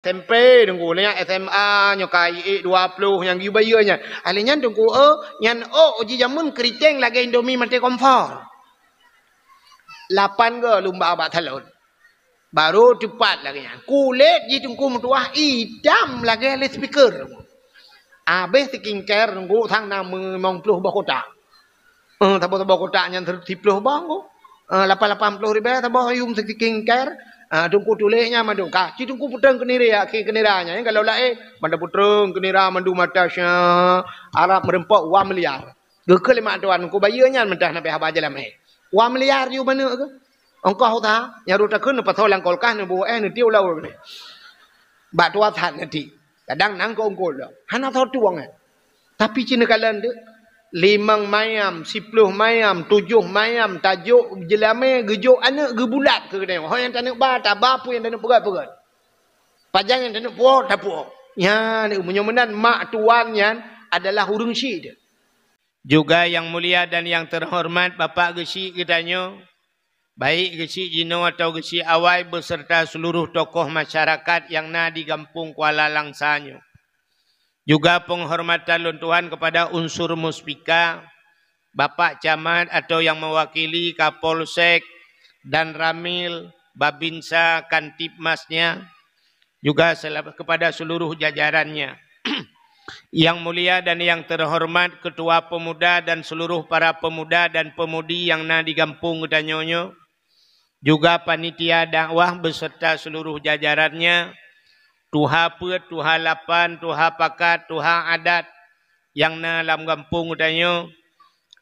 SMP dengku lenya SMA nyo kai eh, puluh yang gi bayo nya alenya dengku e nyan o eh, oh, uji jamun keriting lagi indomie mate komfor lapan ke lumba abak talon baru cepat lagi nya kulit ji dengku mutuah idam lagi le speaker Abis skin care dengku tang na me mong puluh ba kota eh tabo tabo kota nyan 30 bang eh, lapan puluh ribe tabo yum skin care Ah tungku tulenya madu ka ci tungku putung kenira ya ke keniranya yang kalau lae manda putung kenira mandu mata sya arab merempok wa miliar ke kelima tuan ku nya mentah nape haba jalan mai wa miliar yu mana ke engkau ta nya ruta kun patolang kolkah ne bu eh ne tiu lau ne batua tan ne kadang nang ko engkol hana tau tuang eh. tapi cina kalan de limang mayam, sipluh mayam, tujuh mayam, tajuk jelame, gejuk anak, gebulat ke kena. Hoi yang tanuk ba, tak ba pun yang tanuk perat perat. Pajang yang tanuk puak, tak puak. Ya, ni menyemenan mak tuannya adalah hurung si dia. Juga yang mulia dan yang terhormat, Bapak Gesi katanya, baik Gesi Jino atau Gesi Awai beserta seluruh tokoh masyarakat yang na di Kampung Kuala Langsanya. Juga penghormatan luntuhan kepada unsur muspika, Bapak Camat atau yang mewakili Kapolsek dan Ramil Babinsa Kantipmasnya, juga kepada seluruh jajarannya. yang mulia dan yang terhormat Ketua Pemuda dan seluruh para pemuda dan pemudi yang na digampung dan nyonyo, juga panitia dakwah beserta seluruh jajarannya, Tuhan puat, Tuhan lapan, Tuhan pakat, Tuhan adat. Yang na dalam kampung tanya.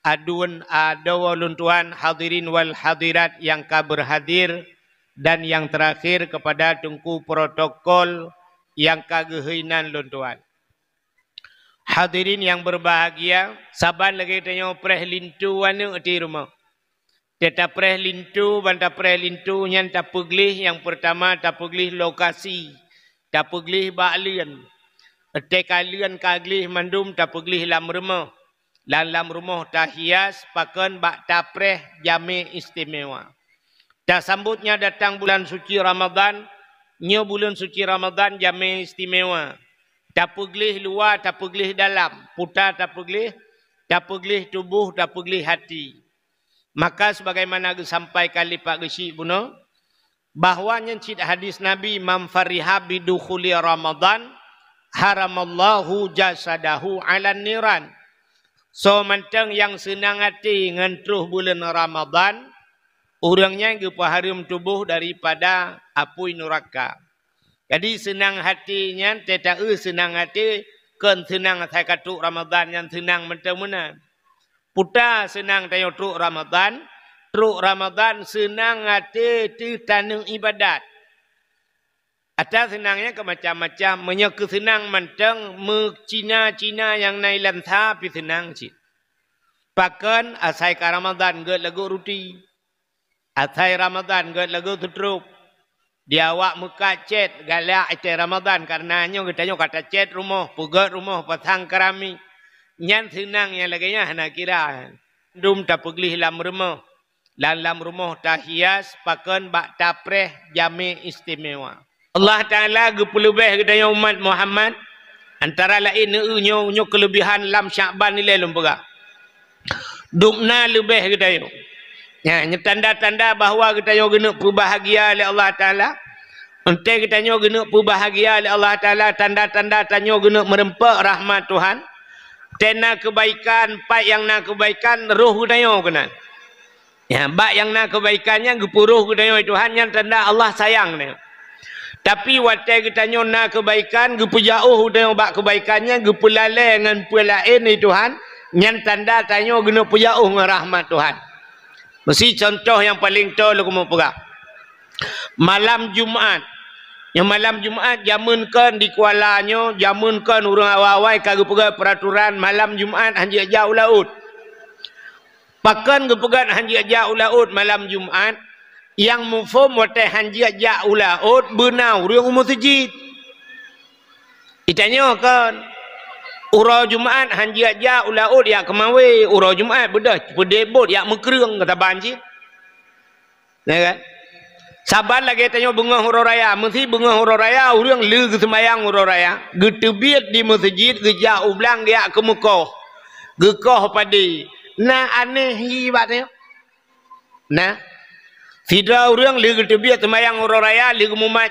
adun, adawalun Tuhan hadirin wal hadirat yang ka berhadir. Dan yang terakhir kepada tungku protokol yang kagehinan lun Tuhan. Hadirin yang berbahagia. Saban lagi tanya preh lintu wana di rumah. Teta preh lintu, banta preh lintu, nyan tapuglih. Yang pertama tapuglih lokasi. Lokasi tapuglih baalian tekalian kaglih mandum tapuglih lam rumah dan lam rumah hias. pakan bak tapreh jami istimewa dah sambutnya datang bulan suci Ramadan nyo bulan suci Ramadan jami istimewa tapuglih luar tapuglih dalam puta tapuglih tapuglih tubuh tapuglih hati maka sebagaimana disampaikan pak gesi bunuh bahwanya cit hadis Nabi mam fariha bidukhuli Ramadan haramallahu jasadahu ala niran. So menteng yang senang hati ngentruh bulan Ramadan urangnya ge paharum tubuh daripada apui nuraka. Jadi senang hatinya tetak e senang hati kan senang tai katuk Ramadan yang senang menteng mena. Puta senang tayo tu Ramadan. Teruk Ramadan senang hati di tanung ibadat. Ada senangnya ke macam-macam. Menyeku senang manteng. Mencina-cina yang naik lantah. Tapi senang cik. Pakan asai ke Ramadan. Gak lagu ruti. Asai Ramadan. Gak lagu tutup. Dia awak muka cet. Galak itu Ramadan. Karena nyong kita nyong kata cet rumah. Pugat rumah. Pasang kerami. Nyan senang yang lagi. nak kira. Dum tak pergi dalam rumah dalam rumah tahiyas pakan bak tapreh jami istimewa. Allah Ta'ala gupulubih ke dalam umat Muhammad antara lain nyo nyo kelebihan lam syakban ni lelum pera. Dukna lebih ke Nya Ya, tanda-tanda bahawa kita dalam genuk perbahagia oleh Allah Ta'ala. Nanti kita dalam genuk perbahagia oleh Allah Ta'ala. Tanda-tanda tanya genuk merempak rahmat Tuhan. Tena kebaikan, pak yang nak kebaikan, roh ke dalam kenal. Ya, bak yang nak kebaikannya gepuruh gudanya Tuhan yang tanda Allah sayang ni. Tapi wate kita nak kebaikan gepu jauh gudanya bak kebaikannya gepu lale dengan pelain ni Tuhan yang tanda tanya guna pu jauh rahmat Tuhan. Mesti contoh yang paling tahu lu kamu pegang. Malam Jumaat. Yang malam Jumaat jamunkan di Kuala, kualanya, jamunkan urang awal-awal kagu peraturan malam Jumaat hanya jauh laut. Pakan kepegat Haji Ajak Ulaud malam Jumaat yang mufum wate Haji Ajak Ulaud benau riung umur masjid. Ditanya kan Ura Jumaat Haji Ajak Ulaud yang kemawe Ura Jumaat bedah pedebot yang mekerung kata banji. Ya kan? Saban lagi tanya bunga huru raya. Mesti bunga huru raya. Huru yang lu kesemayang huru raya. Getubit di masjid. Gejak ublang dia kemukoh. Gekoh padi na ane hi na Fidra orang lagu tebia tu mayang orang raya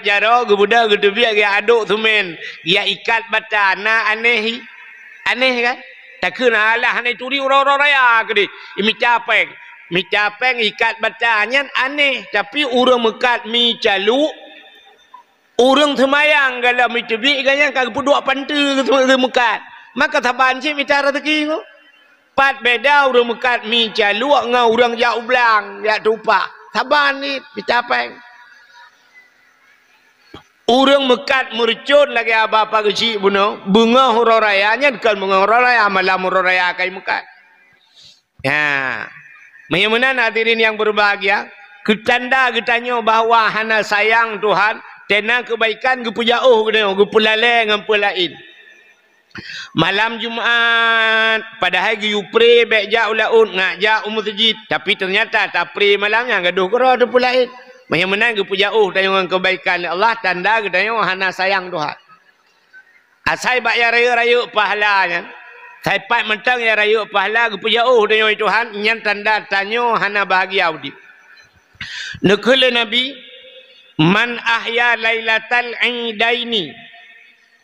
jaro gubuda lagu tebia aduk tu men ikat baca na aneh aneh kan tak kena lah curi orang orang raya kiri ikat baca aneh tapi orang mekat mi calu orang tu mayang galah mi tebia gaya kagak berdua pantu banci mi tu kiri pat beda urang mekat mi caluak ngan urang jak ublang jak tupa sabar ni pitapeng urang mekat mercun lagi apa apa kecil buno bunga nya, dekat bunga huroraya malam huroraya kai mekat ya Mengimanan hadirin yang berbahagia, ketanda ketanya bahawa hana sayang Tuhan, tenang kebaikan kepujauh kena, kepulalai dengan pelain. Ke Malam Jumaat pada hari you pray baik ja ulaun ngak ja umur sejid tapi ternyata tak pray malang ngak gaduh kera tu pula lain. Mai menang ke puja tanyungan kebaikan Allah tanda ke tanyung hana sayang doha. Asai bak ya rayu raya pahalanya. Sai pat mentang ya raya pahala ke puja oh tanyung Tuhan nyen tanda tanyo hana bahagia audi. Nukul Nabi man ahya lailatal idaini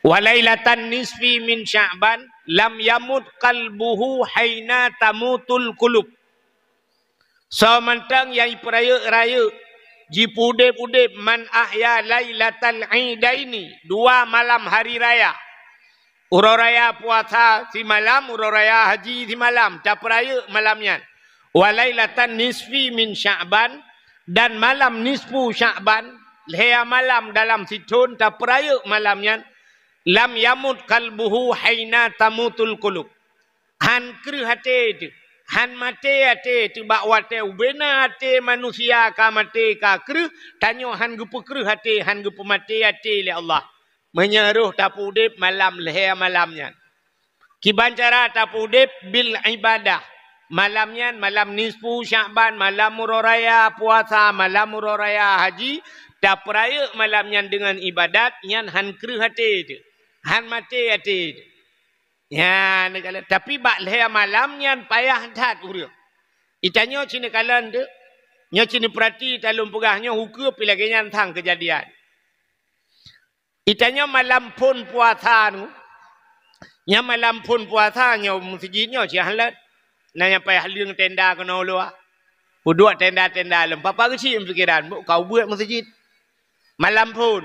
walailatan nisfi min sya'ban lam yamut kalbuhu hayna tamutul kulub so mantang yang peraya raya jipudip-udip man ahya lailatan idaini dua malam hari raya uroraya puasa si malam, uroraya haji si malam. Tak peraya malamnya. Walailatan nisfi min sya'ban. Dan malam nisfu sya'ban. Lea malam dalam situn. Tak peraya malamnya lam yamut kalbuhu haina tamutul kuluk. han kru hati itu han mati hati itu bak wate ubena hati manusia ka mati ka kru tanyo han gupu kru hati han gupu mati hati li Allah menyeruh tapudip malam leher malamnya kibancara tapudip bil ibadah Malamnya malam nisfu syakban, malam muroraya puasa, malam muroraya haji, dah peraya malamnya dengan ibadat yang hankru hati itu. Han mati hati. Ya, ni kala. Tapi bak leher malamnya payah dat uria. Itanya cina kala ni. Nya cina perhati talung pegahnya hukum pilihannya tentang kejadian. Itanya malam pun puasa ni. Nya malam pun puasa ni. Mesejinya cina kala. Nanya payah liung tenda kena luar. Ah. Pudua tenda-tenda alam. Papa kecil yang fikiran. Kau buat masjid. Malam pun.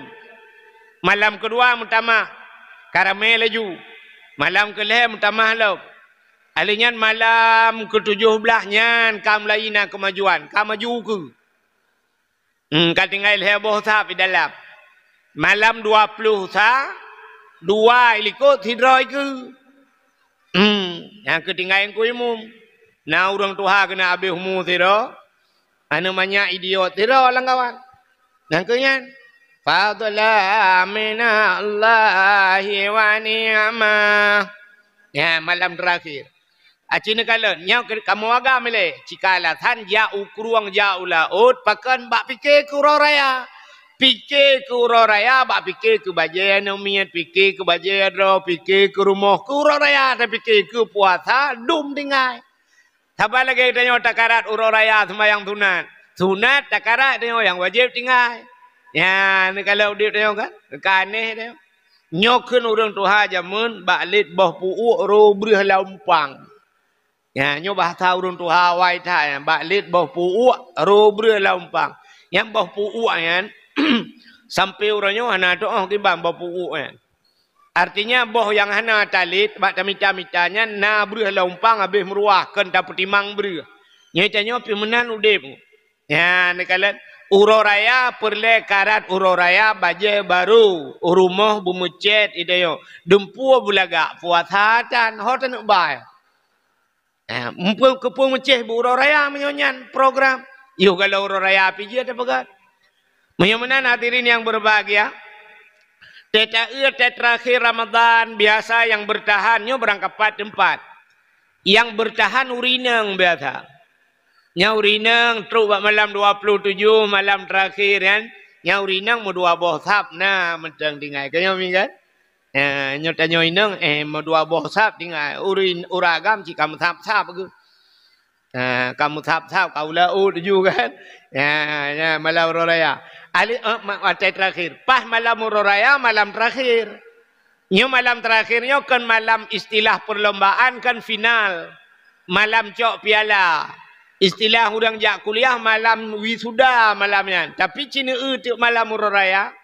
Malam kedua mutamah karamai laju malam ke leh mutamah lop alinya malam ke tujuh belah nyan kam laina kemajuan kam maju ke hmm katingai leh boh sa pi dalam malam 20 sa dua ikut hidroi ke hmm yang ketingai ku imum na urang tuha kena abih mu sira ana manya idiot sira orang lah, kawan nang kenyan فضلا من wa ونعما Ya, malam terakhir. Cina kala, nyau kamu agam le. Jika lah, tan ya ukruang ya ula. Ut, pakan bak fikir ku roh raya. Fikir ku roh raya, bak fikir ku bajayan umiat. Fikir ku bajayan roh, fikir ku rumah ku roh raya. Tapi fikir ku puasa, dum tinggai. Sampai lagi tanya takarat uroh raya semua yang tunat. Sunat takarat tanya yang wajib tinggai. Ya, ni kalau dia tengok kan. Kanih dia. Nyokin orang tu hajaman. Baklit ya, bah puuk rubrih lompang. Ya, nyok bahasa orang tu hawai tak. Ya. Baklit bah puuk rubrih lompang. Yang bah puuk ya. Sampai orang nyok hana tu. Oh, kibang bah puuk ya. Artinya bah yang hana talit. Bak tamita-mitanya. Na berih lompang habis meruahkan. Tak petimang berih. Nyok tanya apa menan udib. Ya, ni kalau. Urau raya perle karat urau raya baje baru rumah bumecet ide yo dempu bulaga puasa tan hot nak bai eh mpu ke pu bu urau menyonyan program iu kalau urau raya piji ada pegat menyemenan hadirin yang berbahagia e, Tetra terakhir Ramadan biasa yang bertahan nyu berangkat empat yang bertahan urineng biasa Nyau rinang teruk buat malam 27 malam terakhir kan. Nyau rinang mau dua boh sap na macam tinggal. Kau nyomi kan? Eh, nyau tanya inang eh mau dua boh sap tinggal. Urin uragam si kamu sap sap aku, Eh, kamu sap sap kau la oh, ud juga kan? Eh, ya, malam roraya. Ali eh, macam terakhir. Pas malam roraya malam terakhir. Nyau malam terakhir nyau kan malam istilah perlombaan kan final. Malam cok piala. Istilah orang jak kuliah malam wisuda malamnya. Kan. Tapi cina e malam urur raya.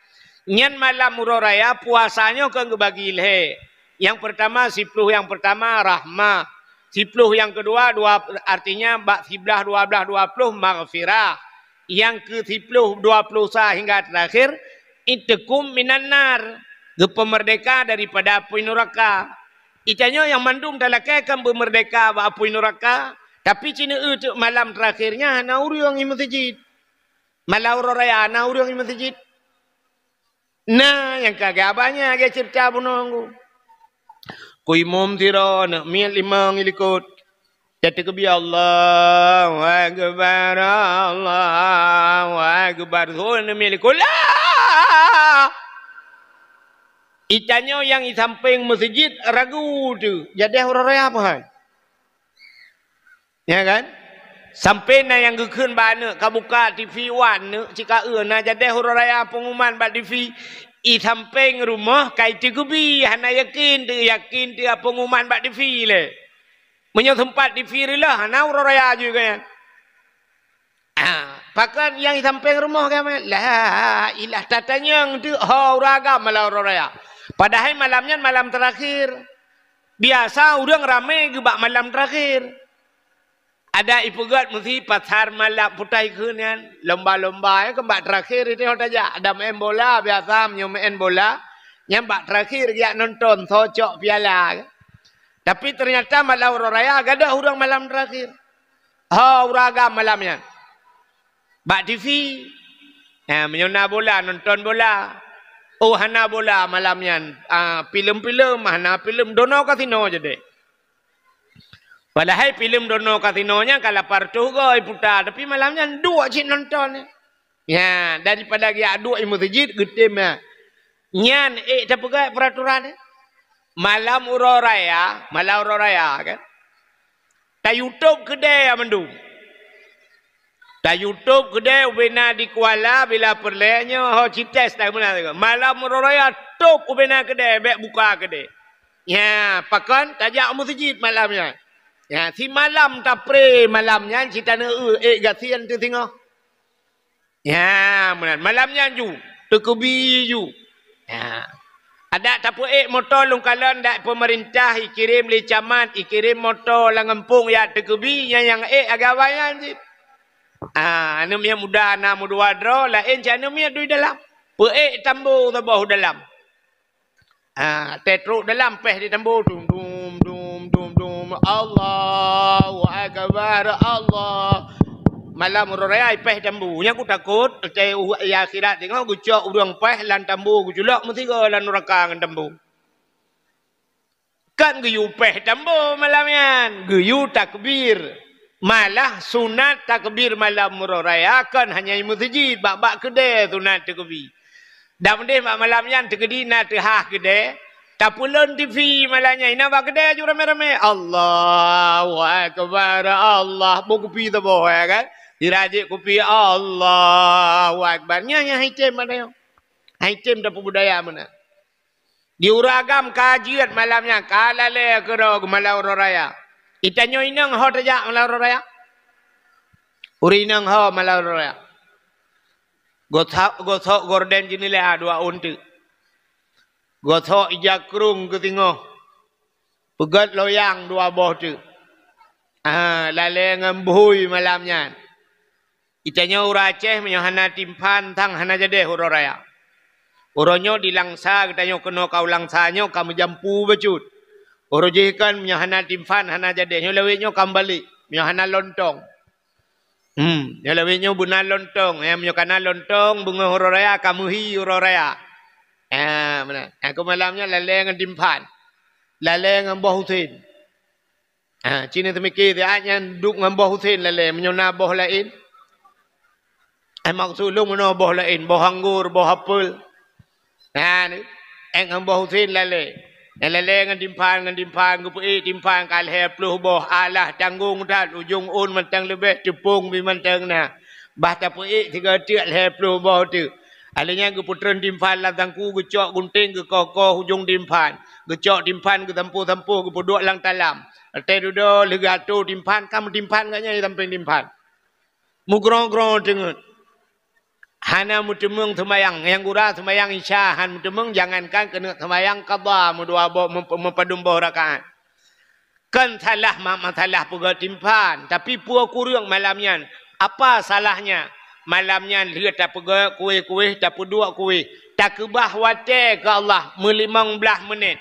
Nyan malam urur raya puasanya kan bagi ilhe. Yang pertama sipluh yang pertama rahma, Sipluh yang kedua dua, artinya bak siblah dua belah dua puluh maghfirah. Yang ke sipluh dua puluh sah hingga terakhir. itekum minan nar. Gepemerdeka daripada apuin uraka. Itanya yang mandum dalam kekan bermerdeka apuin uraka. Apuin uraka. Tapi cina itu e malam terakhirnya hanya orang imam masjid. Malam orang raya hanya orang imam masjid. Nah, yang kaya abahnya kaya cerita aku. Kui mom tiron, mian limang ilikut. Jadi kubi Allah, wakbar Allah, wakbar tuan milikul. Itanya yang di samping masjid ragu tu. Jadi orang raya apa? Hai? Ya kan? Sampai na yang gekeun bana ka buka TV Wan ne cika eueun eh, na jadi huraya pengumuman ba TV i samping rumah kai ti gubi hana yakin tu yakin tu penguman ba TV le. Menyo tempat TV lah hana huraya juga kan. Ah, Pakan yang samping rumah kami la ilah tatanya tu ha uraga malah huraya. Padahal malamnya malam terakhir. Biasa orang ramai gebak malam terakhir ada ibu gad mesti pasar malam putai kenyan lomba-lomba ya, yang kembak terakhir ini hot aja ada main bola biasa main bola yang bak terakhir dia nonton sojok piala ya. tapi ternyata malam urang raya gada urang malam terakhir ha uraga malamnya bak TV ya menyona bola nonton bola oh hana bola malamnya uh, ah, film-film hana film dono kasino jadi Walahai film dono katinonya kalau partu gue puta, tapi malamnya dua cik nonton. Ya, daripada dia dua imut jid gede mah. Ya. Nyan eh tapi gue peraturan. Malam urora ya, malam urora ya kan. Ta YouTube gede ya mendu. Ta YouTube gede ubena di Kuala bila perlenya ho cites tak mana tu. Malam urora ya top ubena gede be buka gede. Ya, pakan tajak musjid malamnya. Ya, si malam tapre malamnya cerita ni, eh, e eh, gasian tu tengok. Ya, malam malamnya ju, tekubi ju. Ya. Ada tapu e eh, motor lungkalan dak pemerintah ikirim le camat, ikirim motor la ngempung ya tekubi yang yang eh, agawanya ha, ji. Ah, anu mia muda na mudua dro la en eh, anu mia duit dalam. Pe e eh, tambo tabo dalam. Ah, tetruk dalam peh di tambo dum dum dum. Allahu Akbar Allah malam raya peh jambu nya ku takut te ya akhirat tengok ku cok urang peh lan tambu ku julak mesti ke lan neraka ngan tambu kan ku peh tambu malam nyan ku takbir malah sunat takbir malam raya kan hanya masjid bak bak kedai sunat takbir dan mendeh malam nyan tekedi na tehah kedai tak pulun TV malanya. Ina bak kedai aja ramai-ramai. Allahu akbar. Allah buku pi tu boh ya kan. Diraji kopi Allahu akbar. Nya nya hitam mana yo. Hitam dapat budaya mana. Diuragam kajian malamnya kalale kerog malau raya. Itanyo inang hot aja malau raya. Urinang ha malau raya. Gotha gotha gorden jinile dua untuk. Gosok ijak kerung ke tengok. Pegat loyang dua boh tu. Ah, ha, lale ngembuhi malamnya. Itanya ura Aceh menyohana timpan tang hana jade huru raya. Uronyo di langsa katanya kena kau langsa langsanya kamu jampu becut. Urujihkan menyohana timpan hana jade. Nyolewinyo kembali. Menyohana lontong. Hmm, nyolewinyo bunan lontong. Yang eh, menyokana lontong bunga huru raya kamu hi huru raya mana? Ah, Aku ah, malamnya lalai dengan dimpan. Lalai dengan Mbah Hussein. Ah, Cina temiki dia hanya ah, duduk dengan Mbah Hussein lalai. Menyona Mbah lain. Eh, maksud lu mana Mbah lain? Mbah anggur, Mbah apel. Nah, ni. Eh, dengan Mbah Hussein lalai. Yang lalai dengan dimpan, dengan dimpan. Kepui, dimpan. Kalih, peluh, Mbah. Alah, tanggung dah. Ujung un, mentang lebih. Tepung, bimantang. Nah. Bahasa pui, tiga tiga. Kalih, peluh, Mbah tu. Tiga. Alanya ke putren timpan lah tangku gecok gunting ke koko hujung timpan. Gecok timpan ke tempuh-tempuh ke puduk lang talam. Atai duduk legatu timpan. Kamu dimpan, katnya ni tamping dimpan. Mugrong-grong tengut. Hana mutemeng semayang. Yang gura semayang insya Han mutemeng jangankan kena semayang kabar. Mudua bok mempadumbuh rakaat. Kan salah mak masalah puga timpan. Tapi puak kurung malamnya. Apa salahnya? malamnya dia tak pegang kuih-kuih, tak peduk kuih. Tak kebah watir ke Allah, melimang belah menit.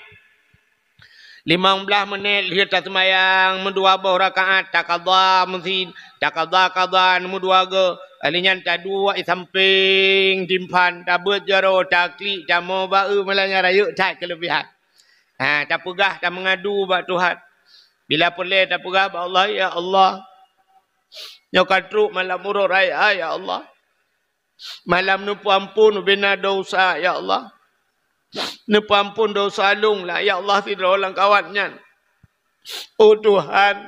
Limang belah menit, dia tak semayang, mendua bahu rakaat, tak kada mesin, tak kada kada, nama dua ke. Alinya tak dua, samping, timpan, tak berjaro, tak klik, tak mau bau, malamnya raya, tak kelebihan. Ha, tak pegah, tak mengadu buat Tuhan. Bila boleh tak pegah, Allah, ya Allah, Nyo katruk malam murah raya, ha, ya Allah. Malam ni ampun bina dosa, ya Allah. Ni ampun dosa lung lah, ya Allah. Tidak orang kawatnya. Oh Tuhan.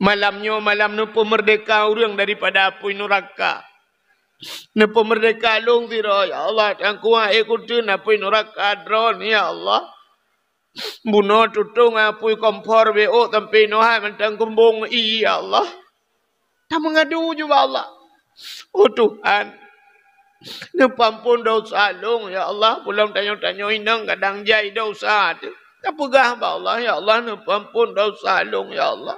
Malamnya malam ni pun merdeka orang daripada api neraka. Nampu merdeka lung tiro ya Allah yang kuah ikutin apa lah ini neraka ya Allah. Bunuh tutung ngapui kompor WO tapi no hai mentang kembung iya Allah. Tak mengadu juga Allah. Oh Tuhan. Ne pun dosa long ya Allah, pulang tanya-tanya inang kadang jai dosa tu. Tak pegah ba Allah ya Allah ne pun dosa long ya Allah.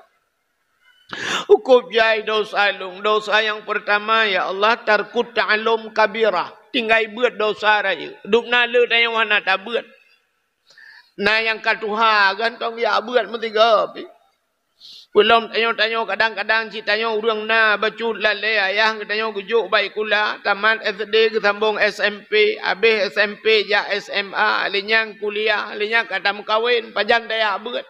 Hukum jai dosa long, dosa yang pertama ya Allah tarkut ta'lum kabirah. Tinggai buat dosa raya. Duk nalu tanya mana tak buat. Nah yang katuha kan tong ya buat mentiga api. Belum tanya-tanya kadang-kadang cik tanya urang na bacut lale ayah tanya gujuk baik kula taman SD ke sambung SMP habis SMP ja SMA alinyang kuliah alinyang kata mengkawin panjang daya buat.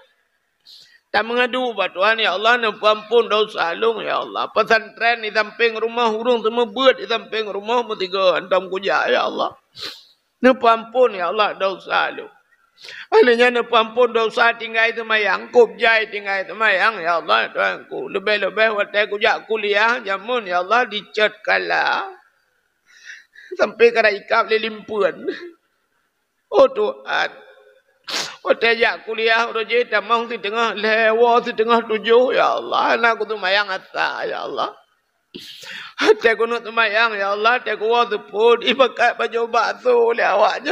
Tak mengadu buat Tuhan ya Allah nak dah dosa lung ya Allah. Pesantren di samping rumah urung semua buat di samping rumah mesti ke antam kuja ya Allah. Nak ampun ya Allah dosa lung. Anaknya nak pampun dosa tinggal itu mayang. Kup jai tinggal itu mayang. Ya Allah, Tuhan ku. Lebih-lebih waktu aku jak kuliah. Jamun, ya Allah, dicat kalah. Sampai kena ikap boleh limpun. Oh Tuhan. Waktu jak kuliah, roji tamang si tengah lewa, si tengah tujuh. Ya Allah, nak aku tu mayang atas. Ya Allah. Tak guna tu mayang, ya Allah. Tak guna tu pun. Ibu kat baju batu oleh awak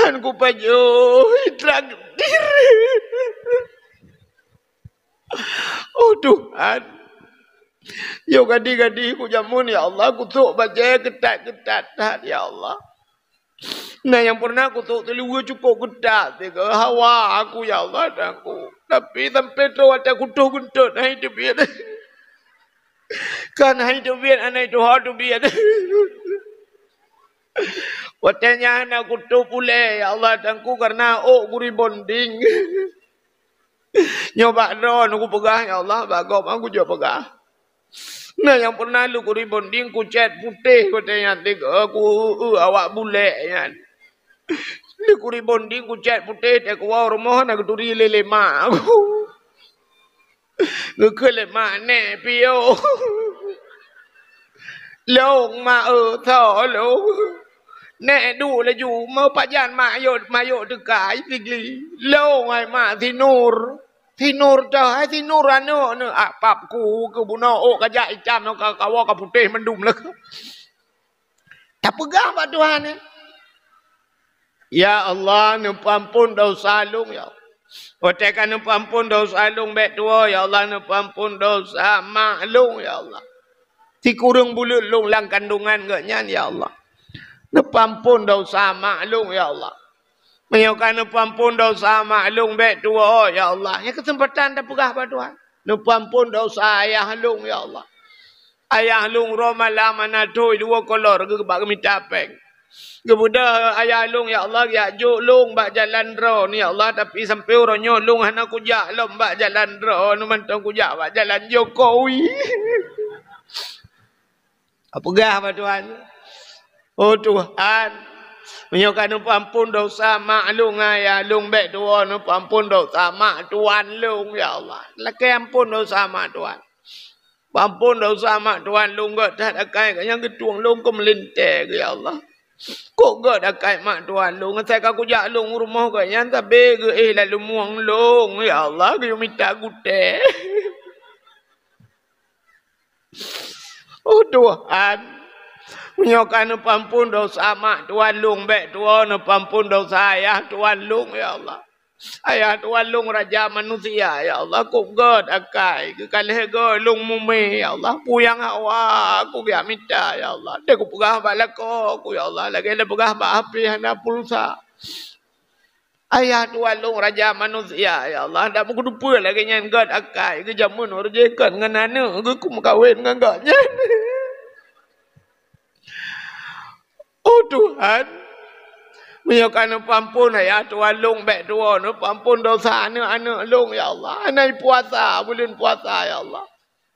Han ko payo hidrang diri. Oh Tuhan. Yo gadi-gadi ku jamun ya Allah ku tok baje ketat ketat ya Allah. Nah yang pernah aku tuh tuli gue cukup gedak tiga hawa aku ya Allah aku tapi sampai tu ada kutuh kutuh naik tu biar kan naik tu biar naik tu hot tu biar Watanya anak kutu pule ya Allah tangku karena oh guri bonding. Nyoba drone aku pegang ya Allah bagop aku jauh pegang. Nah yang pernah lu guri bonding ku cat putih katanya tiga aku awak bule ya. Lu guri bonding ku cat putih tak kuah rumah nak duri lelema aku. Ngeke lelema ne piyo. Lo ma e eh, tho lo. ma e tho lo. แน่ดูแลอยู่เมื่อปัญญมาโยดมาโยตึกกายสิกลีโล่งไอมาทินูรทินูรจะให้ทินูรันเนอเนอปับกูกบุนอโอกระยาอีจามกับกาวกับพุเตมันดุมแล้วแต่ปุกาบัตุฮานะยาอัลลอฮ์นุปัมปุนดอซาลุงยาวัดเจกันุปัมปุนดอซาลุงเบตัวยาอัลลอฮ์นุปัมปุนดอซามาลุงยาอัลลอฮ์ที่กุรุงบุลุลุงลังกันดุงันเงยนยาอัลลอฮ์ Nepam pun dah usah maklum, Ya Allah. Kan nepam pun dah usah maklum, baik tua, oh, Ya Allah. Ya kesempatan dah pegah pada Tuhan. Nepampun dah usah ayah lung, Ya Allah. Ayah lung roma lama natui dua kolor, ke kebak kemita peng. Kemudah ayah lung, Ya Allah, ya juk lung, bak jalan roh, Ya Allah. Tapi sampai orang nyolong, anak kujak lung, bak jalan roh, numantung kujak, bak jalan Jokowi. Apa gah pada Tuhan? Apa gah pada Tuhan? Oh Tuhan, menyokan upah ampun dosa mak ya. lung ayah lung baik tuan upah ampun dosa mak tuan lung ya Allah. Laki ampun dosa mak tuan. Ampun dosa mak tuan lung kot tak ada kain kat yang ketuan lung kau melintir ya Allah. Kok kau ada kain mak tuan lung? Saya kaku jak lung rumah kau yang tak bega eh lalu muang lung ya Allah. Kau minta aku Oh Tuhan. Menyokan nepan pun dosa mak tuan lung bek tuan nepan pun dosa ayah tuan lung ya Allah. Ayah tuan lung raja manusia ya Allah. Kup god akai ke kalih god lung mumi ya Allah. Puyang hawa, aku biar minta ya Allah. Dia ku pegah balako aku ya Allah. Lagi dia pegah bahapi hana pulsa. Ayah tuan lung raja manusia ya Allah. Dah buku dupa lagi nyan god akai ke jaman orang jekan dengan anak. Aku kawin dengan god nyan. Oh Tuhan. Menyok anak pampun ya Tuhan long bek tua no pampun dosa anak-anak long ya Allah. Anai puasa bulan puasa ya Allah.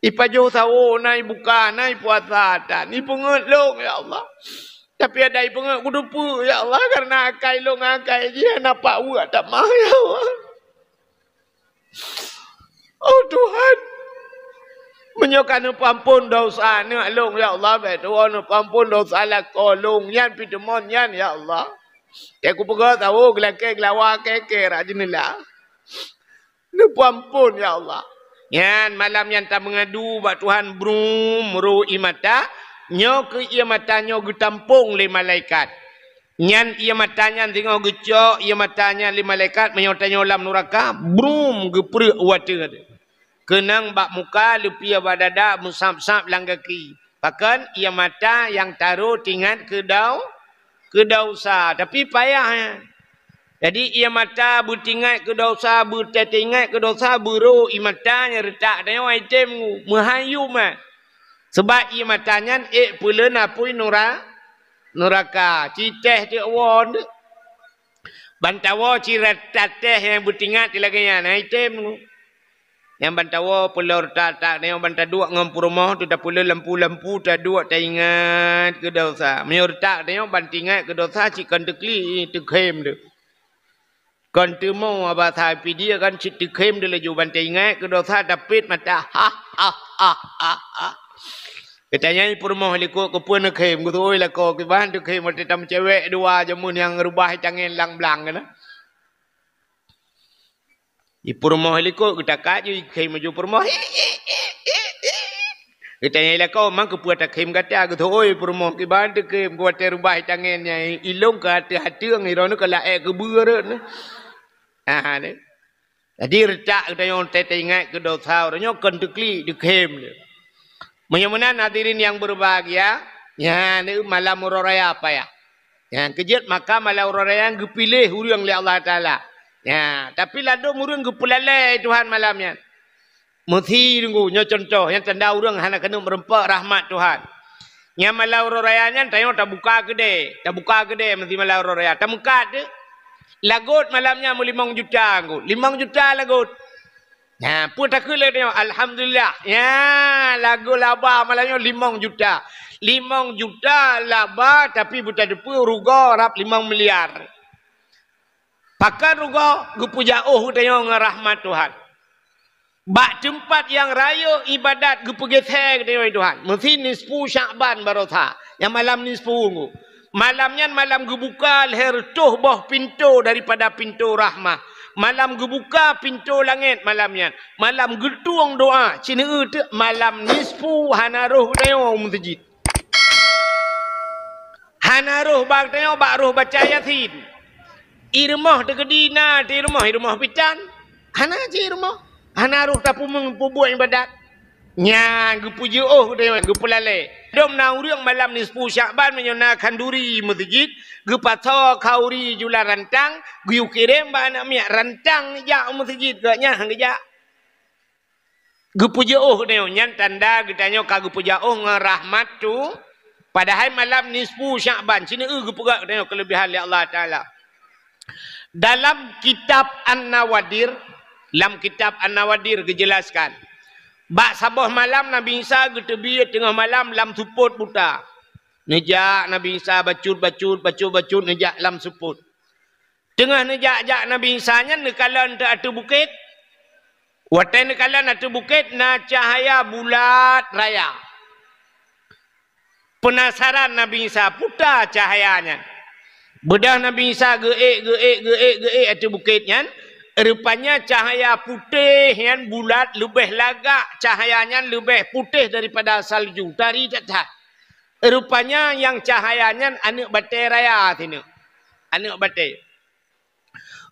Ipa jo sawo nai buka nai puasa ta. Ni pengut long ya Allah. Tapi ada pengut kudupu ya Allah karena akai long akai dia napa uat tak mah ya Allah. Oh Tuhan. Menyokan pampun dosa ni alung ya Allah betul ono pampun dosa la kolong yan pitemon yan ya Allah. Ya ku pega tahu gelake gelawa ke ke rajinila. Ni pampun ya Allah. Yan malam yan tak mengadu ba Tuhan brum ru imata nyo ke ia mata nyo gutampung le malaikat. Nyan ia matanya tengok gecok ia matanya le malaikat menyotanya ulam neraka brum gepre wate kata kenang bak muka lupia badada musab-sab langgaki pakan ia mata yang taruh tingat kedau kedau usah tapi payah ya. jadi ia mata butingat kedau usah butetingat kedau usah buru imatanya retak dan yang item muhayu mah eh. sebab ia matanya ik eh, pula napui nura nuraka citeh di awan bantawa cirat tateh yang butingat di lagi yang item yang bantawa pula retak tak ni. Yang bantawa duduk dengan rumah tu dah pula lempu-lempu dah duduk tak ingat ke dosa. Mereka retak ni yang bantawa ingat ke dosa cik kan tekli tu kem tu. Kan tu mau abah sahipi dia kan cik tu kem tu laju bantawa ingat ke dosa dapit mata. Ha ha ha ha ha. Kita nyanyi perumah likut ke pun kem. Kutu oi lah ke bantu kem. Mata tam cewek dua jamun yang rubah canggih lang-belang ke lah. I rumah ni kok kita kaji kaji maju rumah. Kita ni lah kau mang kepuat tak kaji kata aku tu. Oh ibu rumah kita bantu kaji kuat terubah tangannya. Ilong kata hati yang iran kalau eh keburan. Ah ha, ha, ni. Jadi retak kita yang tete ingat ke dosa orang yang kentukli di kem. Menyemana hadirin yang berbahagia. Ya ni malam ura raya apa ya. ya yang kejut maka malam ura yang dipilih huru yang li Allah Ta'ala. Ya, tapi lado murung ke pelalai Tuhan malamnya. Mesti tunggu nyo contoh yang tanda urang hana kena merempak rahmat Tuhan. Nya malam urang raya nya tayo ta buka gede, ta buka gede mesti malam urang raya. Ta muka de. Lagot malamnya mo limang juta angku. Limang juta lagot. Ya, pu tak lah alhamdulillah. Ya, lagu laba malamnya limang juta. Limang juta laba tapi buta depu rugo rap limang miliar. Pakar juga gupu jauh dengan Rahmat Tuhan. Bak tempat yang rayu ibadat gupu gethek dengan Tuhan. Mesti nisfu syakban baru tak. Yang malam nisfu ungu. Malamnya malam gubuka leher tuh boh pintu daripada pintu rahmah. Malam gubuka pintu langit malamnya. Malam gertuang doa. Cina itu e malam nispu hanaruh dengan umum Hanaruh bak dengan bak ruh baca yasin. Irmah de kedina di rumah, rumah pican. Ana aja rumah. Ana ruh ta pumung pubuh ibadat. Nyang ge puji oh de pulale. Dom na urang malam ni 10 Syaban menyona kanduri masjid ge patho kauri jula rantang ge kirim ba anak miak rantang ni ja masjid nyang nya ge puji oh nyang tanda kita tanyo ka ge puji oh ngarahmat tu. Padahal malam ni 10 Syaban sini eh, ge pegak tanyo kelebihan Allah Taala dalam kitab An-Nawadir dalam kitab An-Nawadir kejelaskan bak sabah malam Nabi Isa getebi tengah malam dalam suput buta nejak Nabi Isa bacut bacut bacut bacut nejak dalam suput tengah nejak jak Nabi Isa nya nekala ente ada bukit Waktu ini kalian ada bukit na cahaya bulat raya. Penasaran Nabi Isa putar cahayanya. Bedah Nabi Isa geek geek geek geik atu bukit nyan. Rupanya cahaya putih yang bulat lebih lagak cahayanya lebih putih daripada salju dari jatah. Rupanya yang cahayanya anak batai raya tina. Anak batai.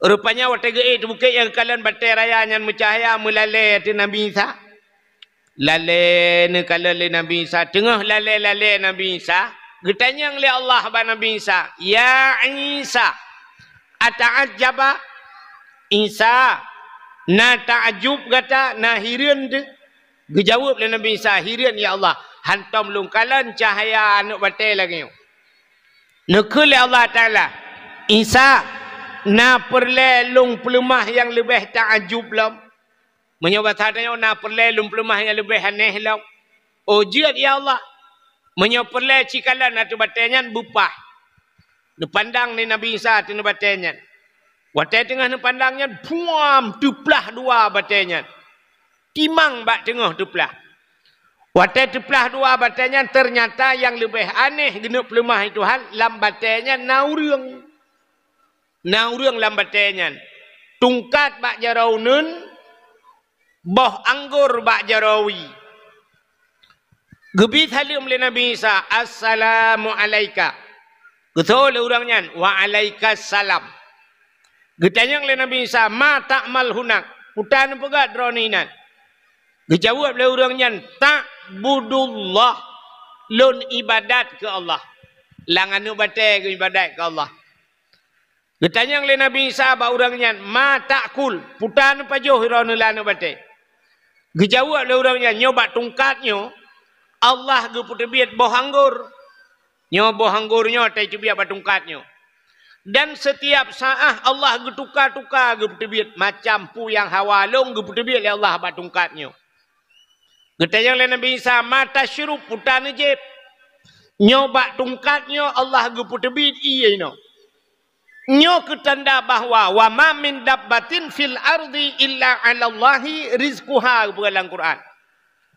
Rupanya waktu geik tu bukit yang kalian batai raya yang mencahaya melalai atu Nabi Isa. Lalai ni kalau Nabi Isa. Tengah lalai-lalai Nabi Isa. Getanya oleh Allah bapa Nabi Isa. Ya Isa. Ata'at jaba. Isa. Na ta'ajub kata. Na hirin de. Gejawab oleh Nabi Isa. Hirin ya Allah. Hantam lungkalan cahaya anak batai lagi. Nukul Allah Ta'ala. Isa. Na perlelung pelumah yang lebih ta'ajub lam. Menyebabkan tanya. Na perlelung pelumah yang lebih aneh lam. Ujian oh, ya Allah menyoperle cikalan atau batenyan bupah. pandang ni Nabi Isa atau nepatenyan. Wate tengah pandangnya buam duplah dua batenyan. Timang bak tengah duplah. Wate duplah dua batenyan ternyata yang lebih aneh genuk lemah itu hal lambatenyan naurung. Naurung lambatenyan. Tungkat bak jarau nun, boh anggur bak jarawi. Gebit halik oleh Nabi Isa, Assalamu alayka. Ketua oleh orangnya, Wa alayka salam. Ketanya oleh Nabi Isa, Ma ta'mal hunak. Putan apa ke drone ini? Kejawab oleh orangnya, Tak budullah. Lun ibadat ke Allah. Langan ubatai ke ibadat ke Allah. yang oleh Nabi Isa, Ba orangnya, Ma tak kul. Putan apa juh, Hirana lana ubatai. Kejawab oleh orangnya, Nyobat tungkatnya, Allah ge putu biat bohanggur. Nyo bohanggurnyo tai cubia batungkatnyo. Dan setiap saat Allah ge tuka-tuka ge putu biat macam pu yang hawalong ge putu biat Allah batungkatnyo. Getanya le Nabi Isa mata syurup putan je. Nyo batungkatnyo Allah ge putu biat iye no. Nyo ketanda bahawa wa ma min dabbatin fil ardi illa 'ala Allahi rizquha bukan dalam Quran.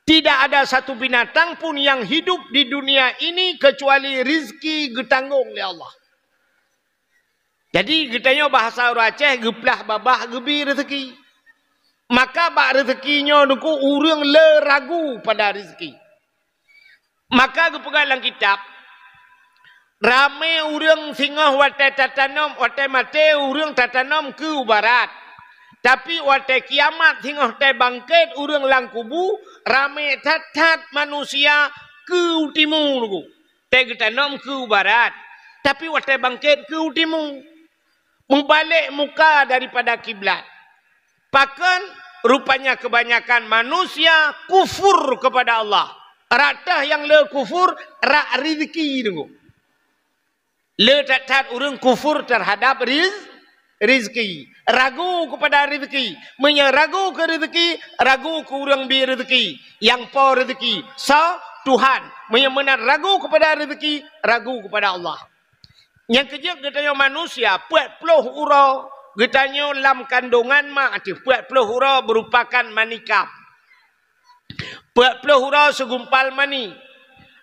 Tidak ada satu binatang pun yang hidup di dunia ini kecuali rizki getanggung oleh Allah. Jadi kita nyo bahasa orang Aceh geplah babah gebi rezeki. Maka bak rezekinya nuku urung leragu pada rezeki. Maka ke pegalang kitab ramai urung singa watai tatanom watai mate urung tatanom ke ubarat. Tapi waktu kiamat tengah tai bangkit urang lang kubu rame tat manusia ke utimu lugu. kita nom ke barat. Tapi waktu bangkit ke utimu. Membalik muka daripada kiblat. Pakan rupanya kebanyakan manusia kufur kepada Allah. Ratah yang le kufur rak rizki lugu. Le tat-tat urang kufur terhadap rizki rezeki. Ragu kepada rezeki. Menya ragu ke rezeki, ragu kurang bi rezeki. Yang po rezeki, sa Tuhan. Menya mana ragu kepada rezeki, ragu kepada Allah. Yang kerja kita yang manusia, buat puluh ura, kita lam kandungan mak, puat puluh ura berupakan manikam. buat puluh ura segumpal mani.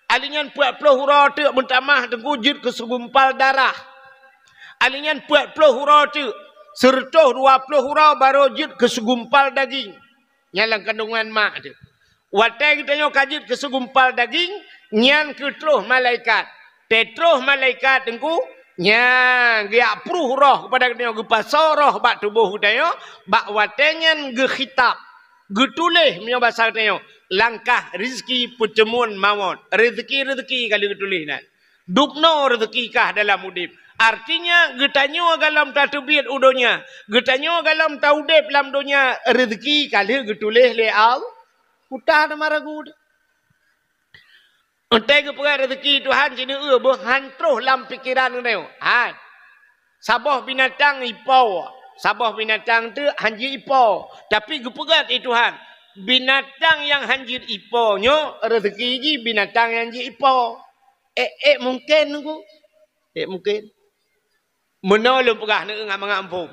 Alingan buat puluh ura tu, mentamah tengku jid ke segumpal darah alingan buat puluh hurau tu. Sertuh dua puluh hurau baru jid kesegumpal daging. Nyalang kandungan mak tu. Watai kita nyok kajit kesegumpal daging. Nyan ketruh malaikat. Tetruh malaikat tengku. Nyan giak puluh roh kepada kita nyok. Gepasau roh bak tubuh kita nyok. Bak watai nyan gekhitab. Getulih minyak bahasa kita nyok. Langkah rezeki pertemuan mawon. Rezeki-rezeki kali getulih nak. Dukno rezeki kah dalam mudib. Artinya getanyo dalam tatubiat udonya, getanyo dalam taudep lam dunya rezeki kali getuleh le al. Utah nama ragud. Untuk pegar rezeki Tuhan jadi eh boh hantroh lam pikiran kau. Hai, sabah binatang ipo, sabah binatang tu hanji ipo. Tapi gupegat itu Tuhan. Binatang yang hanjir ipo nyo rezeki ji binatang yang hanjir ipo. Eh, eh mungkin ku? Eh mungkin? menolong perah nak ngam mengampu.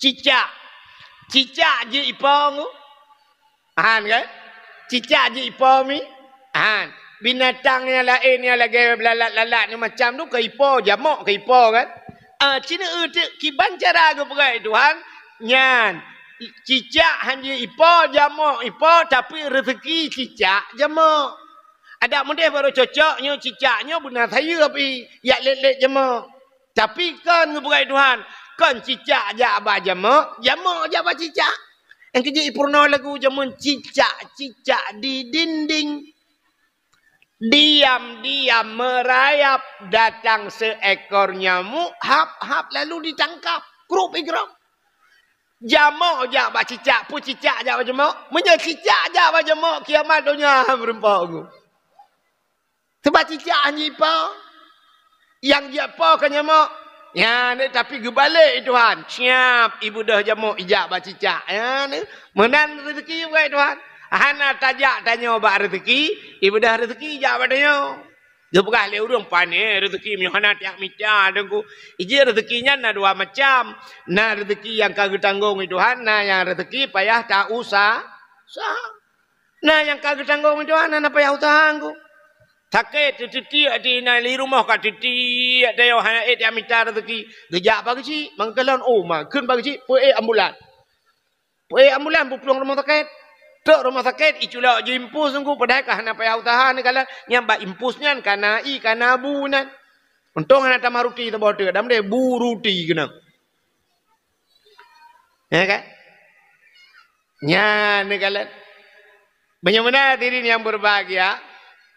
Cicak. Cicak je ipong. Han kan? Cicak je ipong mi, Han. Binatang yang lain yang lagi lalat-lalat ni macam tu ke ipo jamak ke ipo kan? Ah cina itu e kiban cara ke perai Tuhan nyan cicak hanya ipo jamak ipo tapi rezeki cicak jamak ada mudah baru cocoknya cicaknya benar saya tapi yak lelek jamak tapi kan ngeberai Tuhan. Kan cicak je abah jama. Jama je abah cicak. Yang kerja ipurna lagu jamun cicak-cicak di dinding. Diam-diam merayap datang seekor nyamuk hap-hap lalu ditangkap. Kerup ikram. Eh, jamo ja ba cicak pu cicak ja ba jamo. Menya cicak ja ba jamo kiamat dunia berempak aku. Sebab cicak anjipa yang dia apa kan nyamuk ya ni tapi gebalik tuhan siap ibu dah jamuk ijak bacicak ya ni menan rezeki juga tuhan hana tajak tanya ba rezeki ibu dah rezeki ijak badanya dia pegah le urung pane eh, rezeki mihana tiak mica dengku ije rezekinya na dua macam na rezeki yang kagak tanggung tuhan na yang rezeki payah tak usah sah na yang kagak tanggung tuhan na payah utang ku Takai tititi ati nai li rumah ka titi dayo hai hanya eh, ya mita rezeki. Gejak bagi ci, mangkelon oh ma, kun bagi ci, pue ambulan. Pue ambulan bu pulang rumah sakit. Tok rumah sakit iculo impus sungku padai ka hana payau tahan kala nyamba impusnya kana i kana bu nan. Untung hana tamaruti to bot ka damde bu ruti kena. Ya kan? Nya negalan. Banyak mana diri yang berbahagia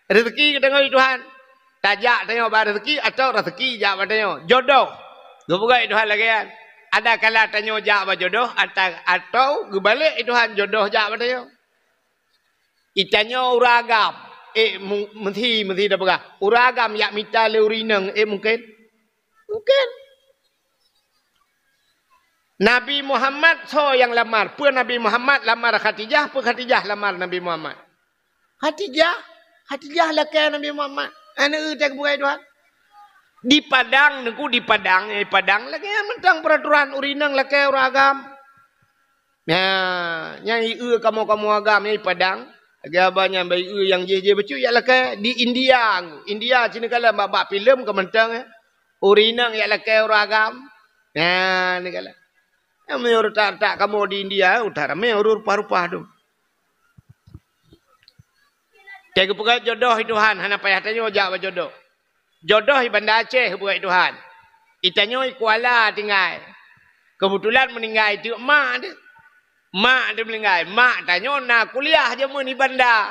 rezeki itu Tuhan. Tajak tanya apa rezeki atau rezeki jak apa tanya. Jodoh. Gubuka Tuhan lagi kan. Ada kala tanya jatuh apa jodoh atau atau itu Tuhan jodoh jak apa tanya. Itanya uragam. Eh, mesti, mesti dah pegang. Uragam yang minta leurinang. Eh, mungkin? Mungkin. Nabi Muhammad so yang lamar. Pun Nabi Muhammad lamar Khatijah, pun Khatijah lamar Nabi Muhammad. Khatijah. Hadiah lakai Nabi Muhammad. Ana er tak kebukai Tuhan. Di padang neku di padang di eh, padang lakai yang mentang peraturan urinang lakai orang agam. Ya, er er yang i kamu kamu agam di padang. Agak banyak bayi e yang je je becu ya lakai di India. India cina kala babak filem ke mentang eh. Urinang ya lakai orang agam. Ya, ni kala. Yang mayor tak tak kamu di India eh, utara mayor rupa-rupa dong. Cikgu pura jodoh itu Tuhan. Hana payah tanya ajak berjodoh. Jodoh di Bandar Aceh pura itu Tuhan. Itanya di Kuala tinggal. Kebetulan meninggal itu mak, dia. Mak dia meninggal. Mak tanya nak kuliah je mana ha, di bandar.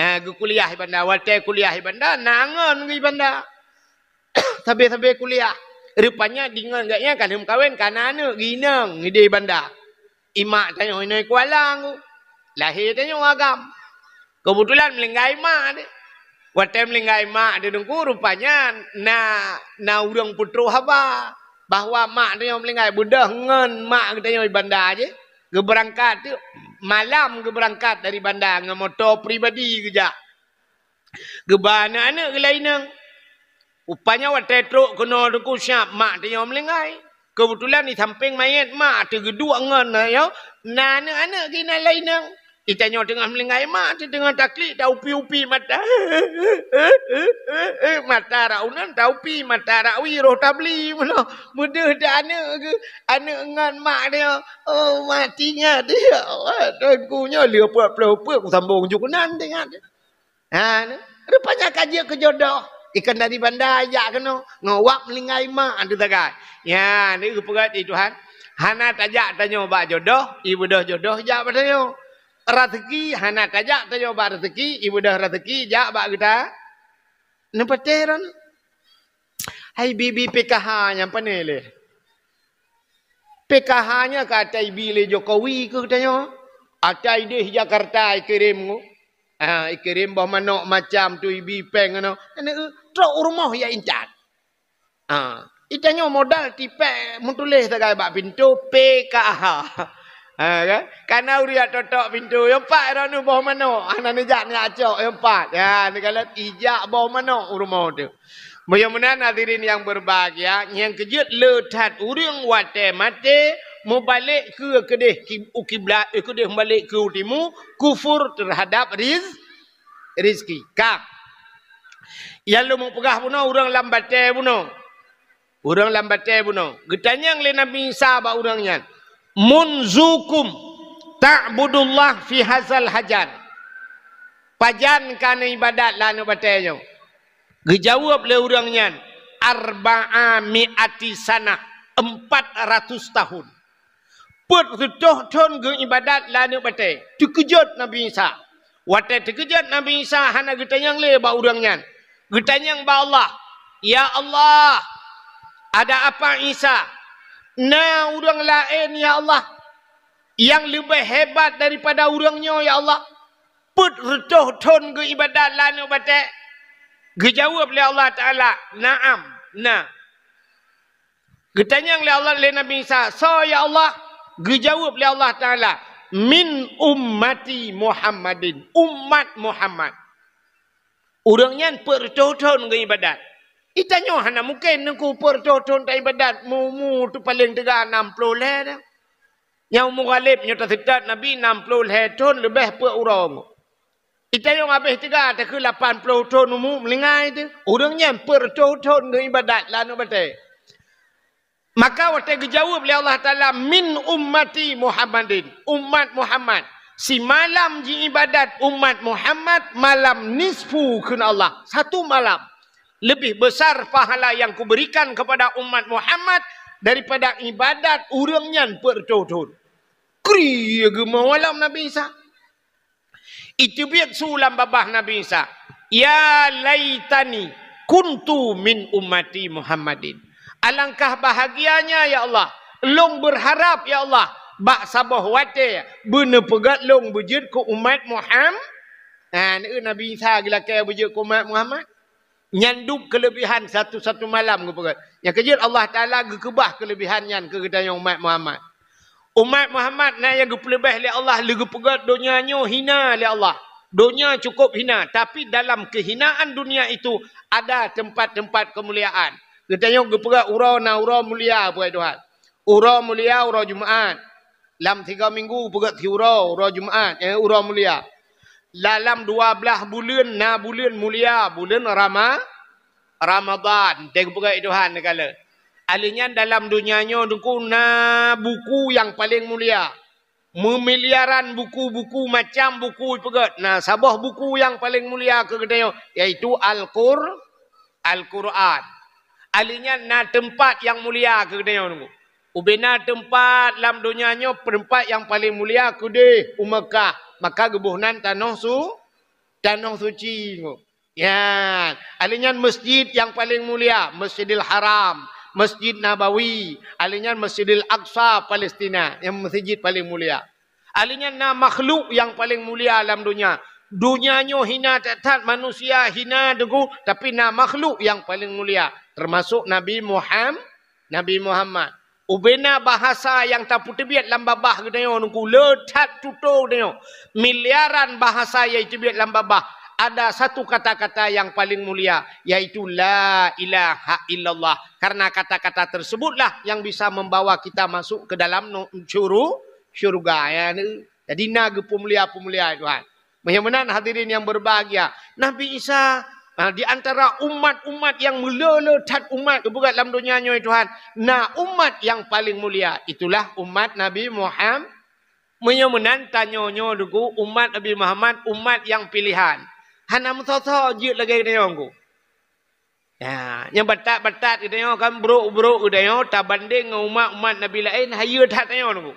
Nah, ke kuliah di bandar. Waktu kuliah di bandar, nangan di bandar. Sampai-sampai kuliah. Rupanya dengan agaknya kan dia kahwin kan anak ginang di bandar. Imak tanya ini kuala aku. Lahir tanya agam. Kebetulan melenggai mak ni. Waktu melenggai mak dia nunggu rupanya nak na urang putro haba Bahawa mak dia melenggai budah ngan mak kita di bandar aje. Geberangkat tu malam geberangkat dari bandar dengan motor pribadi kerja. Gebana anak ke lain nang. Rupanya waktu truk kena nunggu siap mak dia melenggai. Kebetulan di samping mayat mak tergedua ngan ya. Nana anak kena lain nang. Dia nyaw dengan melengai mata, dengan taklit, dah upi-upi mata. mata raunan, dah upi, mata rawi, roh tabli pula. Muda dah anak ke? Anak dengan mak dia. Oh, matinya dia. Allah, tengkunya, dia pula-pula-pula, aku sambung jukunan dengan dia. Ha, ni. Rupanya kajian kejodoh. Ikan dari bandar ajak kena. Ngawak melingai mak, ha, tu tak kan? Ya, ni rupanya, Tuhan. Hana tajak tanya, bak jodoh, ibu dah jodoh, jawab tanya rezeki hana kajak tayo ba rezeki ibu dah rezeki jak ba kita nepeteran hai bibi PKH yang panele PKH nya kata ibi le Jokowi ke katanya atai deh Jakarta ikirim ngu ah ha, ikirim bah manok macam tu ibi peng ngano ana truk rumah ya incat ah ha, itanya modal tipe muntulih tagai ba pintu PKH Ha, kan? Karena uria totok pintu. Yang empat orang ni bawah mana? Anak ah, ni jat ni acok. Yang empat. Ya, ni kalau ijak bawah mana rumah tu. Bagaimana nadirin yang berbahagia. Yang kejut letat uring wate mati. Membalik ke kedih ukiblah. Eh, kedih membalik ke utimu. Kufur terhadap riz. Rizki. Kak. Yang lu mempegah puno. Orang lambatai puno. Orang lambatai puno. Getanya yang lain nabi sahabat orangnya. Orangnya munzukum ta'budullah fi hazal hajan pajan kan ibadat lah nak batanya gejawab le urangnya arba'a mi'ati sana empat ratus tahun put tuh tuh ge ibadat lah nak batai terkejut Nabi Isa wate terkejut Nabi Isa hana kita yang le ba urangnya getanyang ba Allah ya Allah ada apa Isa na urang lain ya Allah yang lebih hebat daripada urangnya ya Allah put retuh ton ke ibadat lain ubat ke jawab oleh Allah Ta'ala naam na ke tanya oleh Allah oleh Nabi Isa so ya Allah ke jawab oleh Allah Ta'ala min ummati Muhammadin ummat Muhammad urangnya put retuh ton ke ibadat Itanyo hana mungkin nang kupur tu tuan ibadat. Mumu tu paling tegak enam puluh leh dah. Yang umur galib nyata sedat Nabi enam puluh leh tuan lebih puak orang. Itanyo habis tegak tak ke lapan puluh tuan mumu melingai tu. Orang yang puak tu tuan ibadat lah nak batik. Maka waktu jawab. oleh Allah Ta'ala min ummati Muhammadin. Umat Muhammad. Si malam di ibadat umat Muhammad, malam nisfu kena Allah. Satu malam lebih besar pahala yang kuberikan kepada umat Muhammad daripada ibadat urangnya pertutur. Kriya gema walam Nabi Isa. Itu biasa sulam babah Nabi Isa. Ya laytani kuntu min umati Muhammadin. Alangkah bahagianya ya Allah. Long berharap ya Allah. Bak sabah wate Bina pegat long bujud ke umat Muhammad. Ha, Nabi Isa gila kaya bujud ke umat Muhammad nyandup kelebihan satu-satu malam ke perut. Yang kerja Allah Ta'ala gekebah kelebihan yang ke kedai umat Muhammad. Umat Muhammad nak yang gepelebih oleh Allah, lega perut dunianya hina oleh Allah. Dunia cukup hina. Tapi dalam kehinaan dunia itu, ada tempat-tempat kemuliaan. Kita tengok gepelebih urau na urau mulia buat Tuhan. Urau mulia, urau Jumaat. Dalam tiga minggu, pegat urau, urau Jumaat. Eh, urau Urau mulia dalam belah bulan na bulan mulia bulan rama Ramadhan, tengok buka Tuhan kala alinya dalam dunianya duku na buku yang paling mulia memiliaran buku-buku macam buku pegat Nah, sabah buku yang paling mulia ke katanya iaitu al-qur al-quran alinya na tempat yang mulia ke katanya duku Ubena tempat dalam dunianya tempat yang paling mulia kudih Umekah maka gebuhnan tanah su tanah suci ya alinya masjid yang paling mulia masjidil haram masjid nabawi alinya masjidil aqsa palestina yang masjid paling mulia alinya na makhluk yang paling mulia alam dunia dunianya hina tetat manusia hina degu tapi na makhluk yang paling mulia termasuk nabi muhammad nabi muhammad Ubena bahasa yang tak putih biat lambabah ke yang Nunggu letak tutup dia. Miliaran bahasa yang itu biat lambabah. Ada satu kata-kata yang paling mulia. Yaitu la ilaha illallah. Karena kata-kata tersebutlah yang bisa membawa kita masuk ke dalam curu syurga. Ya, jadi naga pemulia-pemulia Tuhan. Mengenai hadirin yang berbahagia. Nabi Isa Ah, di antara umat-umat yang mulia tat umat kebukat dalam dunia nyoi Tuhan. Nah, umat yang paling mulia itulah umat Nabi Muhammad. Menyo menantanyo nyo dugu umat Nabi Muhammad, umat yang pilihan. Hana mutoso jut lagi ke nyo ngu. Ya, nyo batat-batat ke nyo kan bro-bro kita nyo ta banding ngan umat-umat Nabi lain hayu tat nyo ngu.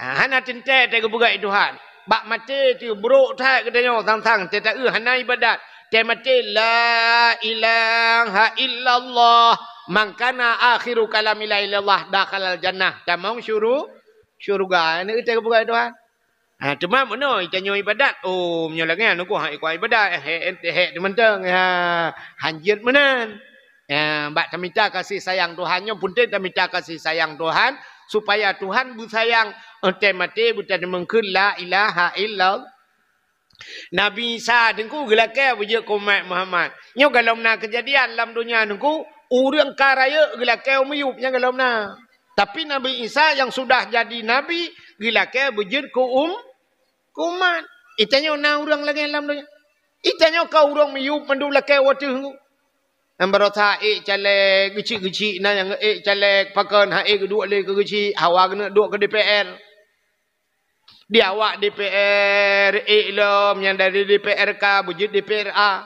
Ha, ya, hana tinte te kebukat eh, Tuhan. Bak mate ti bro tat kita nyo sang-sang te ta ibadat temati la ilaha illallah mangkana akhiru kalam la illallah dakhal al jannah tamong syuru syurga ini kita buka tuhan cuma mano kita nyu ibadat oh menyalang lagi. aku ha, hak ibadat he eh, ente he dementeng ha hanjir menan ya ha, bak minta kasih sayang tuhannya punten ta minta kasih sayang tuhan supaya tuhan bersayang. sayang ente mati buta mengkul la ilaha illallah Nabi Isa dengku gelakai buje komat Muhammad. Nyo galom na kejadian dalam dunia dengku urang karaya gelakai umiup nya galom na. Tapi Nabi Isa yang sudah jadi nabi gelakai buje ku um kumat. Itanyo na urang lagi dalam dunia. Itanya kau urang miup mandu lakai watu hu. Ambaro tha e chale gici gici na yang e chale pakon ha e dua le gici hawa gne dua ke DPR. Di awak DPR, Iklum yang dari DPRK, bujuk DPRA.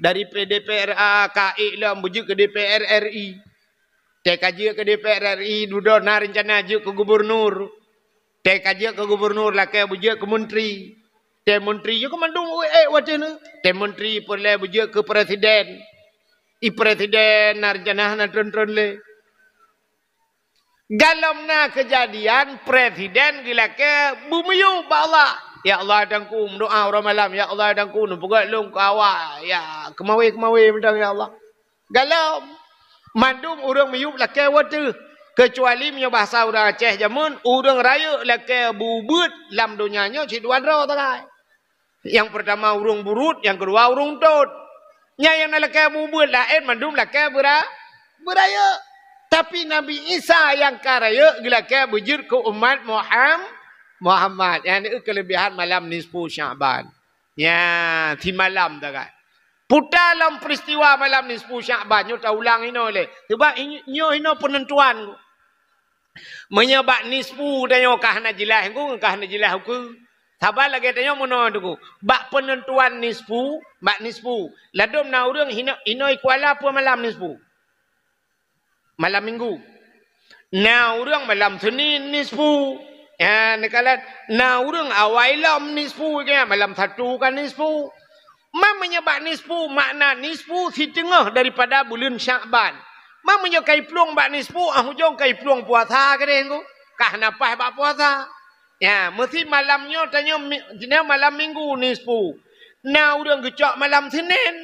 Dari PDPRA, Kak Iklum, bujuk ke DPR RI. TKJ ke DPR RI, duduk nak rencana aja ke gubernur. TKJ ke gubernur, lah lakai bujuk ke menteri. Tem menteri, ya ke mandung, eh, wajah ni. Tem menteri, boleh bujuk ke presiden. I presiden, nak rencana, nak tuan-tuan leh. Dalam na kejadian presiden gila ke bumi bumiu bala. Ya Allah dangku doa orang malam. Ya Allah dangku nupuk lung kawa. Ya kemawi kemawi mendang ya Allah. Galam mandum orang miyup lah ke waktu kecuali miyo bahasa orang Aceh zaman orang raya lah ke bubut dalam dunianya si dua roh terai. Yang pertama urung burut, yang kedua urung tot. Nya yang nak lah bubut lah, eh mandung lah berah, beraya. beraya. Tapi Nabi Isa yang karaya gelaka bujur ke umat Muhammad Muhammad yang itu kelebihan malam nisfu Syaban. Ya, di malam tu kan. Puta dalam peristiwa malam nisfu syakban. nyo ta ulang ino le. Sebab nyo ino penentuan ku. Menyebab nisfu tanyo kah nak jelas ku kah nak jelas ku. Sabar lagi tanyo mono tu Bak penentuan nisfu, bak nisfu. Ladom na urang ino ino ikuala pu malam nisfu malam minggu. Nah orang malam senin nisfu. Ya, nekalat. Nah orang awailam nisfu. Ya, kan? malam satu kan nisfu. Ma menyebab nisfu, makna nisfu si tengah daripada bulan Syakban. Ma menyebabkan peluang bak nisfu, ah hujung kai peluang puasa ke dengku. Kah napah bak puasa. Ya, mesti malamnya tanya, dia malam minggu nisfu. Nah orang kecok malam senin.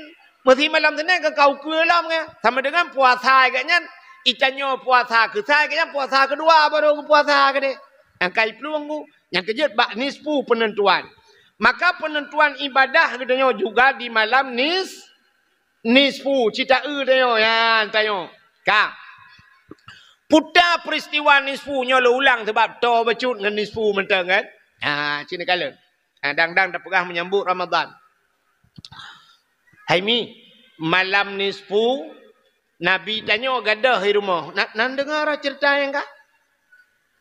Mesti malam senin ke kau lom lah, kan. Sama dengan puasa agaknya. Icanya puasa ke. Saya kena puasa kedua baru aku puasa ke dia. Yang kaya peluang ku. Yang kerja bak nispu penentuan. Maka penentuan ibadah katanya juga di malam nis. nisfu. Cita e tanya. Ya tanya. Kak. Puta peristiwa nispu nyolo ulang sebab toh becut dengan nispu mentang kan. Ha, Cina kalian. Ha, dang-dang dah pegah menyambut Ramadan. Haimi. Malam nisfu. Nabi tanya gadah di rumah. Nak, nak dengar lah cerita yang kah?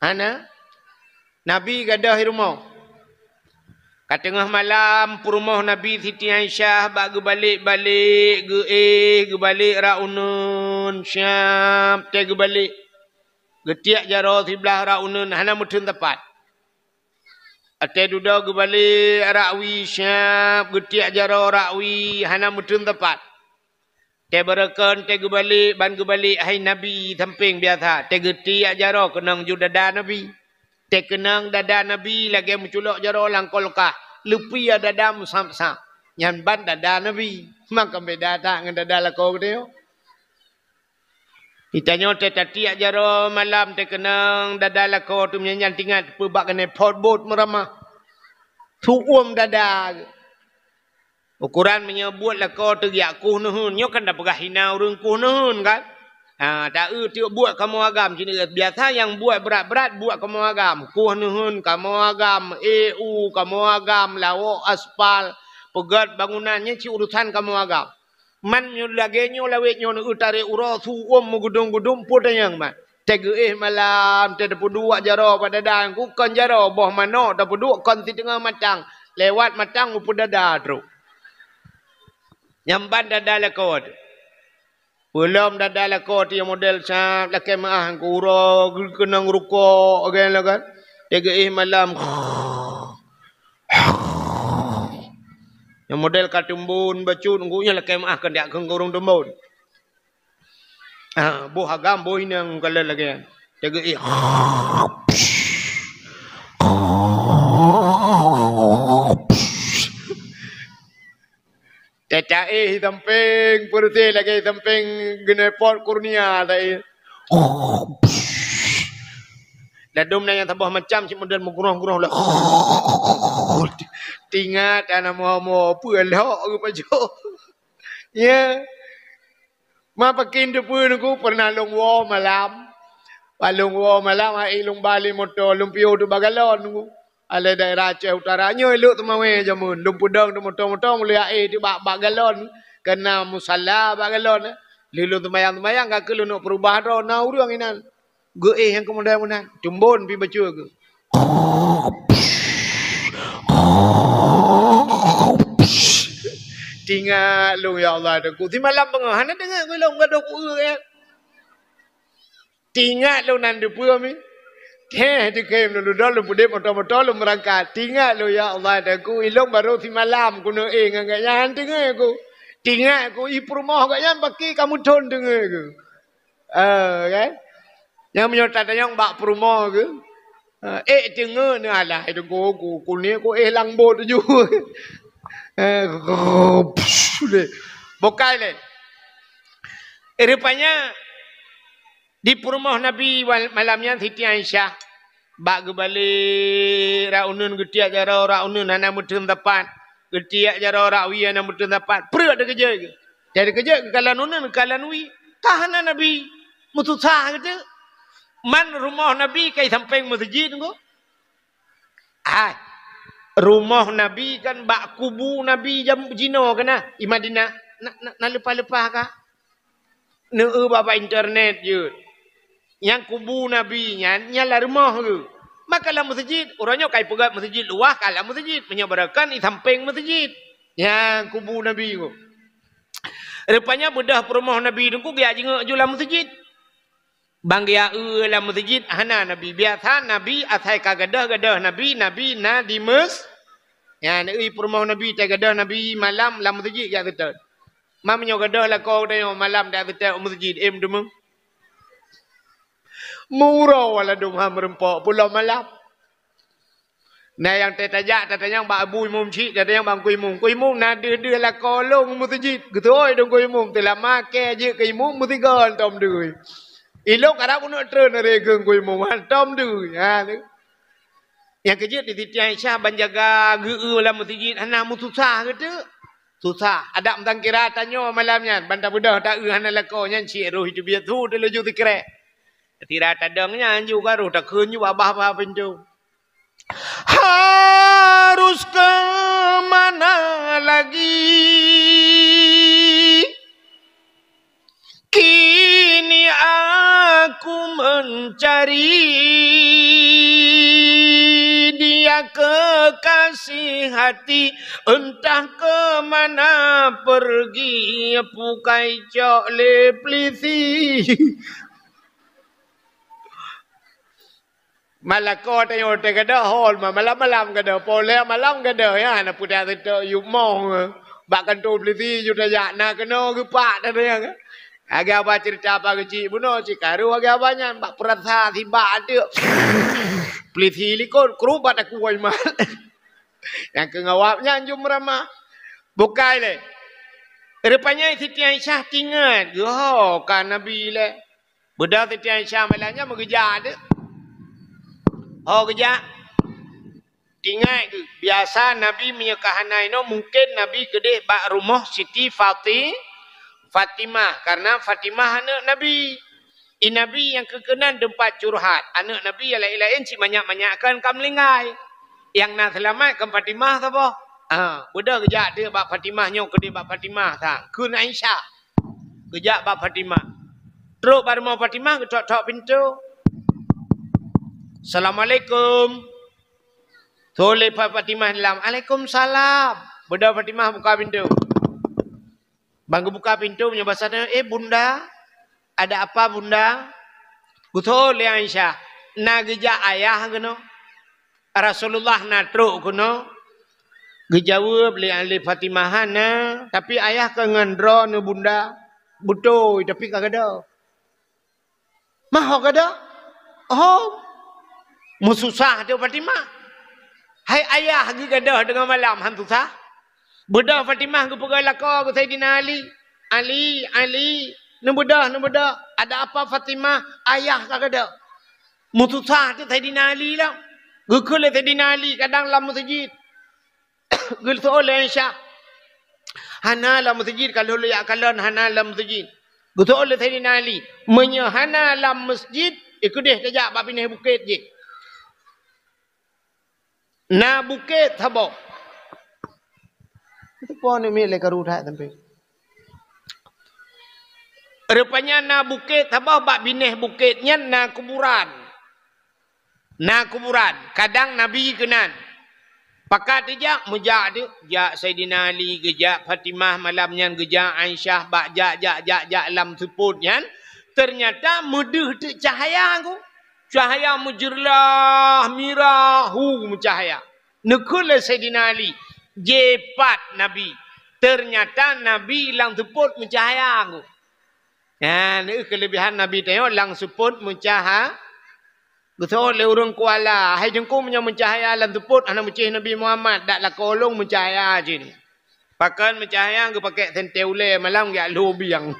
Ana. Ha, Nabi gadah di rumah. Kat tengah malam pu rumah Nabi Siti Aisyah bagu balik-balik ge eh ge balik raunun syam teg balik. Getiak jaro sebelah raunun hana mutun tepat. Ate duduk ge balik rawi syam getiak jaro rawi hana mutun tepat. Teberakan tegu balik, bangu balik, hai Nabi tamping biasa. Tegu ti ajaro kenang ju dada Nabi. Tekenang dada Nabi lagi muculok jaro lang kolka. Lupi ya dada musamsa. Yang ban dada Nabi. Maka beda tak dengan dada lah kau kata yo. Kita nyok te tati ajaro malam tekenang dada lah kau tu menyanyi tingat. Pebak kena potbot merama. Tu um dada. Tu Ukuran menyebut lah kau teriak kuhnuhun. Nyo kan dah pernah hina orang kuhnuhun kan? Ha, tak ada e tiup buat kamu agam. Jadi Biasa yang buat berat-berat buat kamu agam. Kuhnuhun kamu agam. EU kamu agam. Lawak aspal. Pegat bangunannya si urusan kamu agam. Man nyo lagi nyo lawe nyo nyo utari urasu um gudung-gudung pun yang man. Tegu eh malam. Tidak dua jarak pada dalam. Kukan jarak. Boh mana. Tidak dua kan si tengah macam. Lewat macam upu dadah teruk nyamban dah dala kod belum dah dala kod yang lah lah model sa la ke ma ang kuro kenang ruko ogen la kan tege ih malam yang model katumbun bacun ngunya la ke ma ah kendak kengurung tumbun ah bu hagam bu inang kala lagi tege ih Oh. Cacak eh samping putih lagi ping, gene port kurnia ada. Dan domnya yang tambah macam si modern mengurung-urung lah. Tingat anak mahu apa lah aku pajak. Ya. Ma pakin de pun aku pernah long malam. Palung malam ai long bali motor lumpio tu bagalon aku ala daerah Aceh Utara nyo elok temawe jamun lumpudang tu motong-motong mulia ai di bak bak galon kena musalla bak galon lilu temayang temayang ka kelu nak perubah ro na urang inan ge eh yang kemudian mana tumbon pi bacu ge tinggal lu ya Allah tu di malam pengahana dengar ku lu ngado ku ya tinggal lu nan de puami Heh, tu kem dulu dulu budek motor-motor lu merangkat. Tinggal lu ya Allah aku. Ilong baru si malam kuno ing enggak nyahan tinggal aku. Tinggal aku ibu rumah enggak nyahan pakai kamu don tinggal aku. Eh, uh, kan? Yang menyatakan yang bak perumah ke. Eh, tengah ni alah. Itu go, go, go, ni, go, eh, langbo tu je. Eh, go, go, go, go, di perumah Nabi malamnya Siti Aisyah. Bak kembali raunun getiak jarak raunun anak muda dapat getiak jarak rawi anak muda dapat perlu ada kerja ke? Dari kerja ke nunun, kalau kalan wi tahanan nabi mutusah gitu man rumah nabi kai sampai masjid tu ah rumah nabi kan bak kubu nabi jam jino kena ah. imadina nak nak lepas lepas ka? Nuh bapa internet jut yang kubu Nabi yang nyala rumah ke. Maka dalam masjid, orangnya kaya pegat masjid luah, kalah masjid. Menyebarakan di samping masjid. Yang kubu Nabi ke. Rupanya bedah perumah Nabi itu, dia jengok je dalam masjid. Bangga dalam e masjid, hana Nabi. Biasa Nabi, asai kagadah-gadah Nabi, Nabi na di Yang ni perumah Nabi, tak gadah Nabi malam dalam masjid, ya betul. Mamnya gadah lah kau, malam dah betul masjid. Eh, demam. Murau wala dumha merempok pulau malam. Na yang tetajak tetanya bak abu imum cik tetanya bang ku imum. Ku imum na de de la kolong mutajid. Gitu oi dong ku imum te make je ke imum mutiga antom dui. Ilo kada kuno tren re geng ku imum antom ha, dui. Ha tu. Yang kerja di Siti Aisyah banjaga geu la mutajid ana mutusah gitu. Susah. Ada mentang kira tanya malamnya. Bantah budah tak ke hana lakonya. Cik roh itu biar tu. Dia lejuh dikerak tidak tadangnya juga ruh tak kunyu abah Harus ke mana lagi? Kini aku mencari dia kekasih hati entah ke mana pergi pukai cok leplisi Malako tanya orang tengah dah hall mah malam malam kena pola malam kena ya nak putih ada tu yuk mong bahkan tu beli si juta ya nak kena gupa dah dia agak apa cerita apa kecil bunuh cik karu agak apa ni perasa si bak ada beli si likut kerubah tak kuai mah yang kengawapnya anjum ramah bukai leh Rupanya Siti Aisyah tinggal. Oh, kan Nabi leh. Budak Siti Aisyah malanya mengejar Oh kerja. Tinggal ke. Biasa Nabi punya kahanai no. Mungkin Nabi kedih bak rumah Siti Fatih. Fatimah. Karena Fatimah anak Nabi. I Nabi yang kekenan tempat curhat. Anak Nabi yang lain-lain si banyak-banyakkan kam lingai. Yang nak selamat ke Fatimah tu apa? Ha, budak kerja dia bak Fatimah nyok kedih bak Fatimah tak. Kun Aisyah. Kerja bak Fatimah. Teruk bak rumah Fatimah ketok-tok pintu. Assalamualaikum. Tolik Pak Fatimah dalam. Waalaikumsalam. Bunda Fatimah buka pintu. Bangku buka pintu punya bahasa Eh bunda. Ada apa bunda? Kutolik ah, Aisyah. Nak geja ayah kena. Rasulullah nak teruk kena. Gejawa beli Ali Fatimah na. Tapi ayah kengen drone bunda. Betul. Tapi kagak ada. Mahok ada. Oh. Mususah dia Fatimah. Hai ayah pergi gadah dengan malam hang susah. Budah Fatimah ke pegawai laka ke Saidina Ali. Ali, Ali. Ni budah, ni budah. Ada apa Fatimah? Ayah ke gada. Mususah tu Saidina Ali lah. Gukul le Saidina Ali kadang lah masjid. Gul soal le Insya. Hana lah masjid kalau lu ya kalan hana lah masjid. Gul soal le Saidina Ali. Menyehana lah masjid. Ikut deh kejap. Bapak pindah bukit je. นาบุเกตทบอกทุกคนมีอะไรก็รู้ได้ทั้งไปรูปนี้นาบุเกตทบอกบักบินเนบุเกตนี่นาคุบุรานนาคุบุรานคดังนบีกันนั้นประกาศที่จะมุจจัดที่จะไซดินาลีกิจักฟาติมาห์มาลามยันกิจักอันชาห์บักจักจักจักจักลำสุดพูดยัน ternyata mudah cahaya aku cahaya mujirlah mirahu cahaya nekulah Sayyidina Ali jepat Nabi ternyata Nabi lang support mencahaya aku dan ha, kelebihan Nabi tengok lang support mencahaya Ketua oleh orang kuala. Hai jengku punya mencahaya alam tepuk. Anak mencih Nabi Muhammad. Daklah kolong mencahaya je ni. Pakan mencahaya. Aku pakai sentai ulai malam. Gak lobi yang.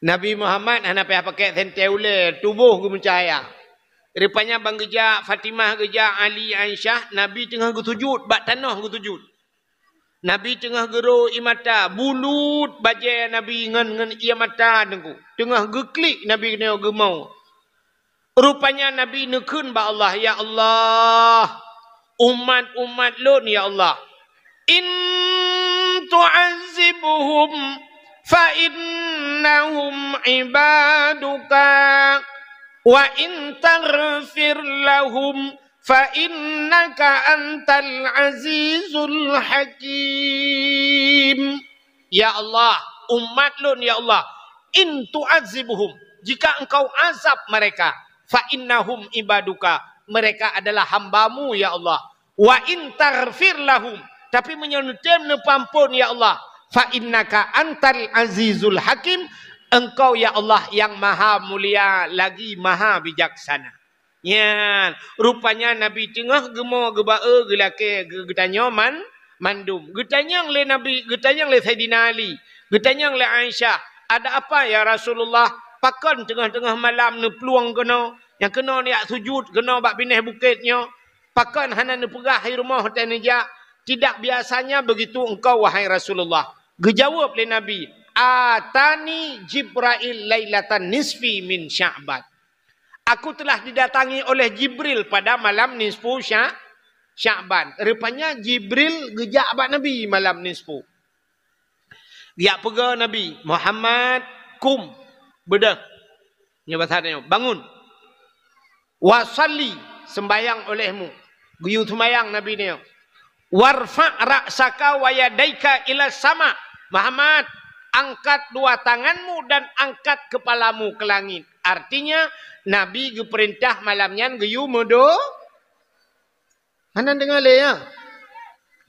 Nabi Muhammad hendak payah pakai sentai ular, tubuh ke percaya. Rupanya bang geja, Fatimah geja, Ali Aisyah, Nabi tengah ke sujud, bak tanah ke sujud. Nabi tengah geru imata, bulut baje Nabi ngan ngan ia nengku. Tengah geklik Nabi kena gemau. Rupanya Nabi nekun ba Allah, ya Allah. Umat-umat ni ya Allah. In tu'azibuhum فإنهم عبادك وإن تغفر لهم فإنك أنت العزيز الحكيم يا الله أمات لون Ya Allah, إن تعذبهم jika engkau azab mereka fa innahum ibaduka mereka adalah hambamu ya Allah wa intaghfir lahum tapi menyenutim nepampun ya Allah fa innaka antal azizul hakim engkau ya Allah yang maha mulia lagi maha bijaksana ya rupanya nabi tengah gemo gebae gelake gedanyo man mandum gedanyo le nabi gedanyo le sayidina ali gedanyo le aisyah ada apa ya rasulullah Pakan tengah-tengah malam ne peluang kena yang kena ni sujud kena bak pinih bukitnya pakon hanan ne pegah rumah tanah tidak biasanya begitu engkau wahai rasulullah Gejawab oleh Nabi. Atani Jibril Lailatan Nisfi min Sya'ban. Aku telah didatangi oleh Jibril pada malam Nisfu Sya'ban. Rupanya Jibril gejak abad Nabi malam Nisfu. Dia pega Nabi Muhammad kum bedah. Nyebatannya bangun. Wasalli sembayang olehmu. Guyu semayang Nabi ni. Warfa' ra'saka wa yadaika ila sama' Muhammad, angkat dua tanganmu dan angkat kepalamu ke langit. Artinya, Nabi diperintah malamnya, Giyu mendoa. Mana dengar dia? Ya?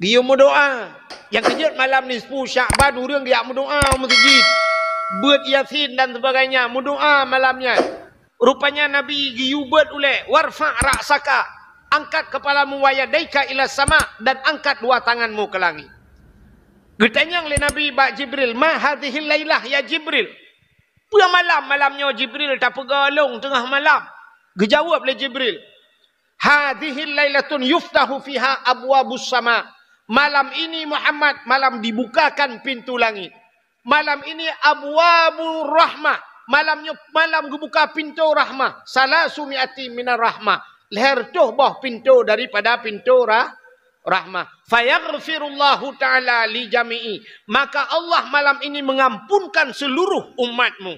Giyu mendoa. Yang kejut malam ni, 10 syakban, orang dia mendoa, masjid. Bert Yasin dan sebagainya, mendoa malamnya. Rupanya Nabi giyu bert oleh warfa' raksaka. Angkat kepalamu wayadaika ila sama dan angkat dua tanganmu ke langit. Ditanya oleh Nabi Bak Jibril, "Ma hadhil lailah ya Jibril?" Pula malam malamnya Jibril tak pegalung tengah malam. Gejawab oleh Jibril, "Hadhil lailatun yuftahu fiha abwabus sama." Malam ini Muhammad malam dibukakan pintu langit. Malam ini abwabu rahmah. Malamnya malam dibuka pintu rahmah. Salasumiati minar rahmah. Leher tuh bah pintu daripada pintu rahmah rahmah. Fayaghfirullahu ta'ala li jami'i. Maka Allah malam ini mengampunkan seluruh umatmu.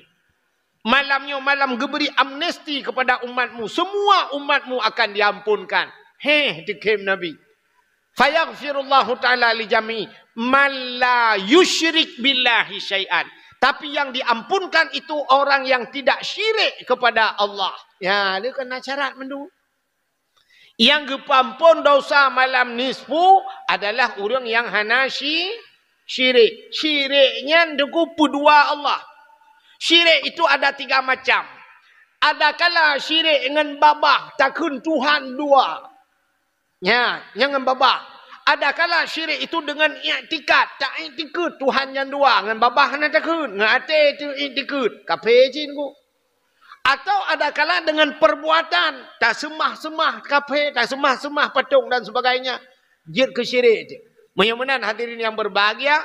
Malamnya malam geberi amnesti kepada umatmu. Semua umatmu akan diampunkan. Heh, dikim Nabi. Fayaghfirullahu ta'ala li jami'i. Malla yushrik billahi syai'an. Tapi yang diampunkan itu orang yang tidak syirik kepada Allah. Ya, dia kena syarat mendukung. Yang gepampun dosa malam nisfu adalah orang yang hanasi syirik. Syiriknya dekupu dua Allah. Syirik itu ada tiga macam. Adakala syirik dengan babah takun Tuhan dua. Ya, yang dengan babah. Adakala syirik itu dengan i'tikad, tak i'tikad Tuhan yang dua dengan babah nak takun, ngate itu i'tikad. Kafe jin ku. Atau ada kala dengan perbuatan. Tak semah-semah kafe, tak semah-semah patung dan sebagainya. jir ke syirik itu. Menyemenan hadirin yang berbahagia.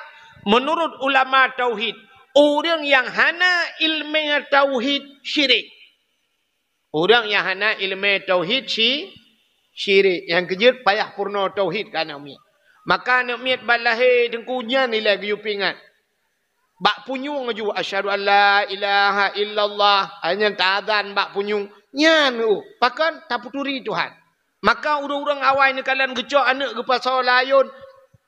Menurut ulama Tauhid. Orang yang hana ilmu Tauhid syirik. Orang yang hana ilmu Tauhid si syirik. Yang kejir payah purna Tauhid kan Umiat. Maka Umiat balahir dengkunya nilai kuyupingan bak punyung ju asyhadu alla ilaha illallah hanya tadan bak punyung nyan u pakan taputuri tuhan maka urang-urang awai ni kalian gecok anak ke pasal layon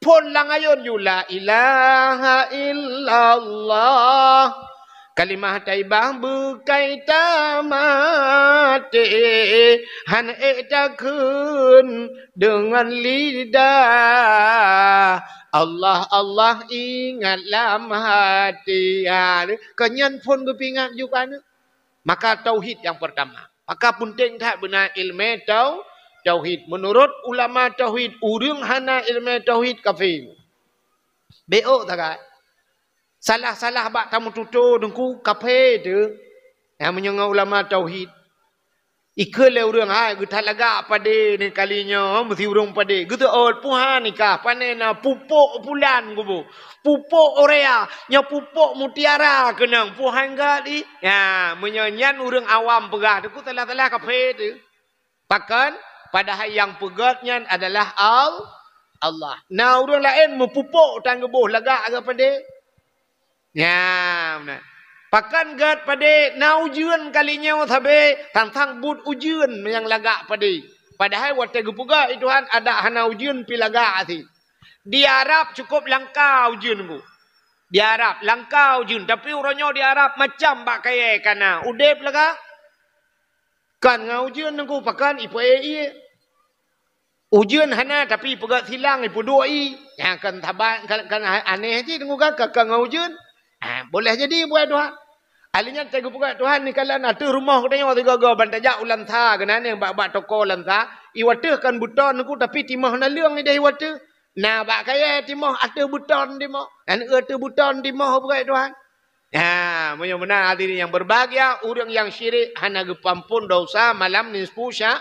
pon lang ayon ju la ilaha illallah kalimah taibah bekaita mate han etakun dengan lidah Allah Allah ingatlah dalam hati ane. Kenyan pun kepingat juga ane. Maka tauhid yang pertama. Maka penting tak benar ilmu tau tauhid. Menurut ulama tauhid, urung hana ilmu tauhid kafir. Beo tak kan? Salah-salah bak kamu tutur dengku kafe tu. Yang menyengah ulama tauhid. Ikal le urang ha gitu apa deh ni kalinya oh, mesti urang pada Kita oh puhan nikah panen pupuk bulan gubu pupuk orea nya pupuk mutiara kenang puhan gali ya menyanyian urang awam pegah tu ku telah-telah kafe tu pakan padahal yang pegatnya adalah al Allah nah urang lain mempupuk tanggebuh lega apa deh? ya benar Pakan gad pada na kalinya tabe tang but ujian yang laga pada. Padahal waktu gupuga itu eh, ada hana ujian pi laga Di Arab cukup langka ujian Di Arab langka ujian tapi urangnya di Arab macam bak kaya kana udep laga. Kan ngau ujian nengku pakan eh, tapi puga silang ipo dua i. Yang kan tabak kan, kan aneh ti tengku kan kakak ha, boleh jadi buat eh, doa. Alinya cikgu pukat Tuhan ni kalau nak tu rumah kau tanya waktu gaga bantai jak ulan tha kena ni bab bab toko ulan tha iwatu kan buton ku tapi timah na leung ni dah iwatu na bab kaya timah ada buton di mah dan ada buton di mah pukat Tuhan Ha, munyo mana hadirin yang berbahagia, orang yang syirik hana gepampun dosa malam ni spusha.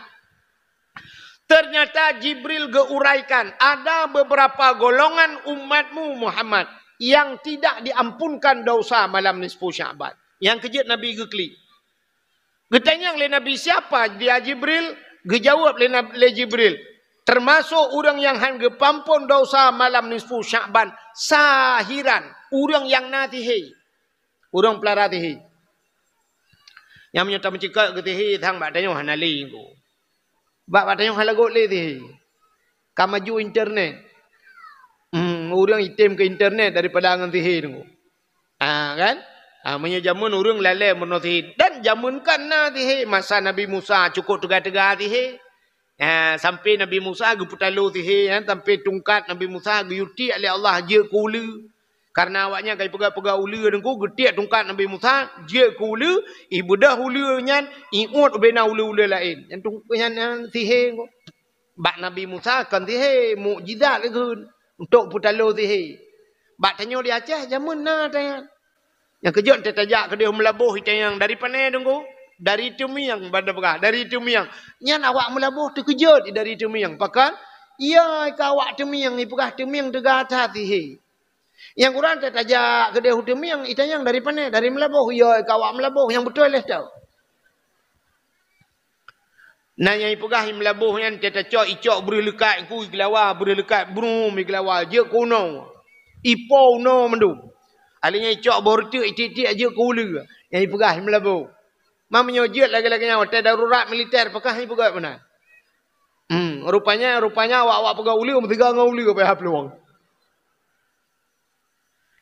Ternyata Jibril geuraikan, ada beberapa golongan umatmu Muhammad yang tidak diampunkan dosa malam nisfu Syaban yang kejut Nabi Gekli. Getanya oleh Nabi siapa? Dia Jibril. Gejawab oleh Nabi Jibril. Termasuk orang yang hang gepampun dosa malam nisfu syakban. Sahiran. Orang yang natihi. Orang pelaratihi. Yang menyata mencikak getihi. Thang bak tanyo hanali. Bak bak tanyo halagot leh tihi. Kamaju internet. Hmm, orang item ke internet daripada angan tihi. Ah, kan? Ah ha, menyamun urang lalai menotih dan jamunkan na tihe masa Nabi Musa cukup tega-tega tihe. Ha, ah, sampai Nabi Musa guputalu tihe ha, ya. sampai tungkat Nabi Musa guyuti oleh Allah je kulu. Karena awaknya kai pega-pega ulu dan ku getiak tungkat Nabi Musa je kulu ibudah ulu nyan iut bena ulu-ulu lain. Yang tungkat tihe ko. Bak Nabi Musa kan tihe mukjizat ke untuk putalu tihe. Bak tanyo di Aceh zaman na tanya. Yang kerja kita tajak ke dia melabuh itu yang dari panai tunggu. Dari itu miang pada berah. Dari itu miang. Yang awak melabuh tu kerja dari itu miang. Pakan. Ya ke awak itu miang ni berah itu miang tu gata tihi. Yang kurang kita tajak ke dia itu miang. Itu yang dari panai. Dari melabuh. Ya ke awak melabuh. Yang betul lah tau. Nanya ibu gah yang melabuh yang kita cok icok beri lekat ku ikhlawa beri lekat brum ikhlawa je kuno. Ipo no mendung. Alinya cok borte titik aja kula. Yang ipegah melabu. Mam menyojot lagi-lagi nyawa. Tak darurat militer. Pekah ni pegawai mana? Hmm. Rupanya, rupanya awak-awak pegawai uli. Om tiga dengan uli. Apa yang hapli orang?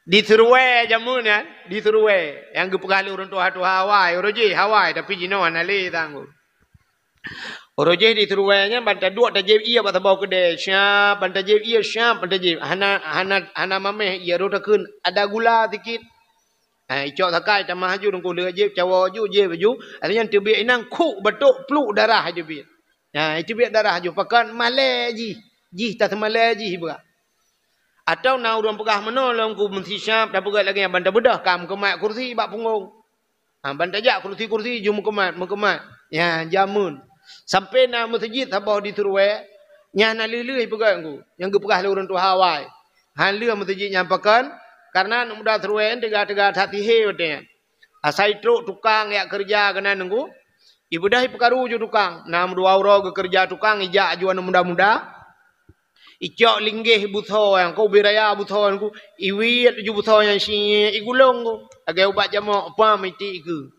Diseruai jamun ya. Diseruai. Yang kepegali orang tu hatu Hawaii. Orang je Hawaii. Tapi jino anali tanggung. Rojeh di teruainya bantah dua tak jeb iya bantah bau kedai syap bantah jeb iya syap bantah jeb hana hana hana mameh iya rota kun ada gula sikit ai eh, cok sakai tamah ju nungku le jeb cawa ju jeb ju artinya tebi inang ku betuk plu darah ju bi ha ya, eh, itu darah ju pakan malai ji ji ta malai atau nak urang pegah menolong kau mesti syap dapat gak lagi bantah bedah kam kemat kursi bapungong, punggung ha bantah kursi-kursi jum kemat mekemat ya jamun Sampai na masjid tabah di turwe, nyah na lilu ai aku Yang ge perah lurun lah tu Hawaii. Han lu masjid nyah pakan karena muda turwe tegar-tegar hati he Asai tu tukang ya kerja kena nunggu. Ibu dah pekaru ju tukang. Nam dua uro kerja tukang ijak ju muda-muda. Icok linggih butho yang kau beraya butho yang ku iwi atau butho yang sini igulong ku agak ubat jamu apa mesti iku.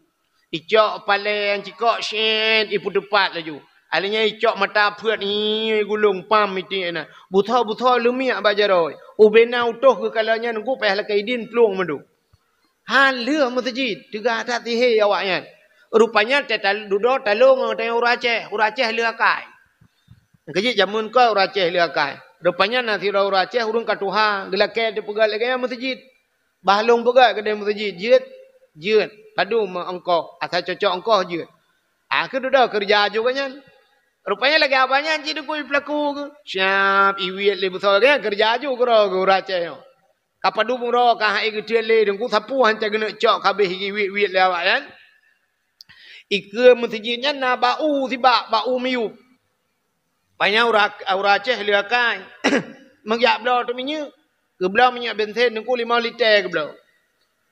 Icok paling cikok syet ibu depat laju. Alinya icok mata puat ni gulung pam itu na. butha buta lumi apa jaroi. Ubena utoh ke kalanya nunggu pah lekai din peluang madu. Hal leh masjid juga ada tihe awaknya. Rupanya tetal duduk talung orang tengah urace urace leakai. Kaji zaman ke urace leakai. Rupanya nasi rau urace urung katuha gelak kaya dipegal lagi masjid. Bahlong pegal kedai masjid. Jadi jeun padu me engko asa cocok engko jeun ah ke dudah kerja juga nya rupanya lagi apanya anci de kui pelaku ke siap iwi le buso ke kerja juga ro ke urace yo ka padu muro ka hai ke tele de sapu hanca kena cok kabe hi iwi iwi le awak kan ikue mesti nya na bau tiba bau miu banyak urak urace le akan mengyak blo tu minyu ke blo minyak bensin de 5 liter ke blo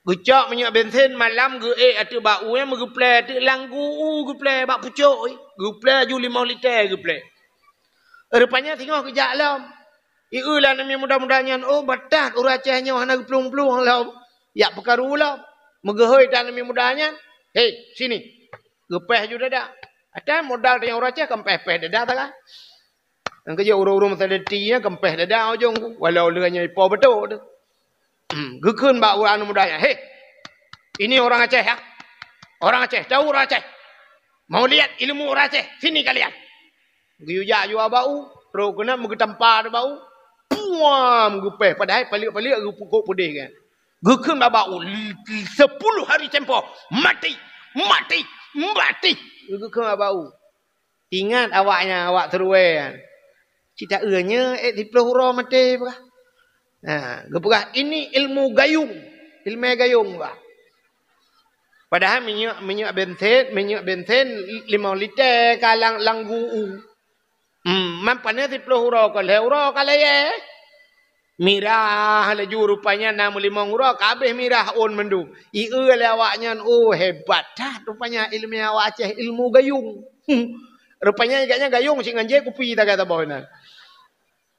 Gecak minyak bensin malam ge eh atu ba yang gepla atu langgu u gepla ba pucuk oi. Gepla ju 5 liter gepla. Rupanya tengok ke jalan. Iu lah nami mudah-mudahnya oh batah uracahnya hana gepelung-pelung lah. Ya perkara ulah. Megehoi dan nami mudahnya. Hei, sini. Gepeh ju dada. Atan modal dia uracah kempeh-peh dada ta kan. Dan kerja urung-urung masa dia tinggi ya, kempeh dada oh, ujung. Walau dia hanya betul. Gekun bak muda ya. Hei. Ini orang Aceh ya. Orang Aceh. Tahu orang Aceh. Mau lihat ilmu orang Aceh. Sini kalian. Giyujak juga bau. Teruk kena tempat bau. Puam. Gepeh. Padahal paling-paling gupuk pedih kan. Gekun bak bau. Sepuluh hari tempoh. Mati. Mati. Mati. Gekun bak bau. Ingat awaknya. Awak teruai kan. Cita-ernya. Eh, tipe hurrah mati. Berapa? Ha, gepurah ini ilmu gayung. Ilmu gayung lah. Padahal minyak minyak bensin, minyak bensin lima liter kalang langgu. Hmm, mampanya si puluh huruf kalau huruf kalau ya. Mirah leju rupanya enam lima huruf. Kabeh mirah on mendu. Iu lewaknya lah oh hebat. Dah, rupanya ilmu awak ilmu gayung. Hmm. Rupanya ikatnya gayung sih nganjek kupi tak kata bawah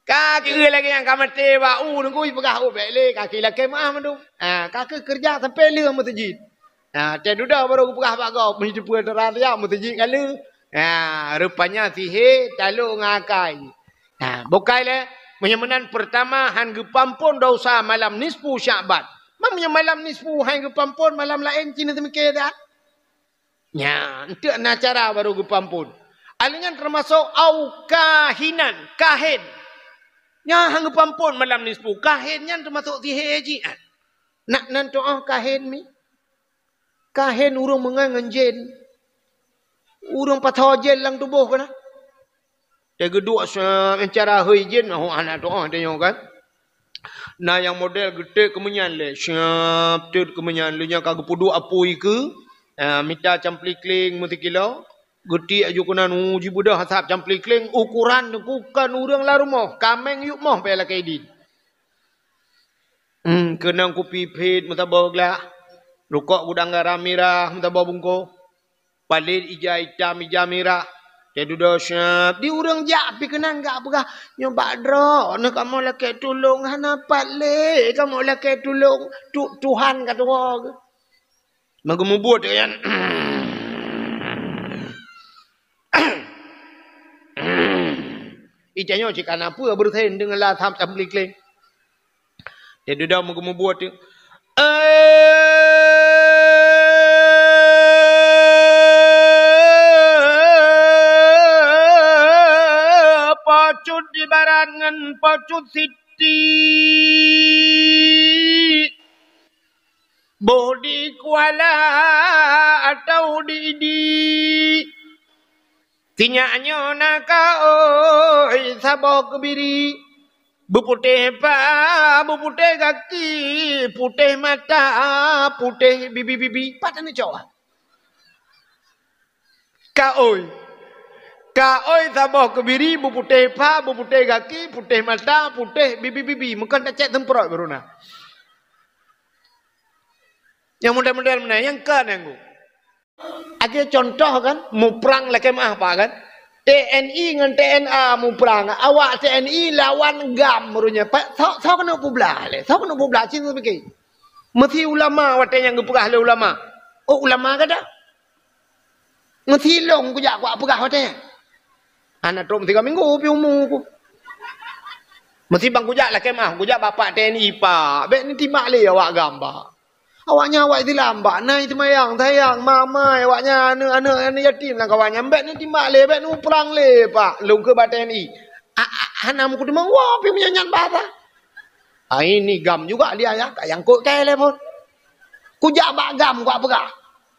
Kaki lagi yang kamu tewa, uh, nunggu ibu kah, uh, kaki lagi mah mandu. Ah, ha, kaki kerja sampai lu mau tuji. Ah, dah baru ibu kah pak kau, mesti buat terang dia mau tuji kalu. rupanya sihe, talu ngakai. Ah, ha, bukai le, lah. menyemenan pertama han pampun pun dosa malam nisfu syakbat. Mam yang malam nisfu han pampun malam lain cina demikian dah. Ya, tidak nak cara baru gupam pun. Alingan termasuk aukahinan, kahin, Ya hang pampun malam ni sepuh. Kahin yang tu masuk zihir haji. Ah. Nak nantuk ah oh, kahin mi. Kahin urung mengang ngenjen. Urung patah jen lang tubuh kena. Dia geduk secara eh, hui jen. Oh anak tu ah oh, tengok kan. Nah yang model gede kemenyan le. Siap tu kemenyan lu Yang kagupudu apuik ke. Uh, minta campli kling mesti Getik aja kena uji budak sahab campling keling Ukuran bukan urang lah rumah. Kameng yuk moh pahala di Hmm, hmm kena aku pipit minta bawa gelap. Rukuk budang garam merah minta bawa bungko. Palit ija hitam ija merah. Dia duduk syap. Di urang jak pi kena enggak apakah. Yang badra. Nah, kamu lelaki tolong. Hana palit. Kamu lelaki tolong. Tuhan kata orang. Maka membuat kan. I tanya cik kan apa bersaing dengan lah tam sam bling Dia duduk muka membuat tu. Eh, pacut di barangan pacut siti. Bodi kuala atau didi. Bodi Tinyanyo nakao sabok biri Buputeh pa, buputeh kaki, putih mata, putih bibi-bibi. Patah ni cowok. Kaoi. Kaoi sabok biri buputeh pa, buputeh kaki, putih mata, putih bibi-bibi. Mungkin tak cek tempurak beruna. Yang mudah-mudahan menang, yang kan yang ada contoh kan, muprang lekem apa kan? TNI dengan TNA muprang. Awak TNI lawan GAM merunya. Pak, sok sok kena pula le. Sok kena pula cin tu pergi. Mesti ulama watan yang gepukah le ulama. Oh ulama kada. Mesti long kujak, jak apa gah watan. Anak tu tiga minggu pi umur Mesti bang kujak, jak lekem ah, ku jak TNI pak. Bek ni timak le awak gambar. Awaknya awak itu lambat. Nah itu mayang, sayang, mama. Awaknya anak-anak anak yatim lah kawannya. Bek ni timbak leh, bek ni perang leh, pak. Lung ke batin ni. Anak muka dia wah, api punya nyan bata. Ah, ini gam juga dia, ya. Kak yang kot kaya leh pun. Kujak bak gam, kuat pegah.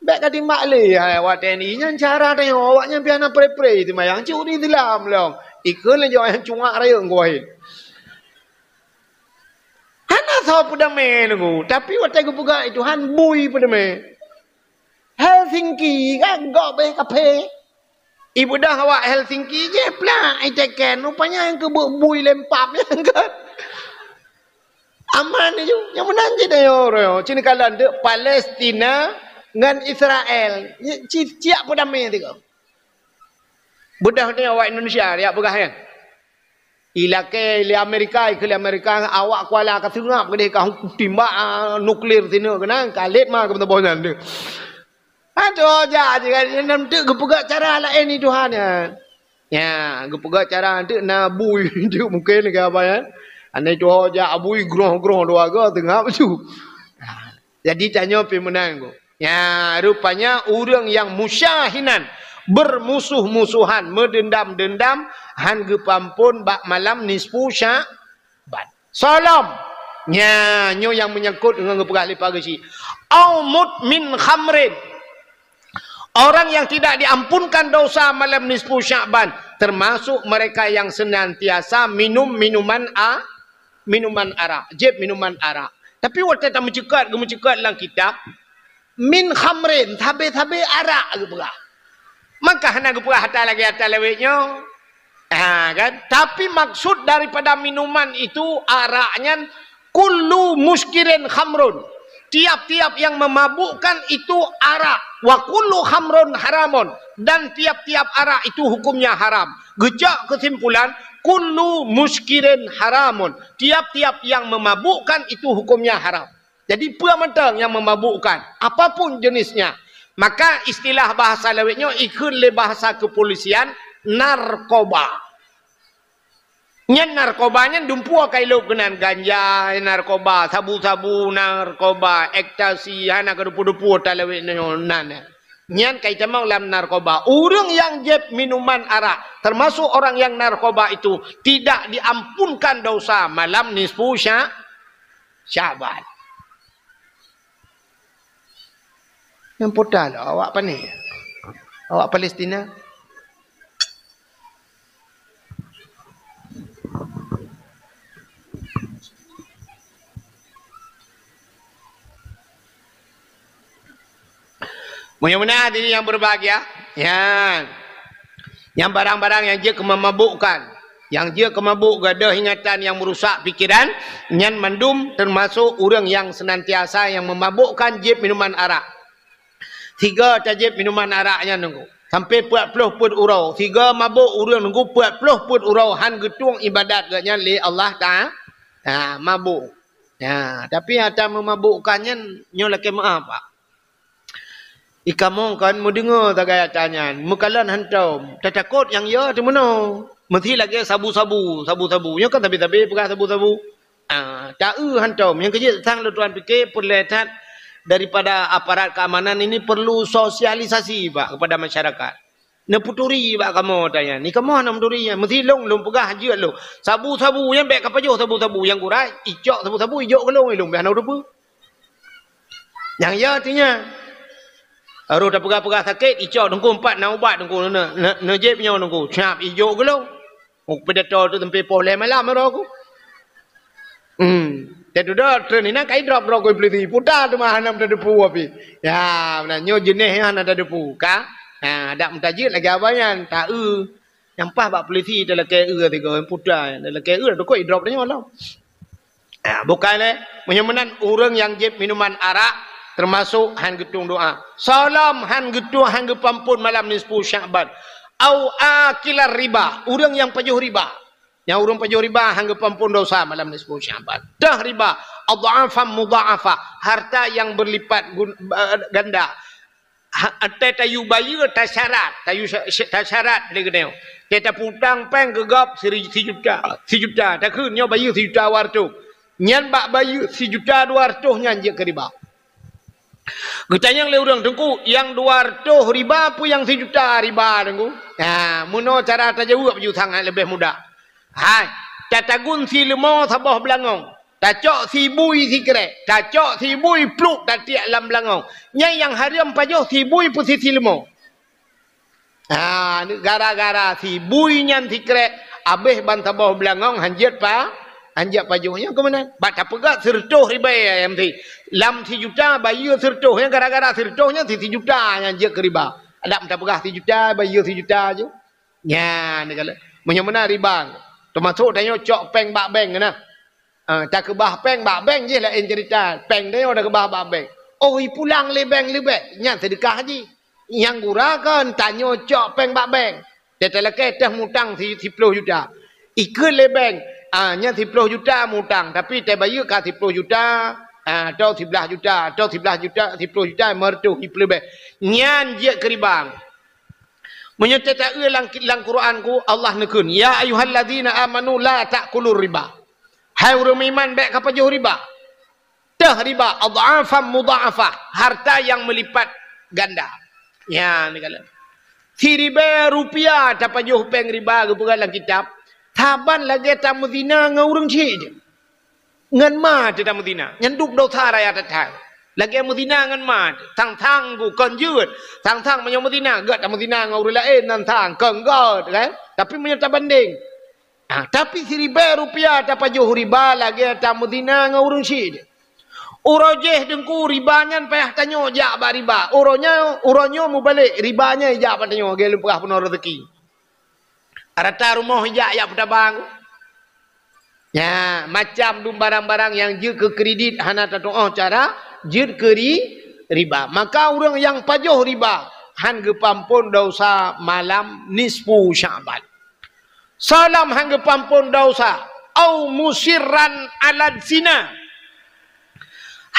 Bek kat timbak leh, ya. Awak tni ni cara tengok. Awaknya pihak nak pre-pre itu mayang. Cuk ni dilam, leh. Ikan leh jauh yang cungak raya, kawahin. Asa pedame nunggu. Tapi waktu aku buka itu eh, han bui main. Helsinki kan gak be kape. Ibu dah awak Helsinki je pula. Itu kan rupanya yang kebuk bui lempap ya kan. Aman itu. Yang mana je dah orang. Cina kalan dek Palestina dengan Israel. Cik pedame tu. Budah ni awak Indonesia. Ya, bukan yang. Ila ke le Amerika, ke le Amerika awak kuala ke sengap ke dia kau timbak uh, ah, nuklir sini kena kalit mah ke betul bosan dia. Aduh, jadi kan dia nak tu gepuga cara lah eh ni Tuhan ya. Ya, gepuga cara tu na bui tu mungkin ke apa ya. Ane tu hoja abui groh-groh dua ke tengah tu. Ah, jadi tanya pemenang ko. Ya, rupanya orang yang musyahinan bermusuh-musuhan, mendendam dendam hangga pampun bak malam nispu syaban. Salam. Nya nyo yang menyangkut dengan ngepegah lepaga si. Au min khamrin. Orang yang tidak diampunkan dosa malam nispu syaban termasuk mereka yang senantiasa minum minuman a minuman arak. jep minuman arak. Tapi waktu tak mencekat, mencekat dalam kitab. Min khamrin, tabe-tabe arak. Gepegah maka hendak gepurah atas lagi atas lewetnya. Ha, kan? Tapi maksud daripada minuman itu araknya kullu muskirin hamron. Tiap-tiap yang memabukkan itu arak. Wa kullu khamrun haramun. Dan tiap-tiap arak itu hukumnya haram. Gejak kesimpulan, kullu muskirin haramon. Tiap-tiap yang memabukkan itu hukumnya haram. Jadi pemerintah yang memabukkan. Apapun jenisnya. Maka istilah bahasa lewatnya ikut le bahasa kepolisian narkoba. Nyen narkobanya dumpua kailo kenan ganja narkoba, sabu-sabu narkoba, ekstasi hana kedupu-dupu talewe nyo nana. Nyen kai cemang lam narkoba. Urung yang jep minuman arak termasuk orang yang narkoba itu tidak diampunkan dosa malam nisfu sya Syaban. Yang putar lah awak apa ni? Awak Palestina? Mudah-mudahan yang berbahagia. Ya. Yang barang-barang yang dia kememabukkan. Yang dia kememabuk gada ingatan yang merusak fikiran. Yang mendum termasuk orang yang senantiasa yang memabukkan dia minuman arak. Tiga tajib minuman araknya nunggu. Sampai puat puluh pun urau. Tiga mabuk urau nunggu puat puluh pun urau. Han getuang ibadat katnya li Allah tak Ha, mabuk. Ha, tapi atas memabukkannya nyolakai maaf pak. Ika mong kan mu dengar tak gaya tanya. Mekalan hantau. Tak takut yang ya tu mana. Mesti lagi sabu-sabu. Sabu-sabu. Ya kan tapi-tapi pegang sabu-sabu. Ha, tak eh hantau. Yang kerja sang lutuan tuan fikir perlihatan daripada aparat keamanan ini perlu sosialisasi pak kepada masyarakat. Neputuri pak kamu tanya. Ni kamu nak neputuri yang Mesti long long pegah je lo. Sabu sabu yang baik ke pajuh sabu sabu yang kurai, ijok sabu sabu ijok ke long eh, long biar apa? Yang ya artinya Aru dah pegah-pegah sakit, ijok tunggu empat nak ubat tunggu nak nak nak punya tunggu. Siap ijok ke long. Oh pedator tu tempat pola, malam aku. Hmm. Tadi dah train ini kai drop drop kau pelit puta tu mah hanam tadi pu api. Ya, mana nyu jenis yang hanam tadi ka? Ha, ada mutajir lagi apa yang tak e? Yang pah bak pelit itu lagi e lah tiga orang puta, lagi e tu lah, kau e drop dengan orang. Ya, bukan le, menyemenan orang yang jep minuman arak termasuk han getung doa. Salam han getung han gepampun malam ni sepuluh syakban. Au akilar riba, orang yang pejuh riba. Yang urung pajak riba hangga pampun dosa malam ni sepuluh syaban. Dah riba. Adha'afam mudha'afah. Harta yang berlipat eh, ganda. Ha, Ata tayu bayu ta syarat. Tayu ta syarat boleh kena. Kita putang peng kegap seri si juta. Si juta. Tak ke nyo bayu si juta wartu. Nyan bak bayu si juta dua ratuh nyanjik ke riba. Ketanya oleh orang tengku yang dua ratuh riba pun yang si juta riba tengku. Nah, ha, muno cara tak jauh apa jutang lebih mudah. Ha, tatagun si lemo sabah belangong. Tacok si bui si kere. Tacok si bui pluk tati alam belangong. Nya yang harian pajuh si bui pun si si lemo. Ha, gara-gara si bui nyan si kere. Habis ban sabah belangong hanjit pa. Hanjit pajuhnya ke mana? Bak tak pegak sertuh riba ya MC. Lam si juta bayu sertuhnya. Gara-gara sertuhnya si si juta hanjit ke riba. Adap tak pegak si juta bayu si juta je. Nya, ni kala. Menyemana riba. Menyemana Termasuk tanya cok peng bak beng kena. Ah, ha, tak kebah peng bak beng je lah cerita. Peng dia ada kebah bak beng. Oh, pulang le beng le beng. Yang sedekah haji. Yang gurakan tanya cok peng bak beng. Dia telah kata mutang si sepuluh juta. Ika lebeng. beng. Ah, yang juta mutang. Tapi dia bayar kat sepuluh juta. Ah, atau sebelah juta. Atau sebelah juta. Sepuluh juta mertuh. Ika le keribang menyetetai lang lang Quran ku Allah nekun ya ayuhalladzina amanu la taqulur riba hai urang iman baik kapa jauh riba teh riba adhafan mudhafa harta yang melipat ganda ya ni kala si riba rupiah tapa jauh peng riba ke pengalang kitab taban lagi tamu zina ngau urang cik je ngan ma tamu zina ngan duk dosa rakyat tetap lagi yang mudina dengan mat tang tang gu kon jut tang tang menyo mudina gat tang mudina ngau rela eh nan tang kon gat kan tapi menyo ta banding ah tapi si riba rupiah ta paju riba lagi ta mudina ngau urung si urojeh dengku ribanya payah tanyo ja ba riba uronya uronyo mu balik ribanya ja ba tanyo pun perah puno rezeki arata rumah ja ya puta bang Ya, macam dum barang-barang yang je ke kredit hana tatu oh cara Jir keri riba. Maka orang yang pajoh riba. Han gepampun dosa malam nisfu syaban. Salam han gepampun dosa. Au musirran alad zina.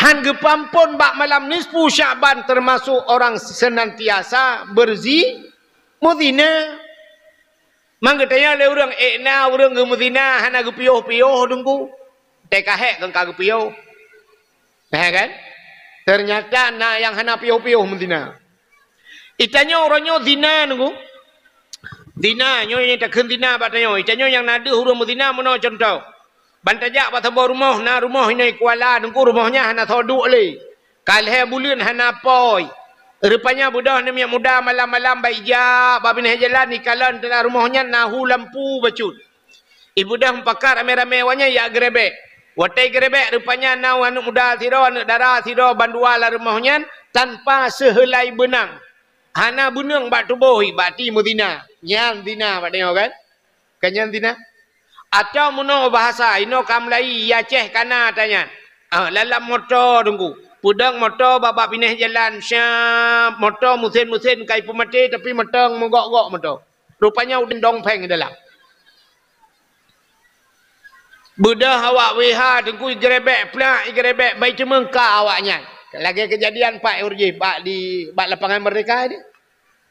Han gepampun bak malam nisfu syaban termasuk orang senantiasa berzi. Muzina. Mangga tanya le orang ekna eh, orang ke Muzina. Han agupioh-pioh dungku. Tekahek kengkak agupioh. Nah kan? Ternyata na yang hana piuh-piuh mentina. Itanya orangnya zina nunggu. Zina nyo yang tak kun batanya. Itanya yang nadu huru mentina mana contoh. Bantajak batabo rumah na rumah ini kuala nunggu rumahnya hana sodu ali. Kalhe bulan hana poi. Rupanya budak ni yang muda malam-malam baik ja babin hejalan ni kalon dalam rumahnya nahu lampu bacut. Ibu dah mempakar merah-merahnya ya grebek. Watai gerebek rupanya nau anak muda siro, anak darah siro, bandua lah rumahnya tanpa sehelai benang. Hana benang bak tubuhi, bak timu dina. Nyan dina, bak tengok kan? Kenyan kan dina? Atau muno bahasa, ino kamlai, ya ceh kana tanya. Ah, lalam motor tunggu. Pudang motor, bapak pindah jalan, Syam motor musin-musin, kai pumatih, tapi matang menggok-gok motor. Rupanya udin dong peng dalam. Budah awak weha tengku gerebek pula gerebek baik cuma engkau awaknya. Lagi kejadian Pak Urji Pak di Pak lapangan mereka ni.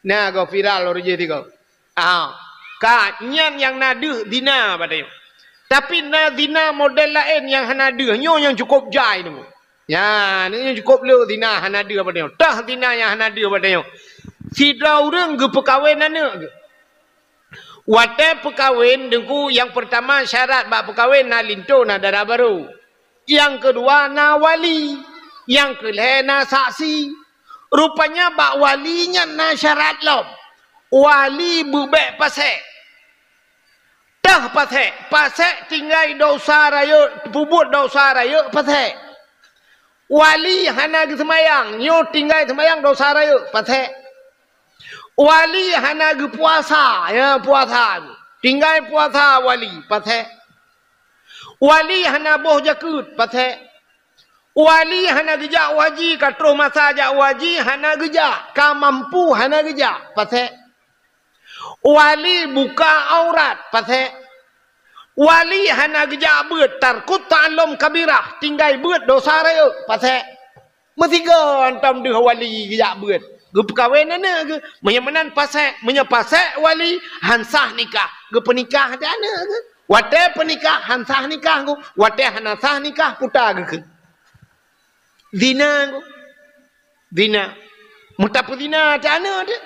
Nah kau viral Urji tiga. Ah. Ka nyang yang nadu dina pada Tapi na dina model lain yang hanadu nyo yang cukup jai tu. Ya, ni yang cukup lu dina hanadu pada yo. Tah dina yang hanadu pada yo. Sidra urang ge pekawen anak Wate perkahwin dengku yang pertama syarat bak perkahwin na linto na darah baru. Yang kedua na wali. Yang kelah na saksi. Rupanya bak walinya na syarat lom. Wali bubek pasak. Tah pasak, pasak tinggai dosa raya. Bubut dosa raya pasak. Wali hana semayang, Nyo tinggai semayang dosa raya pasak wali hana gu puasa ya puasa gu tinggal puasa wali pathe wali hana boh jakut pathe wali hana geja waji katro masa ja waji hana geja ka mampu hana geja pathe wali buka aurat pathe wali hana geja beut tarkut ta'lum kabirah tinggal beut dosa rayo pathe mesti go antam de wali geja beut ke perkahwinan ke menyemenan pasal menyepasal wali hansah nikah ke pernikah dana ke wate pernikah hansah nikah ku wate hansah nikah puta ke zina ku zina mutapu zina dana de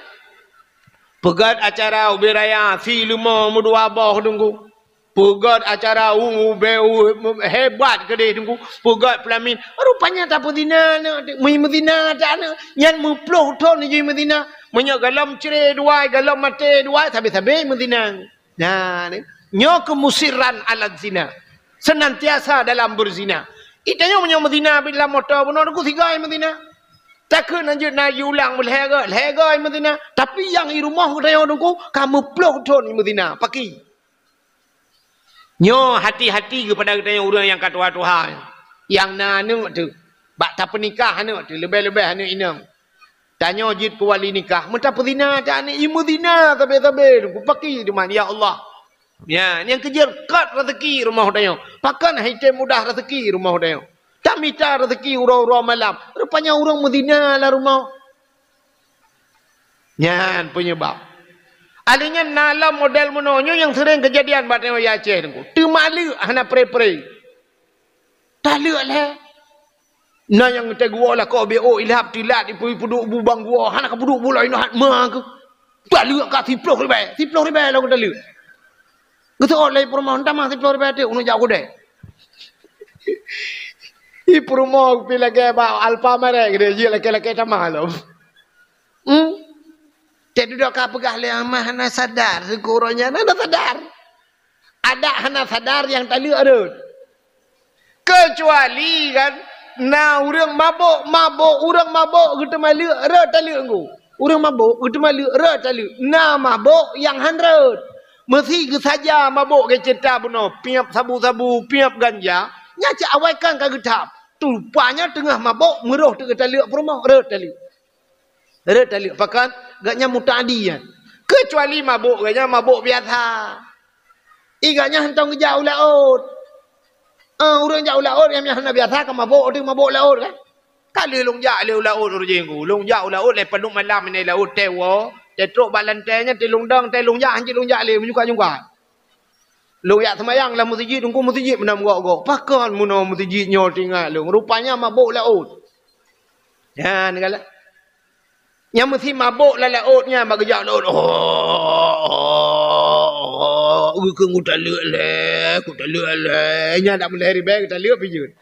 pegat acara ubiraya filmo mudua bah dungu Pegat acara UBU hebat ke dia tunggu. Pegat pelamin. Rupanya tak apa dina. Mui medina tak ada. Yang mempluh tu ni jui medina. Menyok galam cerai dua, galam mati dua. Tapi sabi medina. Nah, ni. Nyok kemusiran alat zina. Senantiasa dalam berzina. Ita yang menyok medina. Bila motor pun aku kutiga yang medina. Tak ke nanti nak ulang melihara. Lihara yang medina. Tapi yang di rumah kutiga orang kutiga. Kamu pluh tu ni medina. Pakai. Nyo hati-hati kepada kita yang orang yang kata Tuhan. Yang nak anu tu. Bak tak pernikah anu tu. Lebih-lebih anu ini. Tanya jid ke wali nikah. Minta perzina tak ni. Ibu zina tapi-tapi. Aku pergi di mana. Ya Allah. Ya. ni Yang kejar kat rezeki rumah tanya. Pakan hati mudah rezeki rumah tanya. Tak minta rezeki orang-orang malam. Rupanya orang mudina lah rumah. ya, punya bapak. Alinya nala model mononyo yang sering kejadian pada waya cengku. Tumalu hana pre-pre. Talu lah. Na yang kita gua lah kau bo ilhab tilat ipu ipu duk bubang gua hana kau duk bola ino hat ma aku. Talu kau tiplok ribai, tiplok ribai lah kau talu. Gitu oleh perumahan tamah tiplok ribai tu unu jago deh. Ipu rumah pilih ke ba alpa mereka dia lelaki lelaki tamah lom. Hmm. Dia duduk apa ke ahli amah hana sadar. Sekurangnya hana sadar. Ada hana sadar yang tadi ada. Kecuali kan. Na orang mabuk, mabuk, orang mabuk. Kita malu, ada tali aku. Orang mabuk, kita malu, ada tali. Na mabuk yang hundred. Mesti ke saja mabuk ke cerita pun. Piap sabu-sabu, piap ganja. Nyacik awaikan ke getap. Tupanya tengah mabuk, meruh tengah tali. Perumah, ada tali. Ada dalil. Fakat gaknya mutadiyan. Kecuali mabuk gaknya mabuk biasa. Igaknya hantong ke jauh laut. Ah uh, urang jauh laut yang hanya biasa ke mabuk tu mabuk laut kan. Kali lung jauh le laut urang ku. Lung jauh laut le penuh malam ni laut tewo. Tetok balantainya di lundang te lung jauh hanjing lung jauh le menyuka juga. Lung ya semayang lah masjid tungku masjid menam gok gok. Pakal muno masjid nyor tinggal lung. Rupanya mabuk laut. Ya, ni kalah. Yang mesti mabuk la lautnya bagejak laut. Oh. Ugu Oh, ngutak lu le, kutak lu le. Nya dak boleh ribe kita lu pijun.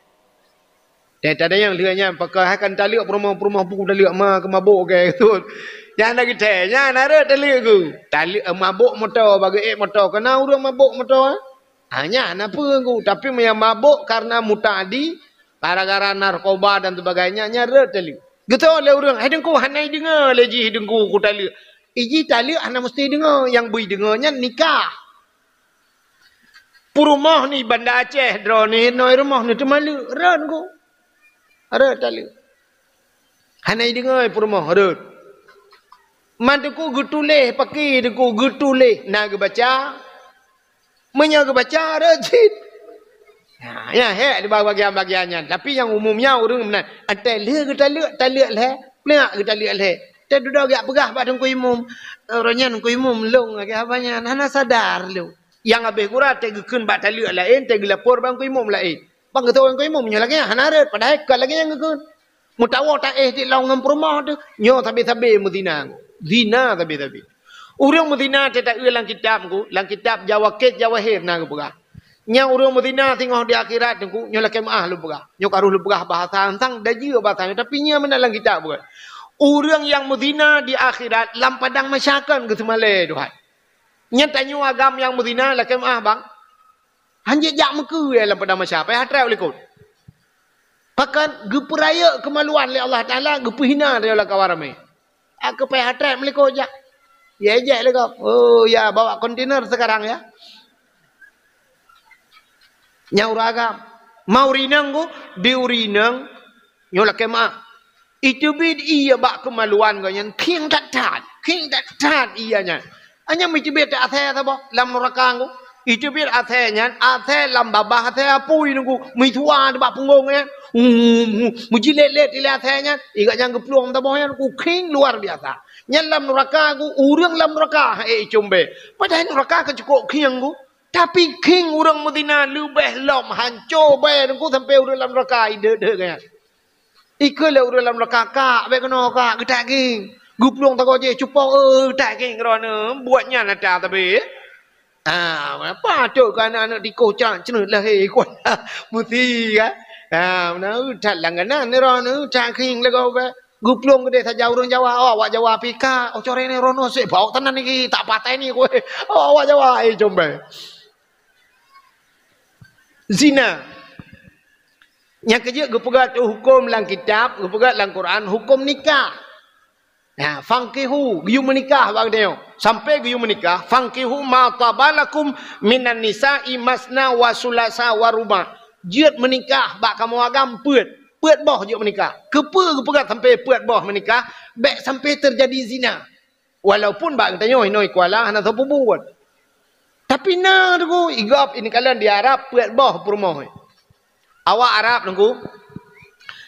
Dan ada yang lu nya pakai akan tali ke rumah-rumah buku tali ke mak mabuk ke itu. Yang lagi tanya, nara tali ke? Tali eh, mabuk motor bagai ek eh, motor. Kena urang mabuk motor ah. Hanya kenapa aku? Tapi yang mabuk karena mutadi, gara-gara narkoba dan sebagainya, nyara telinga. Kata lah orang, hidung ku hanai dengar lagi hidung ku ku tali. Iji tali hana mesti dengar. Yang beri dengarnya nikah. Purumah ni bandar Aceh dra ni, noi rumah ni temalu. Ran ku. Ada tali. Hanai dengar purumah. Ada. Mantu ku gutuleh pakai, ku gutuleh. Nak baca. Menyak baca, rajin. Ha, ya, hek di bawah bagian-bagiannya. Tapi yang umumnya orang menang. Antai ah, leh ke talik, talik leh. Pelengak ke talik leh. Kita duduk agak pegah pada tengku imum. Orangnya tengku imum lung agak apanya. Nana sadar lu. Yang habis kurang, tak gekun bak talik lain, eh. tak gelapur bang tengku imum lain. Eh. Bang ketua tengku imum, nyo lagi. Ah. Hanar, red, pada lagi yang gekun. Mutawak tak eh di laungan perumah tu. Nyo tabi-tabi muzina. Zina tabi-tabi. Orang muzina tak ada kitab ku. Lang kitab jawa kit, jawa hir nya urang Madina tengok di akhirat tengku nya la kemah lu berah nya karu lu berah bahasa tentang, da je bahasa nya tapi nya mana lang kita buat urang yang Madina di akhirat lam padang masyakan ke semale tuhan nya tanyu agam yang Madina la ah bang hanje jak meke ya lam padang masyak pai hatrai boleh kut pakan gepuraya kemaluan le Allah taala gepuhina le Allah kawarame aku pai hatrai meliko jak ya jak le lah oh ya bawa kontainer sekarang ya nyau ragam mau rinang ko di urinang nyau lah kema itu bid iya bak kemaluan ko nyen king tak tat king tak tat iya nyen anya mitu bid athe tha bo lam rakang ko itu bid athe nyen athe lam baba athe apu inu ko mitu an bak pungong nyen muji le le tile athe nyen iga nyang kepluang ta bo nyen ku king luar biasa nyen lam rakang ko urang lam rakah eh, e cumbe padahal rakah ke cukup king ko tapi king orang Medina lubeh lom hancur bayar aku sampai orang dalam raka ide-ide kaya. Iko le orang dalam raka kak, baik kena kak, kita king. Gupluang tak kaya, cupau, eh, kita king kerana buatnya nak tak tapi. Ah, apa tu kan anak dikocak cenut lah hei kuat lah. mesti kan. Ah, mana tak langganan ni ron ni tak king le lah kau ba. Gupluang gede saja urun Jawa, oh, awak Jawa pika, ocore oh, ni rono se bau tenan iki tak pateni ni kowe. Oh, awak Jawa e eh, jombe zina. Yang kerja gepegat tu hukum dalam kitab, gepegat dalam Quran, hukum nikah. Ya, fangkihu, you menikah bang dia. Sampai you menikah, fangkihu ma tabalakum minan nisa'i masna wa sulasa wa ruba. Jiat menikah bak kamu agam peut. Peut boh jiat menikah. Kepe gepegat sampai peut boh menikah, bek sampai terjadi zina. Walaupun bak tanyo inoi kuala hanan sapu buat. Tapi na tu igap ini kalian di Arab buat bah perumah. Awak Arab tu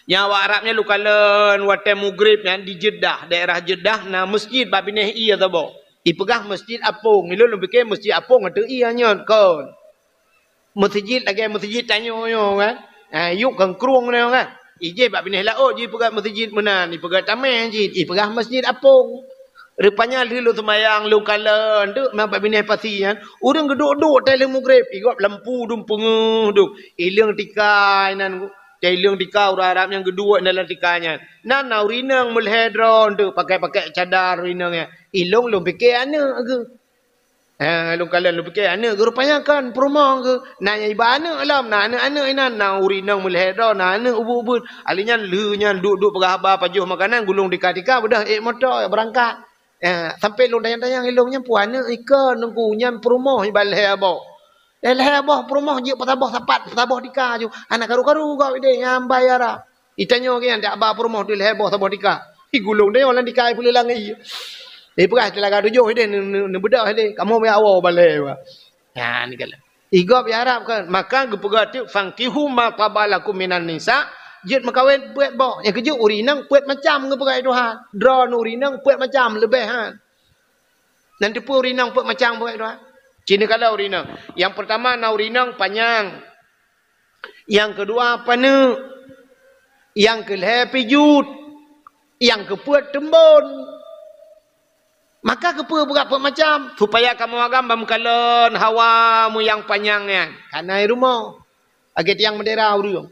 Yang awak Arabnya lu kalen watem mugrib yang di Jeddah, daerah Jeddah na masjid babineh ya i atau bo. I pegang masjid apung, milu lu pikir masjid apung atau i hanya kon. Masjid lagi masjid tanya yo kan. Ah yuk kan kruang ni kan. Ije babineh la oh ji pegang masjid mana ni pegang tamen ji, i masjid apung. Rupanya di lu semayang lu kala tu mampak bini pasi kan. Urang geduk-duk telemograf igap lampu dum pengu duk. Ilang tika inan ku. Ilang tika urang Arab yang kedua dalam tikanya. Kan? Nan nau rinang mulhedro ndu pakai-pakai cadar rinang ya. Kan? Ilang lu pikir ana ke? Ha lu kala lu pikir ana ke rupanya kan perumah ke. Nan yang ibana alam nan ana-ana inan nau rinang mulhedro nan ana ubu-ubu. Alinya lu nya duk-duk pagah-pagah pajuh makanan gulung tika-tika bedah ek eh, motor berangkat. Ya sampai lu dayang-dayang puan puana ika nunggu nyam perumah ibalah abah. Ibalah eh, abah perumah je patabah sapat patabah dika ju. Anak karu-karu kau ide yang bayara. Itanyo ke yang tak abah perumah tu lebah sapat dika. Ki gulung dia orang dika pula lang ai. Eh bukan telah gadu jo ide ne budak ide kamu bayar awal balai. Ha ni kala. Igo biharap kan maka gepegati fankihu ma tabalakum minan nisa' jid makawin puet bok ya kerja urinang puet macam ke pegai Tuhan dron urinang puet macam lebih ha nanti pun urinang puet macam pegai Tuhan Cina kala urinang yang pertama na urinang panjang yang kedua panu yang ke happy jut yang ke puet tembon maka kepa buat puet macam supaya kamu agam bam hawa mu yang panjangnya kanai rumah agit yang mendera urinang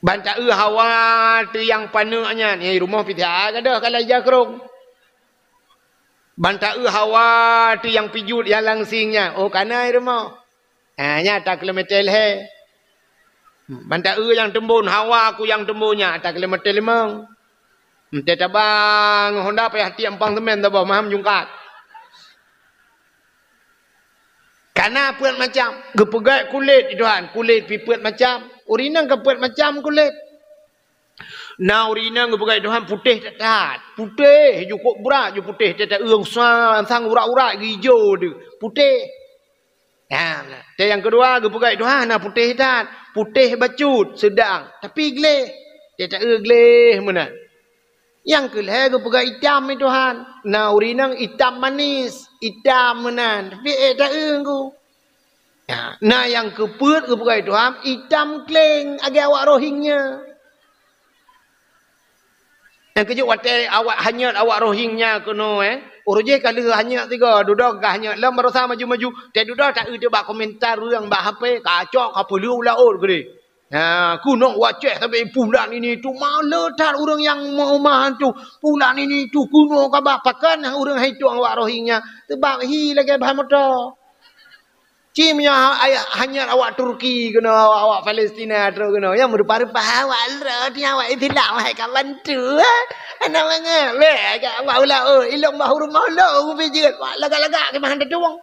Banca e hawa tu yang panuknya ni rumah pi dia dah kalau ja kerong. Banca e hawa tu yang pijut yang langsingnya. Oh kana rumah. Ah ha, nya tak kilometer he. Banca e yang tembun hawa aku yang tembunnya tak kilometer memang. Mente tabang honda pe hati empang semen tabah maham jungkat. Kana puat macam gepegai kulit tuan, kulit pi puat macam Urinang buat macam kulit. Na urinang bagai Tuhan putih tetat. Putih je kok berat je putih tetat. Uang sang urat-urat hijau tu. Putih. Ya, yang kedua bagai Tuhan na putih tetat. Putih bacut sedang. Tapi gleh. Tetat uang gleh mana. Yang kelihatan kepada hitam ni Tuhan. Nah, urinang hitam manis. Hitam mana? Tapi eh, tak ku. Ya. Nah yang keput ke bukan itu. Hitam kling agak awak rohingnya. Yang kejut watak awak hanya awak rohingnya kena eh. Urje kali hanya tiga duduk gah hanya lem baru sama maju maju. Tak duduk tak ada bak komentar ruang bah HP kacau kapu liu la ul gede. Ha ya, ku nak wacek sampai pulan ini tu mala tar orang yang mau mahan tu pulan ini tu kuno kabak pakan orang haitu awak rohingnya tebak hi lagi bah motor. Cim yang ha- ayah hanya awak Turki kena awak awak Palestin atau kena yang merupa-rupa ha, awak lera dia awak itu lah awak ha. kat bantu eh. Anak mengah le agak awak ula oh ilok bahu rumah lo oh, ubi jil awak laga laga ke mana tuang.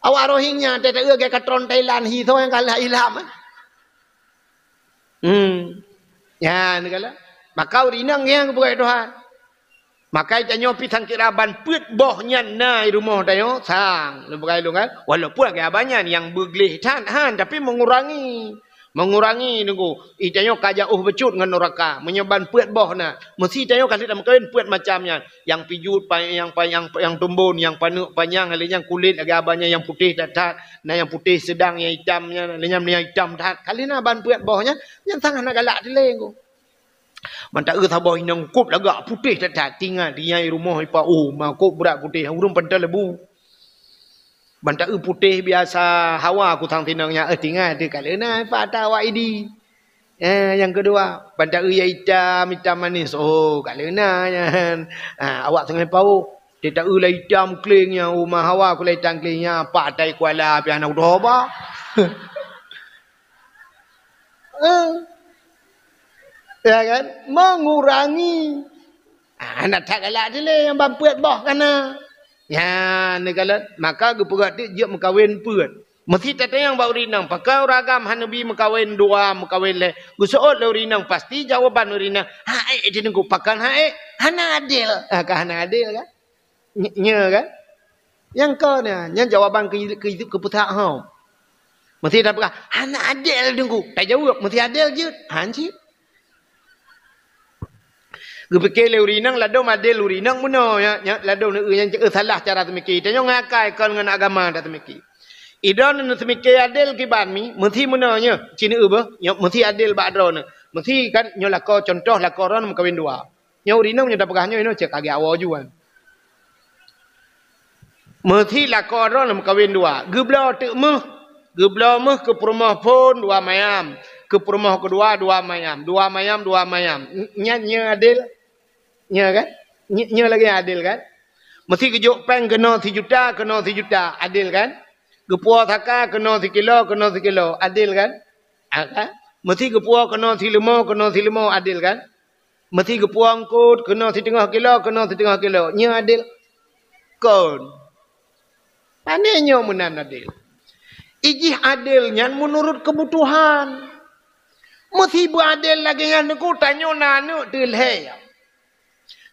Awak rohingnya tetek ke agak katron Thailand hi yang kalah ilham. Hmm. Ya ni kala. Maka urinang yang bukan Tuhan. Makai tanya pi tangki raban pet boh nyan nai rumah tanya sang lebukai lu kan walaupun agak banyak yang begleh tan han tapi mengurangi mengurangi nunggu i tanya kaja uh becut ngan neraka menyeban pet boh na mesti tanya kan sida makan pet macamnya yang pijut pa yang pa yang yang tumbun yang panu panjang yang kulit agak banyak yang putih tat na yang putih sedang yang hitamnya halinya yang hitam tat Kalina ban pet bohnya yang sangat nak galak dileng gua Manta e tha boy nang kop laga putih ta tak tinggal di rumah ipa oh ma kop budak putih urung pantal lebu. Manta e putih biasa hawa aku tang tinangnya e eh, tinggal di kalena ipa ta wa idi. Eh yang kedua, manta e yaita mita manis oh kalena ya. Ah awak tengah pau oh, dia tak ulai jam klingnya rumah hawa aku lai tang klingnya pak tai kuala pian nak ba. Eh ya kan mengurangi ah, anak tak galak dia yang bampuat bah kena. ya ni galak maka gepurat dia je mengkawin puat kan. mesti tetang yang bau rinang pakai ragam hanabi mengkawin dua mengkawin le gusot le rinang pasti jawaban rinang Haik itu nunggu pakan haik hana adil ha ah, kan hana adil kan nya kan yang kau ni yang jawaban ke ke keputak hau mesti dah pakai hana adil nunggu tak jawab mesti adil je hancit Gepekel le urinang lado madel urinang muno ya ya lado ne yang ke eh, salah cara temiki tanyo ngakai kan ngan agama da temiki idon ne temiki adel ki ban mi mthi muno nya cin e ba nya adel ba dro ne kan nya lako contoh lako ron kawin dua nya urinang nya pegah nya ino cek agi awo juan mthi lako ron kawin dua geblo te me geblo me ke perumah pon dua mayam ke perumah kedua dua mayam dua mayam dua mayam nya nya adel Ya kan? Nya lagi adil kan? Mesti kejuk pen kena si juta, kena si juta. Adil kan? Kepua saka kena si kilo, kena si kilo. Adil kan? Ha, kan? Mesti kepua kena si lima, kena si lima. Adil kan? Mesti kepua angkut kena si tengah kilo, kena si tengah kilo. Nya adil? Kon. Panenya menan adil. Iji adil adilnya menurut kebutuhan. Mesti buat adil lagi yang aku tanya nanuk dilhaya.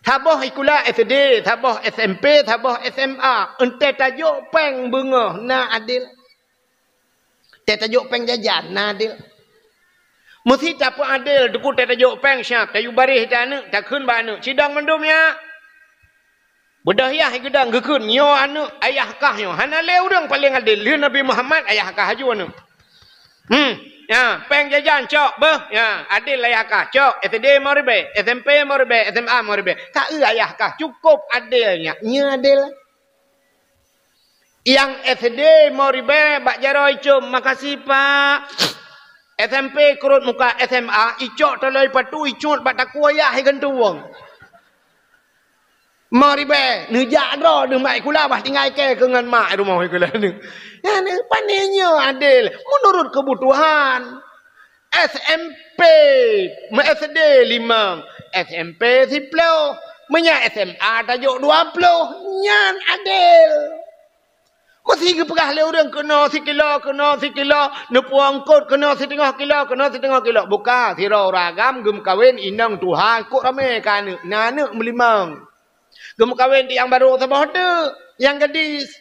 Tabah ikulah SD, tabah SMP, tabah SMA. Entah tajuk peng bunga na adil. Te tajuk peng jajan na adil. Mesti tak pun adil. Deku te tajuk peng syak. Tayu barih tak anu, tak kun ba anu. Cidang mendum ya. Budah ya ikudang gekun. Nyo anu, ayah kah nyo. Hana leh paling adil. Lian Nabi Muhammad, ayah kah haju anu. Hmm. Ya, peng jajan cok be. Ya, adil lah ya cok. SD moribe, SMP moribe, SMA moribe. Tak ada ya kah. Cukup adilnya. Ini adil. Yang SD moribe, bak jaroi cum. Makasih pak. SMP kurut muka SMA. Icok terlalu patu. Icok bak tak kuaya hai gentu wong. Moribe. Nujak roh. Dia mak ikulah. Bah tinggal ke dengan mak rumah ikulah. Nujak yang panennya adil menurut kebutuhan. SMP, SD 5, SMP 10, menya SMA tajuk dua 20, nyan adil. Mesti ke pegah le orang kena sikilo, kena sikilo, nepu angkut kena setengah kilo, kena setengah kilo. Buka sira ragam gem kawin inang Tuhan, kok rame kan nanak melimang. Gem kawin di yang baru sabah tu, yang gadis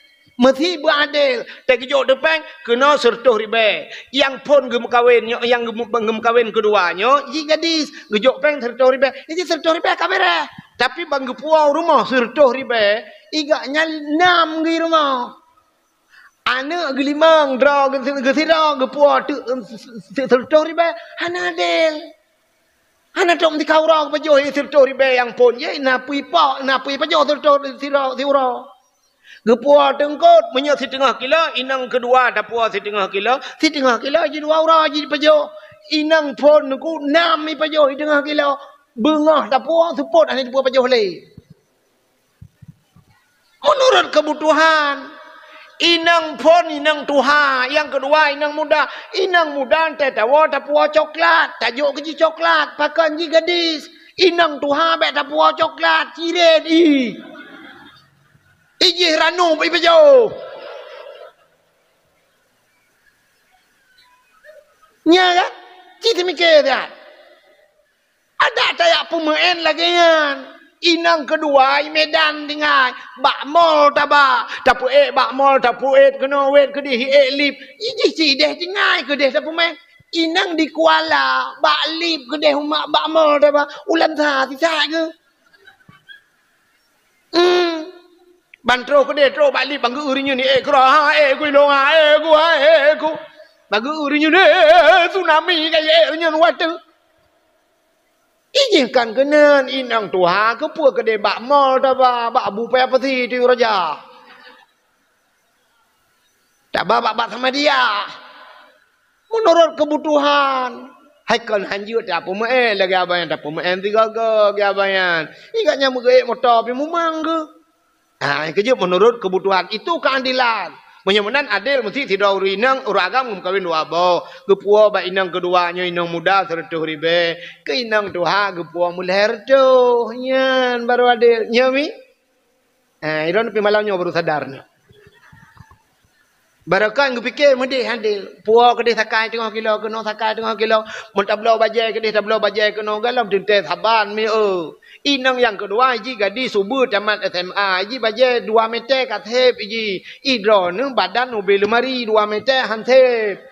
mesti beradil. Tak jauh depan, kena sertuh riba. Yang pun gemuk kawin, yang gemuk gem kawin keduanya, ji gadis, gejok peng sertuh riba. Ini sertuh riba kamera. Tapi bang gepuau rumah sertuh riba, igaknya enam gi rumah. Anak limang draw gesir, gesir draw, gepuau tu sertuh riba, hana adil. Anak tu di kau rau pejo, sertuh riba yang pun, ye napui pak, napui pejo sertuh sirau, sirau. Gepua tengkot menyak si tengah kila, inang kedua ada puah si tengah kila, si tengah kila aja dua orang aja dipajau. Inang pun ku enam pejo di tengah kila. Bengah puah support aja dipajau pejo leh. Menurut kebutuhan, inang pun inang tuha, yang kedua inang muda. Inang muda antai tawa puah coklat, tajuk keji coklat, pakan ji gadis. Inang tuha bet puah coklat, cirit ih. Iji ranu pergi berjauh. Nya kan? Kita mikir kan? Ada tak yang pemain lagi kan? Inang kedua, medan dengan bak mol taba, tapu eh bak mol tapu eh kena wet ke di eh lip, ini si deh tengai ke deh tapu main. Inang di Kuala, bak lip ke deh umak bak mol taba, ulan sah si ke? Hmm, Bantro ko de tro bali bangu urinyu ni ekro eh, ha eku eh, longa eku ha eku eh, ha, bangu urinyu ni tsunami ka ye urinyu watu Ijin kan kenen inang tuha ke pu ke de ba mo ta ba ba bu pe pa ti ti raja Ta ba ba ba sama dia menurut kebutuhan Haikal hanju tak apa mae lagi abang yang tak apa mae tiga ke gabayan ingatnya mugai motor pi mumang ke Nah, ha, yang kerja menurut kebutuhan itu keadilan. Menyemenan adil mesti tidak urinang uragam mengkawin dua bo. Kepua bak inang keduanya inang muda seretuh ribe. Ke inang tuha kepua mulai retuh. Nyan baru adil. Nyami. Eh, ha, iran pi malamnya baru sadarnya. Barakah yang fikir mesti adil. Pua kedih sakai tengah kilo, kena sakai tengah kilo. Mentablau bajai kedih tablau bajai kena galam. Tentai sabar mi oh. Inang yang kedua, iji gadi subuh tamat SMA, iji baje dua meter katep, iji idro nung badan ubi lemari dua meter hantep.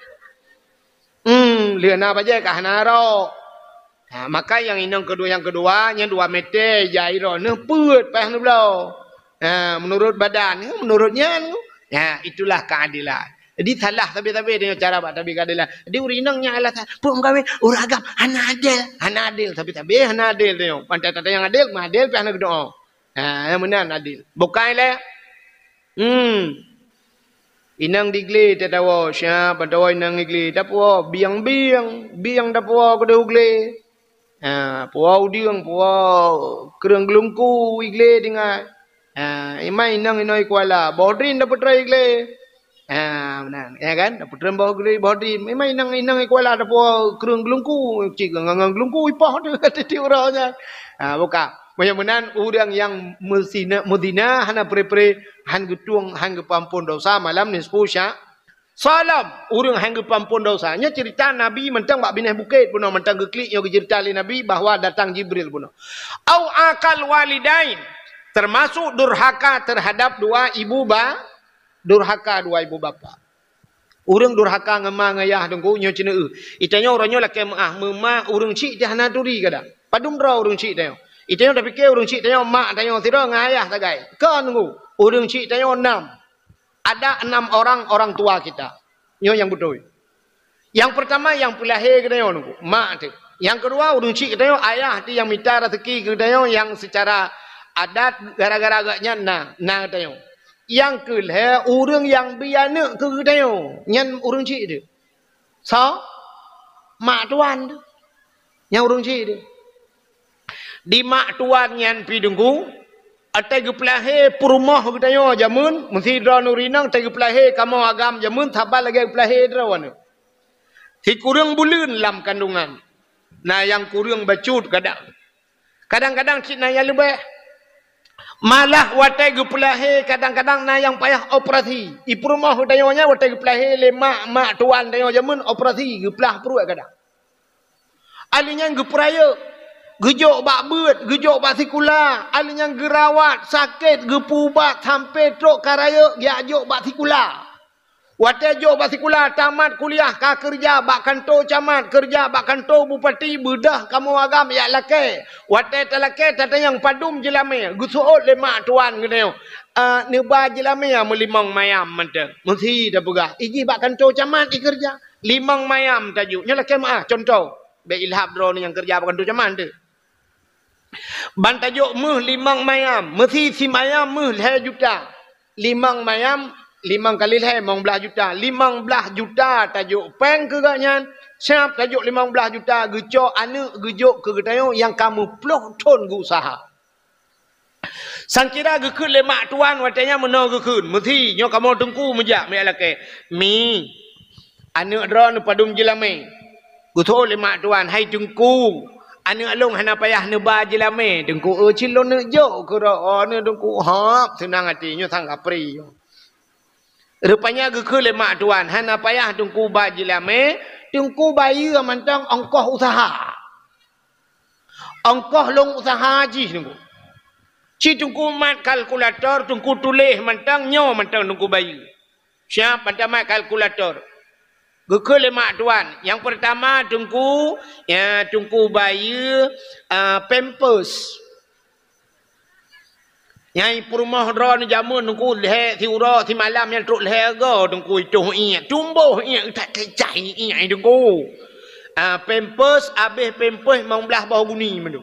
Hmm, lihat apa je kahnaro. Ha, Maka yang inang kedua yang kedua, yang dua meter, jai ro nung put pahnu belau. Ha, menurut badan, menurutnya, ha, itulah keadilan. Jadi salah tapi-tapi dengan cara buat tapi keadilan. Jadi urinangnya Allah tak. Puan kahwin, orang agam, anak adil. hana adil tapi-tapi, hana adil. Pantai tak yang adil, mah adil, pihak anak doa. Ha, yang mana anak adil. Bukan lah. Hmm. Inang digli, tak tahu. Siapa tahu inang digli. Tak puha, biang-biang. Biang tak puha, kuda ugli. Ha, puha udiang, puha. Kerang gelungku, igli dengan. Ha, imai inang inang ikuala. Bodrin dapat try igli. Ha, Ha benar. Ya kan? Dapat terembah gerai body. Memang inang inang kuala ada po kerung gelungku, cik ngang gelungku ipoh tu kata ti orangnya. Ha, ah buka. Moyo mana orang yang Medina Medina hana pre-pre han gutuang han gepampun dosa malam ni sepusya. Salam orang han gepampun dosa. Nya cerita Nabi mentang bak binah bukit puno mentang geklik yo cerita li Nabi bahawa datang Jibril puno. Au akal walidain termasuk durhaka terhadap dua ibu bapa durhaka dua ibu bapa. Urang durhaka ngema ngayah dengku nyo cina e. Itanya urangnyo lakai maah mema urang cik teh naduri kadang. Padum dra urang cik tayo. Itanya tapi ke urang cik tayo mak tayo sira ngayah tagai. Ke nunggu urang cik tayo enam. Ada enam orang orang tua kita. Nyo yang betul. Yang pertama yang pelahir kita nunggu mak tayo. Yang kedua urang cik tayo ayah tayo yang minta rezeki kita yang secara adat gara-gara agaknya nah nah tayo yang kelha orang yang biana ke kedai nyen orang cik tu sa mak tuan tu yang orang cik tu di mak tuan nyen pidungku atai ge pelahe perumah kedai yo jamun mesti dra nurinang tai ge pelahe kamu agam jamun tabal lagi pelahe dra wan ti kurang bulun lam kandungan na yang kurang bacut kadang kadang-kadang cik nanya lebih malah watai gu kadang-kadang na yang payah operasi ipurmah dayonya watai gu pelahe lemak mak tuan dayo zaman operasi gu pelah perut kadang alinya gu peraya gejok bak beut gejok bak basikula alinya gerawat sakit gu pubat sampai trok karaya gi ajok basikula Watajuk basikulah tamat kuliah ka kerja bak kanto camat kerja bak kanto bupati bedah kamu agam ya lake. Watai talake yang padum jelame gusuot lema tuan gneo. Uh, ah, ni ba jelame ya melimong mayam mente. Mesti dah buka. Iji bak kanto camat i kerja limong mayam tajuk. Nyala ke ma ah, contoh. Be ilhab drone yang kerja bak kanto camat de. Bantajuk muh limong mayam mesti si mayam muh leh juta. Limang mayam limang kali lah emang belah juta. Limang belah juta tajuk peng ke kanyan. Siap tajuk limang belah juta. Gejo anak gejo ke ketayu yang kamu peluh ton ke usaha. Sangkira gekut lemak tuan watanya menang gekut. Mesti nyok kamu tengku mejak. Mereka lelaki. Mi. Anak ron padum jelame. Gutho lemak tuan. Hai tunggu, anu long hana payah neba jelame. Tengku. Oh cilu nak jok ke roh. Oh ni tengku. Hap. Senang hati. Nyok sangka peri. Nyok. Rupanya gekele mak tuan, hana payah tungku baji lame, tungku bayu amantong ongkoh usaha. Ongkoh long usaha ji tungku. Ci tungku mat kalkulator, tungku tulis mantang nyo mantang tungku bayu. Siap pada mat kalkulator. Gekele lemak tuan, yang pertama tungku ya tungku bayu uh, ah, pampers. Yang perumah roh ni jaman nunggu leher si urah si malam yang teruk leher ke nunggu itu ia. Tumbuh ia tak kecah ia nunggu. Ah, pempes habis pempes mau belah bawah guni menung.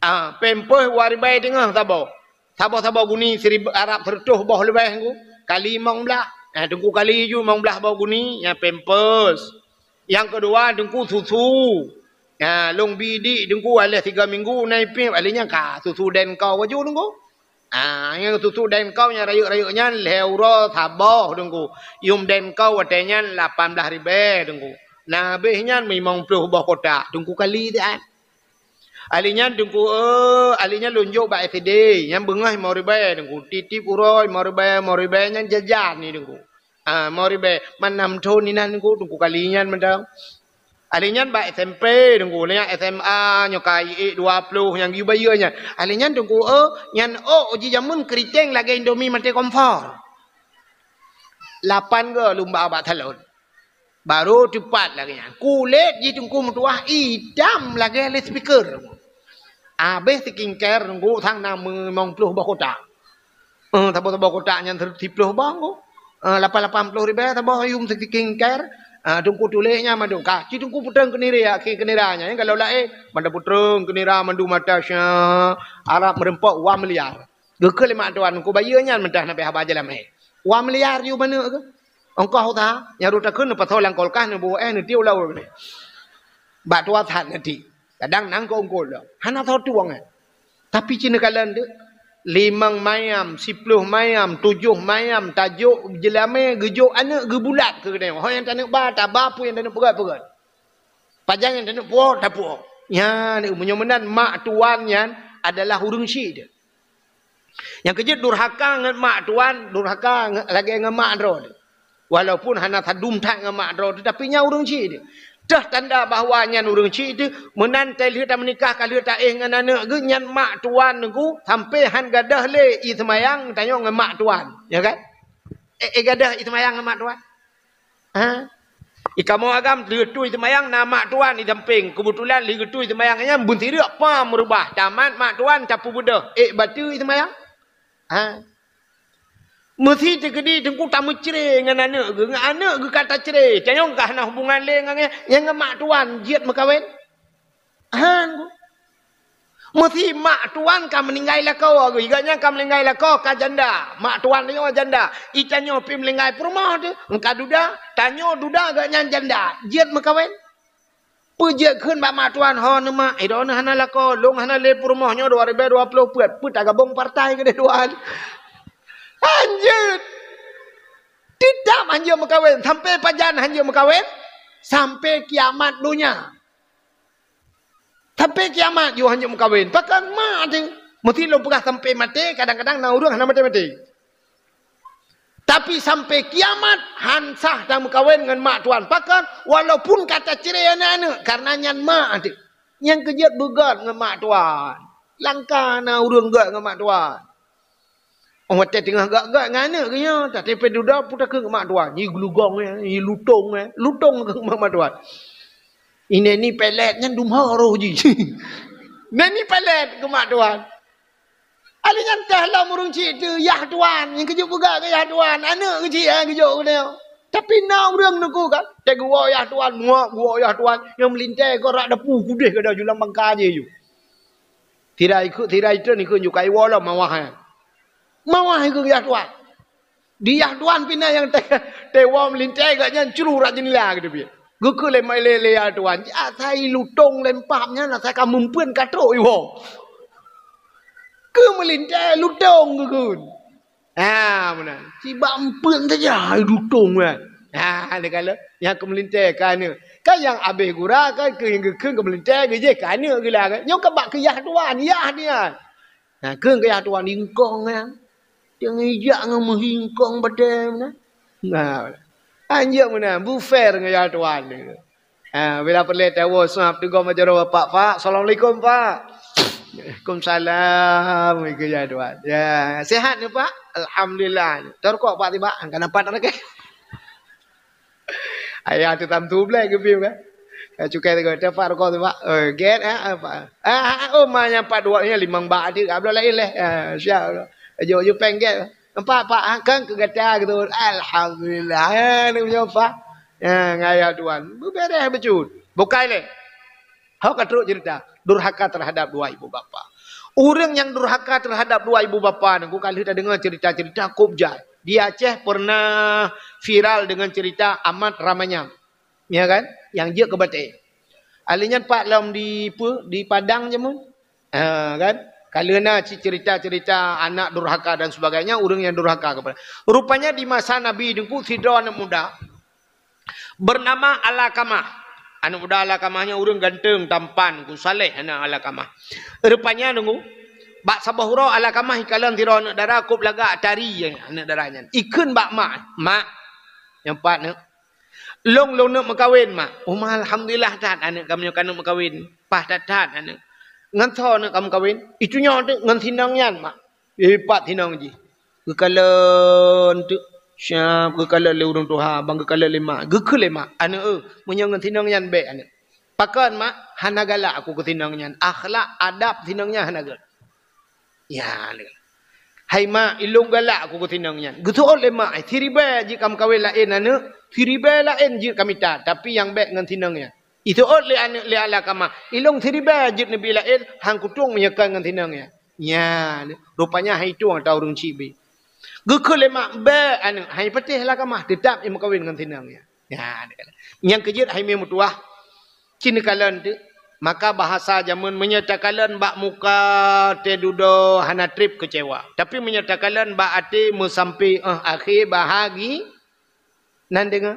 Ah, pempes waribai tengah sabo. Sabo sabo guni seri Arab tertuh bawah lebih aku. Kali mau belah. Ah, tunggu kali ju mau belah bawah guni yang pempes. Yang kedua tunggu susu. Ah, long bidik tunggu alih tiga minggu naipin alihnya ka susu dan kau wajuh tunggu. Ah, yang tutu dan kau yang rayuk-rayuknya leuro sabah dengku. Yum dan kau watenya 18 ribu dengku. Nabihnya memang puluh bah kota dengku kali dah. Alinya dengku eh alinya lunjuk ba SD yang bengah mau ribu dengku. Titip uroi mau ribu mau ribu yang jajan ni dengku. Ah, mau ribu manam tu ni nan dengku dengku kalinya mendang. Alinya ba SMP tunggu, ni SMA nyo kai 20 yang gibaya nya. Alinya tunggu, o eh, nyan o oh, uji jamun keriting lagi indomie mate komfor. Lapan ke lumba ba talon. Baru cepat lagi nya. Kulit ji tunggu mutuah, idam lagi le speaker. Abis skin care dengku tang na mong eh, eh, puluh ba kota. Eh tabo-tabo kota nyan 30 bang ko. Eh 880 ribe ya, tabo yum skin care. Ah ha, tungku tulehnya madu ka ci tungku putung kenira ya ki keniranya yang kalau lae manda putung kenira mandu mata sya arab merempok uang miliar geke lima tuan ku bayanya mentah nape haba jala mai wa miliar yu mana ke engko ta yang ruta kun patol lang kolkah ne bu eh ne tiu lau ne batua than ne ti kadang nang ko engko hana tho tuang tapi cina kalan de limang mayam, sipluh mayam, tujuh mayam, tajuk, jelame, gejuk, anak, gebulat ke kena. Orang yang tak nak bar, tak bar pun yang tak nak perut, perut. Pajang yang tak nak puak, tak puak. Ya, ni menyemenan mak tuan yang adalah hurung si dia. Yang kerja durhaka dengan mak tuan, durhaka lagi dengan mak roh dia. Walaupun hana tak dengan mak roh tapi nyawa hurung si dia. Dah tanda bahawa nyan urung cik itu menantai lihat dan menikah kalau tak eh dengan anak ke nyan mak tuan ku sampai han gadah le itmayang tanya dengan mak tuan. Ya kan? Eh, eh gadah itmayang dengan mak tuan? Ha? Ikamu agam lihat tu itmayang nama mak tuan samping, Kebetulan lihat tu itmayang nyan buntiri apa merubah. Taman mak tuan capu budah. Eh batu itmayang? Ha? Mesti tegedi tengku tamu cerai dengan anak ke. Dengan anak ke kata cerai. Cangong kah nak hubungan dia dengan yang dengan mak tuan jiat berkahwin? Han ku. Mesti mak tuan kah meninggailah kau aku. Ikatnya kah meninggailah kau kah janda. Mak tuan dia kah janda. Icanya pi meninggai perumah tu. Engkau duda. Tanya duda agaknya janda. Jiat berkahwin? Pujuk kun bak mak tuan ha ni mak idona eh, hana lah kau. long hana le dua 2020 puat pu tak gabung partai ke dia dua Anjir. Tidak anjir berkahwin. Sampai panjang anjir berkahwin. Sampai kiamat dunia. Sampai kiamat juga anjir berkahwin. Bahkan mak tu. Mesti lo pegah sampai mati. Kadang-kadang nak urung anak mati-mati. Tapi sampai kiamat. Hansah dan berkahwin dengan mak tuan. Pakar walaupun kata cerai anak-anak. Karena nyan mak tu. Yang kejut bergat dengan mak tuan. Langkah nak urung dengan mak tuan. Orang kata tengah gagat dengan anak ke ya. Tak tipe duda pun tak ke mak tuan. Ni gelugong ya. Ni lutung ya. Eh. Lutung ke mak tuan. Ini ni pelet ni dumha roh ji. Ini ni pelet ke mak tuan. Ali yang tahlah murung cik tu. Yah tuan. Yang kejut juga ke yah tuan. Anak ke cik yang eh, kejut ke dia. Tapi nak orang nak kan. Tak gua yah tuan. Muak gua yah tuan. Yang melintai kau rak depu. Kudih ke dah julang bangka je ju. Tidak ikut. Tidak itu ni kunjukai wala mawahan. Ya. Mau ah ke Yah Tuan. Di Yah Tuan pina yang te tewa melintai katnya curu rajin lah gitu biar. Gukul le mai le le Yah Tuan. Ya saya lutong lempapnya nak lah. saya kamu pun kato iwo. Kau melintai lutong gukul. Ah ha, mana? Si bampun saja lutong kan. Ah ha, ada kalau yang kau melintai kau Kan yang abe gura kan ke yang kau kau melintai kau je kau ni kau lah kan. Yang kau bak ke Ya Tuan ya ni kan. Nah, ha, kau ke Yah Tuan ingkong kan. Yang hijak dengan menghingkong pada mana? Nah. Anjak mana? Bufer dengan ya tuan. Ha, bila perlu tahu sebab tu gua macam pak pak. Assalamualaikum pak. Waalaikumsalam. Ya ya tuan. Ya, sehat ni pak? Alhamdulillah. Terkok pak tiba Angkat kena tak lagi? Ayah tu tam tu belai ke film Eh ha, cukai tengok dia pak rokok tu pak. Oh get eh apa? Ha, ah ha, oh mana pak dua ni limang bak dia. Ablah lain leh. Ah syah. Ajuk ajuk panggil. Nampak pak hangkang ah, ke kata gitu. Alhamdulillah. Ha, ini punya apa? Ha ya, ngaya tuan. Beberes becut. Bukai ni, Hau katruk cerita durhaka terhadap dua ibu bapa. Orang yang durhaka terhadap dua ibu bapa ni ku kali kita dengar cerita-cerita kubjai. Di Aceh pernah viral dengan cerita amat Ramanya. Ya kan? Yang dia kebatik. Alinya Pak Lam di Di Padang je mun. Ha, kan? Kalau nak cerita-cerita anak durhaka dan sebagainya, orang yang durhaka kepada. Rupanya di masa Nabi Dengku tidak anak muda bernama Alakama Anak muda Alakamanya orang ganteng, tampan, ku anak Alakama. Rupanya Dengku Bak sabah Alakama ikalan tira anak darah kup laga cari yang anak darahnya. Ikun bak mak. Mak. Yang empat ni. Long long nak berkahwin mak. Umar oh, Alhamdulillah tak anak kamu yang kanak berkahwin. Pah tak tak anak ngantho nak kam kawin itunya tu ngan tinangian mak hebat tinang ji gekala tu syam gekala le urung tuha ha bang gekala le mak gekel le mak anu munya eh, ngan tinangian be anu pakan mak hanagala aku ke tinangian akhlak adab tinangnya hanaga ya le hai mak ilung gala aku ke tinangian gitu le mak tiribe ji kamu kawin lain anu tiribe lain ji kami tapi yang be ngan tinangian itu ot li an li ala kama ilong thiri ba jit ni bila el hang kutung menyekan ngan tinang ya nya rupanya hai tu ang tau rung cibi guku le mak anu hai patih la kama tetap im kawin ngan tinang ya, ya kan. yang kejir hai memutuah, tuah cin tu maka bahasa zaman menyatakan bak muka te hana trip kecewa tapi menyatakan bak ate mesampi eh, akhir bahagi nan dengar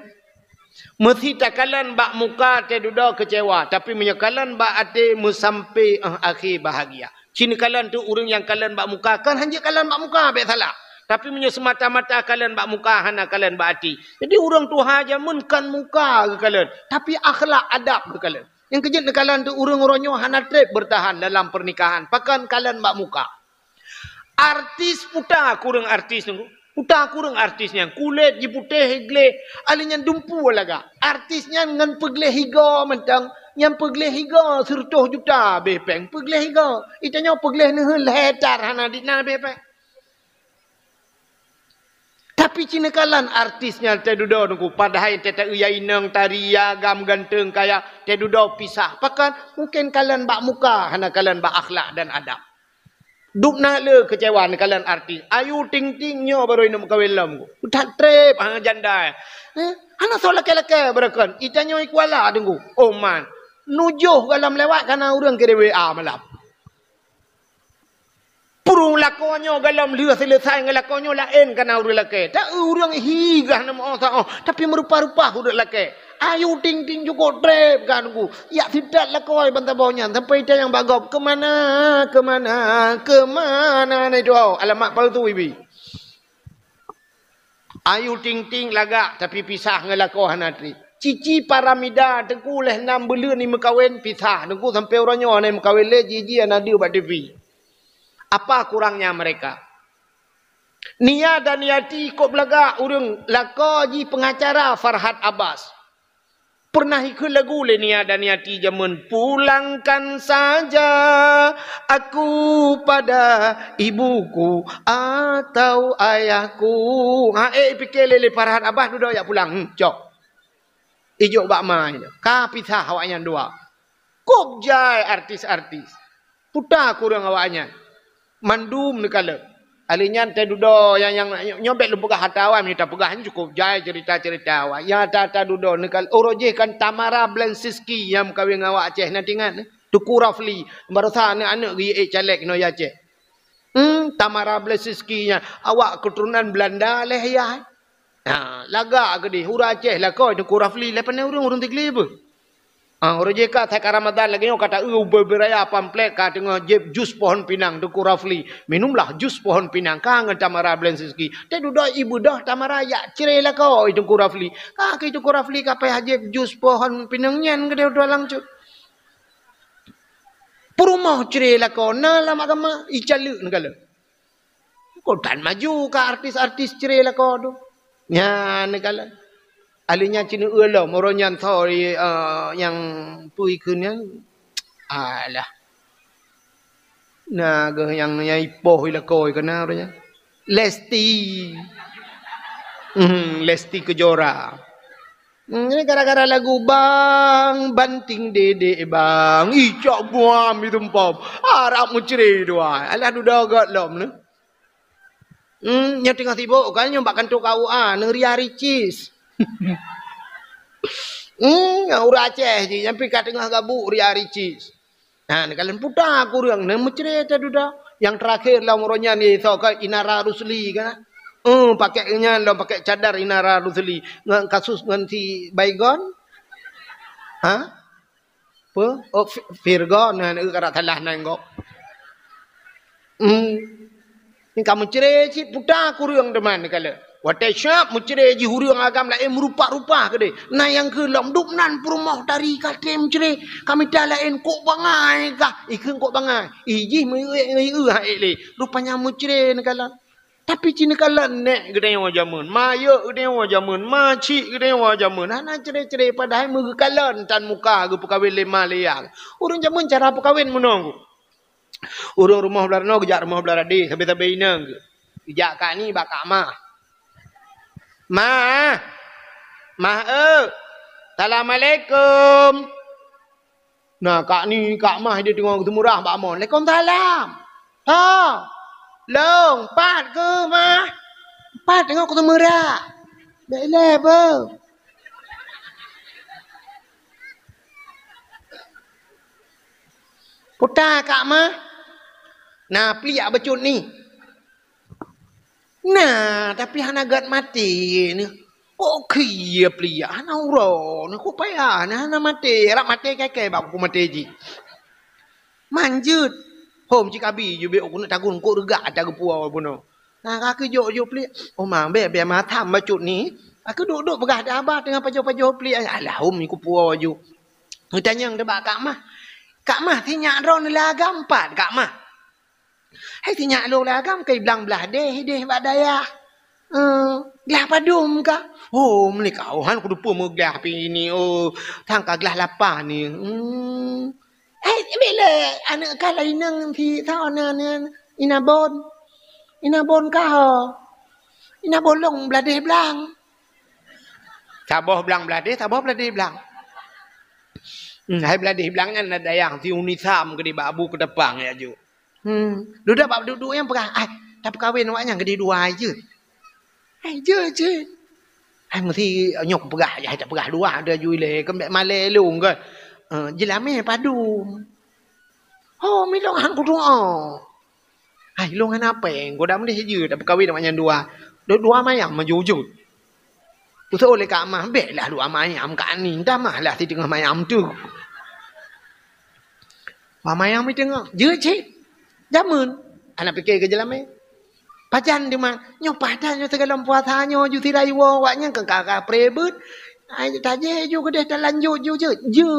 Mesti takalan bak muka terduda kecewa. Tapi menyekalan bak ati musampi uh, eh, akhir bahagia. Cina kalan tu orang yang kalan bak muka. Kan hanya kalan bak muka. Baik salah. Tapi punya semata-mata kalian bak muka hana kalian bak hati. Jadi orang tu haja munkan muka ke kalian. Tapi akhlak adab ke kalian. Yang kejap ke kalian tu orang-orangnya hana trip bertahan dalam pernikahan. Pakan kalian bak muka. Artis puta kurang artis tunggu. Utang kurang artisnya. Kulit jiputih higle. Alinya dumpu lagi. Artisnya ngan pegle higa mentang. Yang pegleh higa sertuh juta bepeng. pegle higa. Itanya pegle ni lehetar hana dina bepeng. Tapi cina kalan artisnya te duduk nunggu. Padahal te tak uya inang tari gam ganteng kayak te duduk pisah. Pakan mungkin kalan bak muka hana kalan bak akhlak dan adab. Duk nak le kecewa kalian arti Ayu ting ting nyo baru ini muka film. Udah trep hang ah, janda. Eh, ana solat kelak berakan. Itanyo ikwala dengu. Oh man. Nujuh dalam lewat kana urang kira WA malam. Purung lakonyo dalam lia selesai ngelakonyo la lain kana urang lake. Tak urang higah nama orang oh, Tapi merupa-rupa urang lake ayu ting ting juga drep kan ku. Ya tidak lah kau bantah bawahnya. Sampai dia yang bagop. Kemana, kemana, kemana ni oh, tu. Alamak pala tu ibi. Ayu ting ting lagak tapi pisah dengan lakau hanatri. Cici paramida tengku leh nam bela ni mekawin pisah. Tengku sampai orang nyawa ni mekawin leh jiji yang ada buat debi. Apa kurangnya mereka? Niat dan niati ikut belaga urung lakau pengacara Farhad Abbas. Pernah ikut lagu Lenia dan Yati Jaman Pulangkan saja aku pada ibuku atau ayahku ha, Eh pikir fikir lele parahan abah duduk ayah ya pulang hmm, Cok Ijuk bak mai Kapisah awaknya dua Kok jai artis-artis Putah kurang awaknya Mandum dekala Alinya te dudo yang yang nyobek lupa harta awam ni tak cukup jaya cerita cerita awak Ya ta ta dudo ni kal uroje kan tamara blensiski yang kawin dengan awak Aceh nanti kan tu kurafli baru sa anak anak gi e eh, calek no ya, Hmm tamara blensiski nya awak keturunan Belanda leh ya. Ha lagak ke di hura Aceh lah kau tu kurafli lepas ni urung urung tiglibe. Ah uh, urje ka thai karamadan lagi kata e eh, ubah beraya pamplek ka tengah jus pohon pinang de kurafli minumlah jus pohon pinang ka ngan tamara blensiski te duda ibu dah tamara ya cirela ka oi de kurafli ka ah, ke de kurafli ka pai haje jus pohon pinang nyen gede dalang cu puruma cirela ka na lama gama icalu ngala ko tan maju ka artis-artis cirela ka do nya ngala thori eh, yang yang yang ipoh hmm kejora, อะไรเนี่ยจีนอื่นหรอมรยันทอรีเอ่อยังปุยคืนนี้อ่าละน่าก็ยังยังปอยละโกยกันนะอะไรเนี่ยเลสตีอืมเลสตีกจอรา ini hmm, gara-gara lagu bang banting dede bang icok buam itu pom arab mencuri dua ah. alah duda gak lom lah, ne hmm nyo tengah tibo kan nyo bakan tu kau ah ne ri cheese Hmm, ngau Aceh je. Tapi kat tengah gabuk, ria ricis. Dan ha, kalian putar aku yang nak mencerita duda. Yang terakhir lah umurnya ni. So, inara rusli kan. Hmm, pakainya lah pakai cadar inara rusli. Dengan kasus dengan si Baigon. Ha? Apa? Oh, Firgon. Dan ha, aku kata salah nanggok. Hmm. Ni kamu cerita, putar aku yang teman kalian. Watai syak mucire ji orang agam lae eh, merupa-rupa ke de. Na yang ke lom duk nan purmoh dari kate mucire. Kami dah lain ko bangai ka. Ikun eh, ko bangai. Iji mui ngai Rupanya mucire negala. Tapi cina kala ne gede wa jamun. Ma yo gede wa jamun. Ma ci gede wa jamun. Ana cere-cere padahai mugu kala tan muka ge pekawin lemah maliang. Urung jaman cara pekawin menunggu. Urung rumah belarno gejak rumah belar di sampai-sampai ineng. Gejak ni bakak mah. มามาเออทัลามาเลกุมนะกะนี่กะมาให้ดูงอทุมุราบะมอนเลกุมทัลามพ่อลงปาดกูมาปาดงอทุมุราเบลเบอร์พุทธะกะมานาปลี่ยบจุดนี้ Nah, tapi hana gad mati ni. Oh, kia pelia. Hana urang. Aku payah. Hana mati. Rak mati kaya-kaya. Bapak aku mati je. Manjut. Hom cik abi. Jubik aku nak tagun. Kok regak tak puas pun. Nah, kaki jok-jok pelia. Oh, mang. Biar, biar matam macut ni. Aku duduk-duduk berah di abah tengah pajau-pajau pelik. Alah, hum, aku puas je. Aku tanya yang debat Kak Mah. Kak Mah, tinggal drone lah empat, Kak Mah. Hai tinya lo lagam ke belang belah deh deh badaya. Hmm, gelah padum ka? Oh, meli kau han kudu pu megah pi ini. Oh, tang ka gelah lapar ni. Hmm. Eh, bele anak ka lain nang pi tao na na ina bon. Ina bon ka ho. Ina bon long bladeh blang. Sabah blang bladeh, sabah bladeh blang. Hmm, hai bladeh blang nan ada yang ti unisam ke di babu ke depang ya ju. Hmm. Duduk bab duduk yang perang. Ai, tak perkahwin awak yang gede dua aje. Ai je je. Ai mesti nyok perah Ya, tak perah dua ada jui le kembe male lung ke. Eh uh, jelame padu. Oh, milong hang kudua. Ai lung ana peng, gua dah mesti je tak perkahwin awak yang dua. Dua dua mayang majujut. Tu oleh kak mah belah dua mayam kan ni dah mah lah di tengah mayang tu. Mamayam itu tengok. Je cik. Jamun. Anak fikir kerja lama. Pajan di mana? Nyo pajan nyo segala puasanya ju tirai wo waknya ke kakak prebut. Ai ah, taje ju kedah dalam ju ju je. Ju.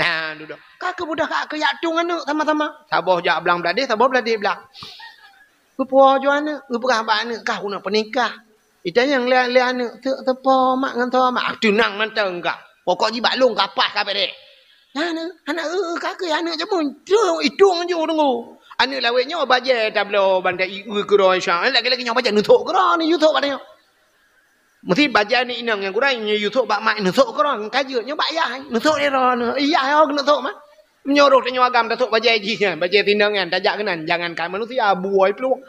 Ha duduk. Kakak budak kakak ke yatung anak sama-sama. Sabah jak belang beladi, sabah beladi belang. Kupuo ju anak, kupuah apa anak kah una penikah. Itu yang le-le anak tu tepo mak ngan tua mak ah, tunang mantau enggak. Pokok ji balung kapas kapek dek. anak, anak kakak anak jemun. Itu itu anjo dengo. Anu lawe nyo baje tablo banda iwe kuro insya Allah. Lagi lagi nyo baje nuto kuro ni yuto bade nyo. Mesti baje ni inang yang kurang nyo yuto bak mai nuto kuro ng kaju nyo bak yah nuto ni ro nu iya ho nuto ma. Nyo ro nyo agam tato baje ji nya baje tindang yang tajak kenan jangan kan manusia buoi peluang.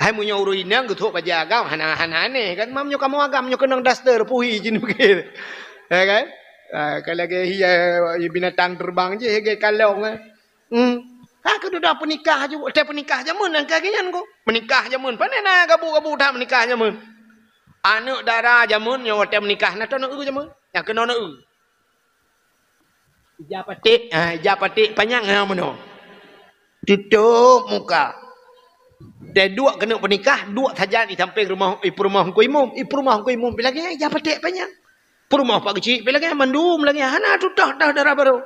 Hai munyo uru inang gutu baje agam hana hana ne kan mam nyo kamu agam nyo kenang daster puhi jin begitu. Ya kan? Ha, kalau ke hiya eh, binatang terbang je ke kalong eh. Hmm. Ha ke duda penikah je, teh penikah zaman nang lah kagian ko. Menikah zaman. Pandai nak gabu-gabu dah menikah zaman. Anak dara zaman yang teh menikah nak tanu ke zaman. Yang kena nak. Ija patik, ha ija patik panjang nang ha, mano. Tutup muka. Dan dua kena penikah, dua saja di samping rumah ipu eh, rumah ko imum, ipu eh, rumah ko imum bilangnya ha, ija patik panjang. Perumah pak kecil, pilih lagi mandu, lagi hana tu dah dah darah baru.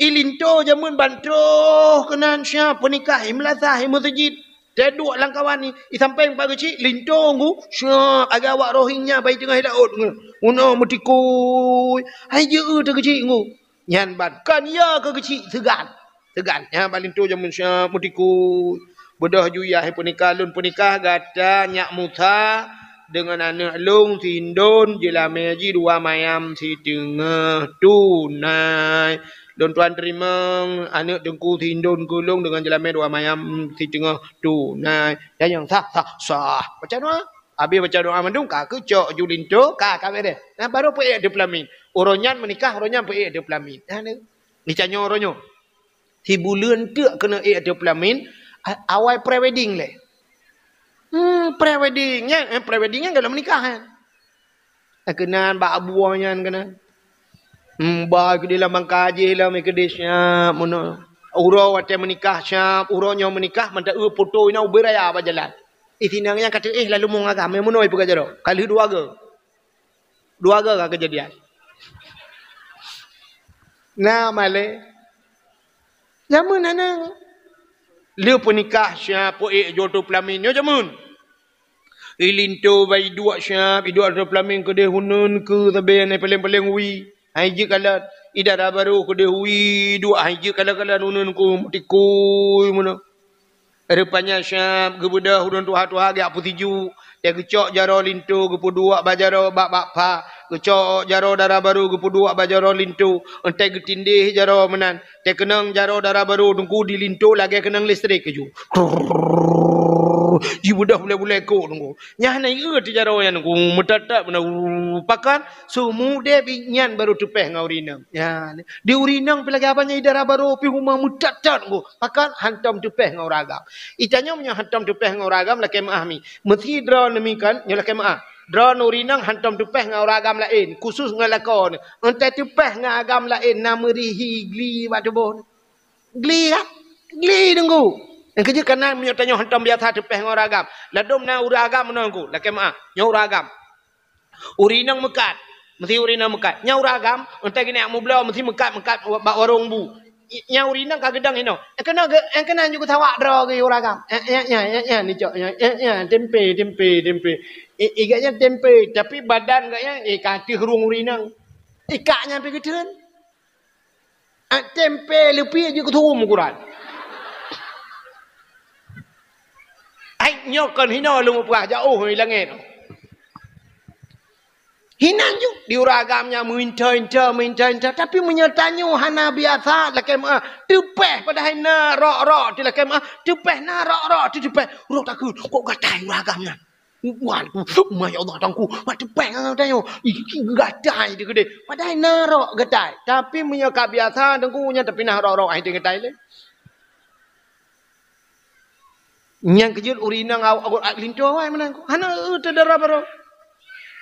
Ilinto jamun bantu kenan siapa nikah imlasa imusajid. Teduk langkawan ni, i sampai pak kecil linto ngu siap agak awak rohingnya bayi tengah hidup ngu. Uno mutikoi, ayu eh, tu kecil ngu. Nyan ban kan ya ke kecil segan. Segan ya balinto jamun siap mutikoi. Bedah juya hepunikah lun punikah gata nyak mutah dengan anak long sindon jelame ji dua mayam si tenge tunai don tuan terima anak dengku sindon gulung dengan jelame dua mayam si tenge tunai dan yang sah sah sah Baca doa. Abi baca doa mandung ka ke cok julin tu ka ka bere. Nah baru pe ada pelamin. Urunyan menikah urunyan pe ada pelamin. Nah ni. Ni canyo urunyo. bulan tu kena ada pelamin. Awal prewedding wedding leh. Hmm, pre-wedding. Ya, yeah, pre-wedding kan kalau menikah kan. Tak eh, kena bak buahnya kan kena. Hmm, bak ke dalam bangka aje lah mereka dia siap. Mana? Uro wate menikah siap. Uro yang menikah. Manta ua eh, foto ina uberaya apa jalan. Isi nangnya kata, eh lalu mong agama. Mana ibu kajar? Kali dua ke? Dua ke kah kejadian? Nah, malay. Lama nanang. Dia pun nikah siapa ik jodoh pelamin. Ya jamun. Ilintu bayi dua siap. Idu jodoh pelamin ke dia hunun ke. Tapi ni paling-paling hui. Haji kalat. Ida dah baru ke dia hui. Dua haji kalat-kalat hunun ke. kui mana. Rupanya siap. Kepada hunun tuha-tuha. Gak putih ju. Dia kecok jarak lintu. Kepada dua bajarak. Bak-bak-bak. Kecok jaro darah baru Kepuduak bajaro lintu Entai ketindih jaro menan Entai kenang jaro darah baru Tunggu di lintu lagi kenang listrik keju Ji budak boleh boleh ikut tunggu Nyah na ira tu jaro yang tunggu Metatak mana Pakan So muda pinyan baru tupeh dengan urinang ya. Di urinang pergi lagi abangnya darah baru Pi rumah metatak tunggu Pakan hantam tupeh dengan uragam Itanya punya hantam tupeh dengan uragam Lakai ma'ah Mesti darah namikan Nyolakai ma'ah drone urinang hantam tupeh dengan orang agam lain. Khusus dengan lelaki ni. Hantam tupeh dengan agam lain. Nama rihi, gli, buat tubuh ni. Gli lah. Gli tunggu. Yang kerja kena minyak tanya hantam biasa tupeh dengan orang agam. Ladum na urah agam menunggu. Laki maaf. Yang urah agam. Urinang mekat. Mesti urinang mekat. Yang urah agam. Hantam gini yang mubla. Mesti mekat-mekat. Bak warung bu. Yang urinang kat gedang ini. Yang kena, yang kena juga tawak draw ke urah agam. Ya, ya, ya, ya, ya, ya, ya, ya, ya, ya, ya, ya, eh, ingatnya tempe tapi badan ingatnya eh kati hurung rinang ikatnya pergi ke tuan at ah, tempe lebih lagi ke turun mukuran ai nyokan hina lu mupah jauh ni langit Hinan juk diuragamnya minta-minta minta-minta tapi menyertanyu hana biasa lakai ah, ma tupeh pada hina rok-rok di lakai ah, ma tupeh na rok-rok di tupeh urang takut kok gatai uragamnya Waduh, mai Allah tangku. Macam baik kan tanya. Iki gadai dia kedai. Padai narok gadai. Tapi punya kebiasaan tangku punya tapi nak rok-rok ai ah, dia gadai le. Nyang kejut urina ngau aku lintu awai menang ku. Hana eh, tedara baro.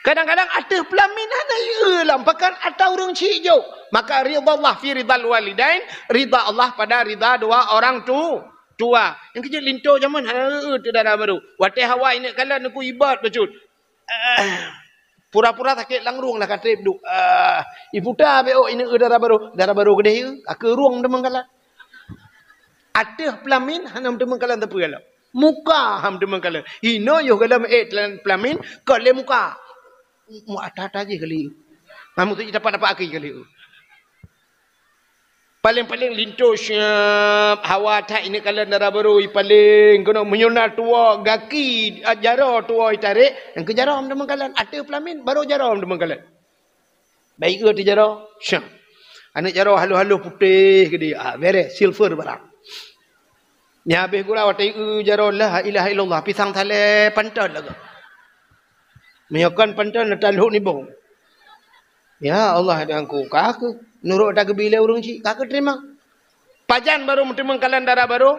Kadang-kadang ada pula minah eh, nak ilam. Pakan atau urung cijau. Maka ridha Allah fi ridha walidain. Ridha Allah pada ridha dua orang tu tua. Ah, yang kerja lintu zaman ha, ha, tu darah baru. Watai hawa ini kala neku ibat pecut. Ah, pura-pura sakit langrung lah katrip duk. Uh, ah, Iputa abe oh ini udara baru. udara baru gede ke? Aku ruang demen kala. ada pelamin hanam demen kala tepu kala. Muka ham demen kala. Hino yuh kala eh pelamin kala muka. Mu atat aja kali. Mamu tu dapat dapat akhir kali. Uh. Paling-paling lintus uh, hawa tak ini kalau nara baru paling kena menyuna tua gaki uh, jarah tua tarik dan ke jarah dengan kalian. Ada pelamin baru jarah dengan kalian. Baik ke jarah? Syam. Anak jarah halu-halu putih ke dia. Uh, silver barang. Ni habis gula waktu itu jarah lah ilaha illallah. Pisang thalai pantal lah. Menyokan pantal nak taluk ni bong. Ya Allah dengan ku. Kakak Nurut tak bila urung cik. Kakak terima. Pajan baru menerima kalan darah baru.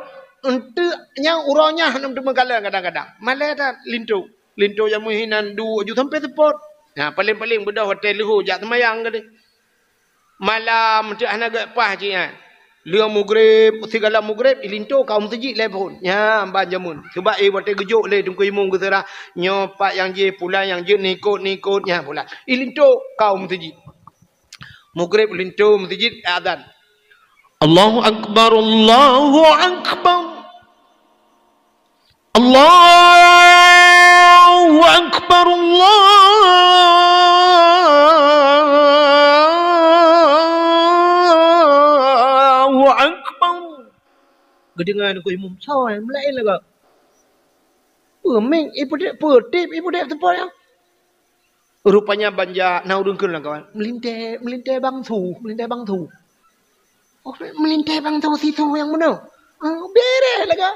Untuknya urangnya hanya menerima kalan kadang-kadang. Malah tak lintu. Lintu yang muhinan dua juta sampai sepot. Ya, ha, paling-paling budak hotel lehu jatuh mayang kali. Malam tak hanya gak pah cik kan. Lua mugrib, segala mugrib, lintu kaum sejik lah pun. Ya, ambah jamun. Sebab eh, buatnya gejuk lah, tunggu imun ke serah. Nyopak yang je, pulang yang je, nikut, nikut, ya pulang. Ilintu kaum sejik. Mugrib lintu masjid adhan. Allahu Akbar, Allahu Akbar. Allahu Akbar, Allahu Akbar. Kedengaran aku imam sawah, melayan lagi. Pemeng, ibu dek, pertip, ibu dek, tempat yang rupanya banja naudungkeun lah kawan Melintai, melintai bang tu melinte bang tu oh melintai bang tu si yang mana ah bere lah ka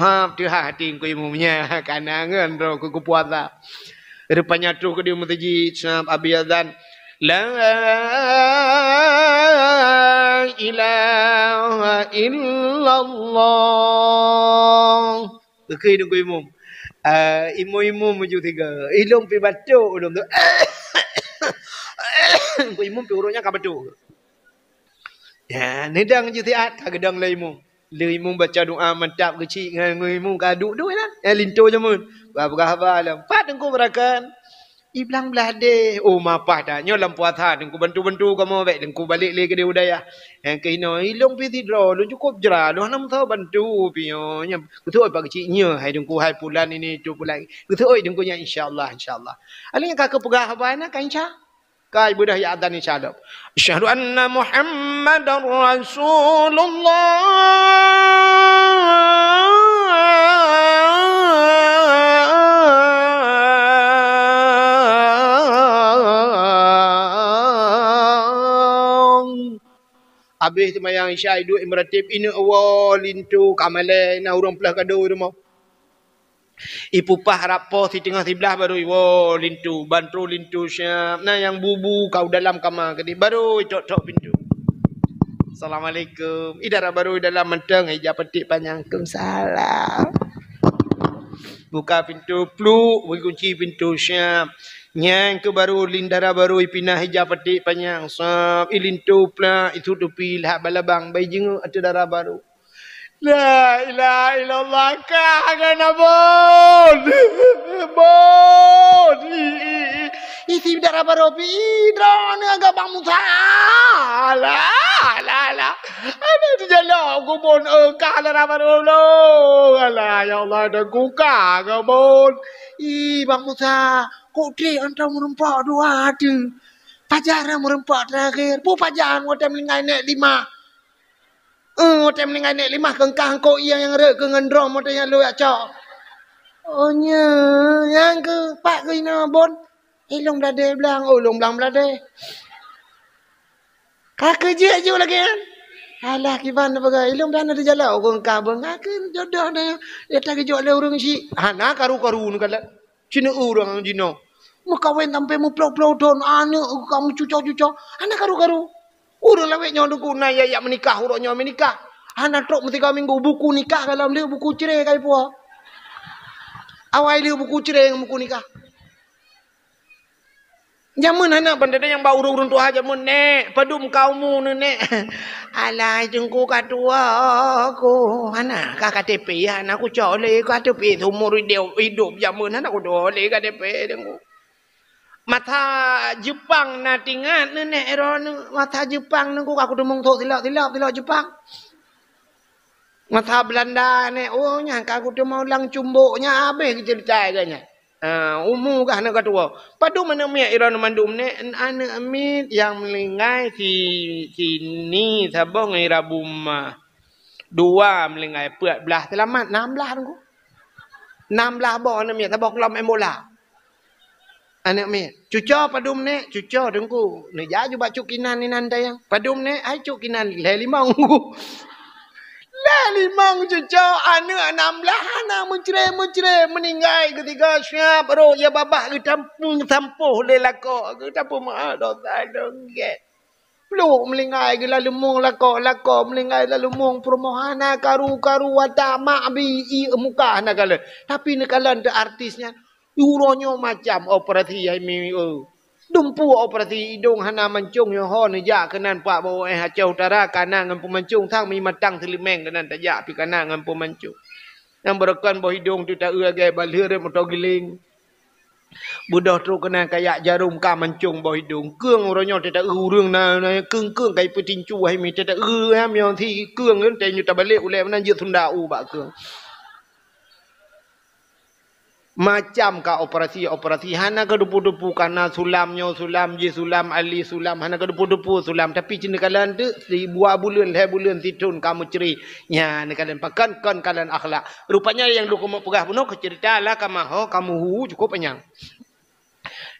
ha tu ha lah, hati ku imu nya kanangan ro ku ku puasa lah. rupanya tu ke di mutaji sab abiyadan la ilaha illallah ku ku imu Eh, imu-imu muju tiga. Ilum pi batuk ulum tu. imu pi urunya ka batuk. Ya, nedang je tiat ka gedang lai imu. Le lah imu baca doa mantap kecil dengan imu ka duk-duk lah. Eh lintu je mun. Ba berhabar lah. Pat tengku berakan. Iblang belade. Oh, mapah dah. Nyo dalam puasa. Dengku bantu-bantu kamu. Baik, dengku balik lagi ke dia udaya. Ah. Yang kehino. Ilong pi tidro. Lu cukup jera. Lah. Lu hanam tau bantu. Pio. Nyo. Kutu oi pakcik nyo. Hai dengku hai pulan ini. Tu pulan. Kutu oi dengku nyo. InsyaAllah. InsyaAllah. Alingnya kakak pegah apa anak. Kan insya. Kai budah ya adhan insyaAllah. Asyadu anna Muhammad Rasulullah. Habis tu mayang isyai duit imratib ini Allah lintu kamalai na urang pelah kado itu mau. Ibu pah rapo si tengah si belah baru iwo lintu bantu lintu siap na yang bubu kau dalam kamar kini baru cok cok pintu. Assalamualaikum. Idara baru dalam mendeng hijab petik panjang kum salam. Buka pintu plu, bagi kunci pintu siap. Nyang ke baru lindara baru ipinah hija petik panjang. Sap ilintu pula itu tupi lah balabang bayi jengu atu darah baru. La ilaha illallah ka kana bod. Bod. Isi darah baru pi dron aga bang musa. La la la. Ana dijalo ku lah, bon e eh, ka darah baru lo. La ya Allah dah ku ka ka bod. I bang musa kudri antara merempak dua ada. Pajaran merempak terakhir. Pun pajaran waktu meninggal naik lima. Eh, hmm, waktu meninggal naik lima. kengkang kau yang yang rek kengendrom ngendrom waktu yang luar cok. Oh, nye. Yang ke? Pak ke ina bon? Eh, long beladeh belang. Oh, long belang beladeh. Kak je je lagi kan? Alah, kibang dah pakai. Ilum dah ada jalan. Oh, kau Orang kabang. Kak jodoh dah. Dia tak kejok lah orang si. Ha, nak karu-karu ni kalah. Cina orang jino mau kawin sampai mau pelau pelau don anak kamu cucu cucu anak karu karu uru lewe nyonya guna ya ya menikah uru nyonya menikah anak truk mesti kau minggu buku nikah dalam dia buku cerai kau ibu awal dia buku cerai yang buku nikah Jamun anak pandai yang bau urung tu aja ah, mun nek padum kaummu nenek. Ala jengku katua aku. Ana ka KTP ya anak ku cole ka KTP umur dia hidup jamun anak ku dole ka KTP dengku mata Jepang na tingat ni nek ero ni mata Jepang ni aku demung tok silap silap silap Jepang mata Belanda ni oh nya aku mau lang cumboknya habis kita cerai ganya Uh, ah, umu kah nak kata padu mana mi iran mandu ne an amit yang melingai si si ni sabong ngai rabuma dua melingai puat belah selamat enam belah tu enam belah bo ne mi sabok kelam emola anak mi cuca padum ne cuca dengku ne ja ju ba kinan ni nan dayang padum ne ai cu kinan le limang le limang cuca anak enam lah anak mencere mencere meninggal ketiga siap ro ya babah ke tampung tampuh le lako ke tampuh ma do tai dengget Lu melingai ke lalu mung lako lako melingai lalu mung permohana karu karu wata ma'bi i muka nak kala. Tapi nak de artisnya. Yuronyo macam operasi yang mimi o. Dumpu operasi hidung hana mancung yang ho ni ya kena pa bo eh ha jauh tara kana ngan pu mancung thang mi matang tili meng dan nan ya pi kana ngan pu mancung. Nang berakan bo hidung tu ta ue gai balhe re moto giling. Budah tu kena kaya jarum ka mancung bo hidung. Keung ronyo ta ta ue urang na na keung keung kai pu tincu hai mi ta ta ue ha mi on thi keung ngan eh, te nyu ta balek ule nan je thunda u ba keung macam ka operasi-operasi hana ke dupu-dupu kana sulamnya sulam je sulam ali sulam hana ke dupu-dupu sulam tapi cina kalan tu si buah bulan lah bulan situn kamu ceri nya ni kalan pakan kan kalan akhlak rupanya yang dulu kamu pegah penuh cerita lah kamu ho oh, kamu hu cukup panjang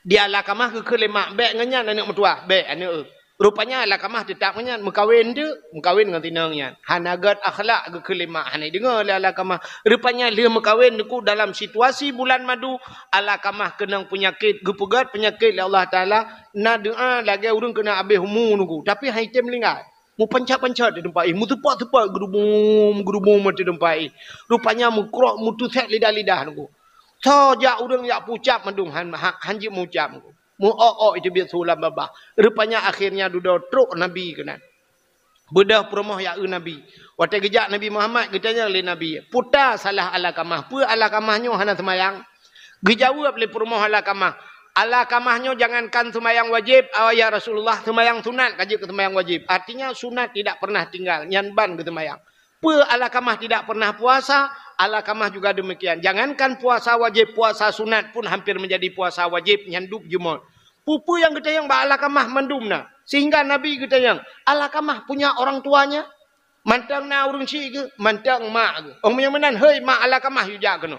dia lah kamu ke kelemak bek ngenya anak mertua bek anak Rupanya lah kamah tetap punya. mukawin dia, mukawin dengan tinangnya. Hanagat akhlak ke kelimah. Hanai dengar lah lah kamah. Rupanya dia mukawin ku dalam situasi bulan madu. Ala kamah kena penyakit. Gepegat penyakit lah Allah Ta'ala. Na doa lagi orang kena habis umur ku. Tapi haitim melingat. Mu pancak-pancak di tempat ini. Mu tepat-tepat gerubung, gerubung mati tempat ini. Rupanya mu kerok, mu tusak lidah-lidah ku. Sajak orang yang pucap mendung. Hanji mu ucap ku. Mu o o itu biar sulam babah. Rupanya akhirnya duduk truk Nabi kena. Budah perumah ya e Nabi. Waktu gejak Nabi Muhammad ketanya oleh Nabi. Putar salah ala kamah. Pu ala kamahnya hana semayang? Gejawab oleh perumah ala kamah. Ala kamahnya jangankan semayang wajib. Awal oh ya Rasulullah semayang sunat. Kaji ke semayang wajib. Artinya sunat tidak pernah tinggal. Nyanban ke semayang. Ala alakamah tidak pernah puasa, ala alakamah juga demikian. Jangankan puasa wajib, puasa sunat pun hampir menjadi puasa wajib nyanduk jumol. Pupu yang kita yang alakamah mendumna. Sehingga Nabi kita yang ala alakamah punya orang tuanya. Mantang na urung si ke, mantang mak ke. Orang punya menan, hei mak alakamah juga kena.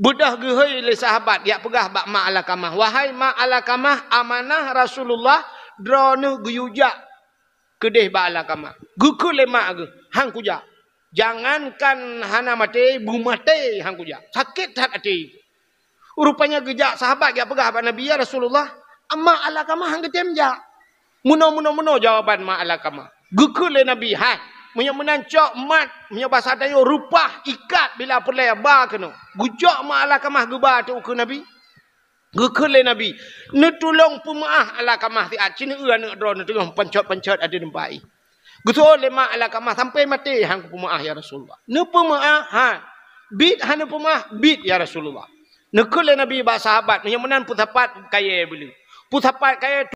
Budah ke hei le sahabat, ya pegah bak mak alakamah. Wahai mak alakamah, amanah Rasulullah, drone yujak kedeh ba alakamah. Gukul le mak ke hang kuja. Jangankan hana mati, bu mati hang kuja. Sakit hat hati. Rupanya gejak sahabat gak pegah pada Nabi ya Rasulullah. Amma ala kama hang ketem ja. Muno muno muno jawaban ma ala kama. Gekul Nabi ha. Munya menancok mat, munya bahasa dayo rupah ikat bila perlai ba kena. Gujak ma ala kama geba tu ke Nabi. Gekul Nabi. Ne tolong pumaah ala kama ti acin e anak dro ne tolong pencot-pencot ada nampai. Gutu lema ala kamah sampai mati hang pemaah ya Rasulullah. Ne pemaah ha. Bit hang pemaah bit ya Rasulullah. Ne lah nabi ba sahabat yang menan pun sapat kaya beli. Pun sapat kaya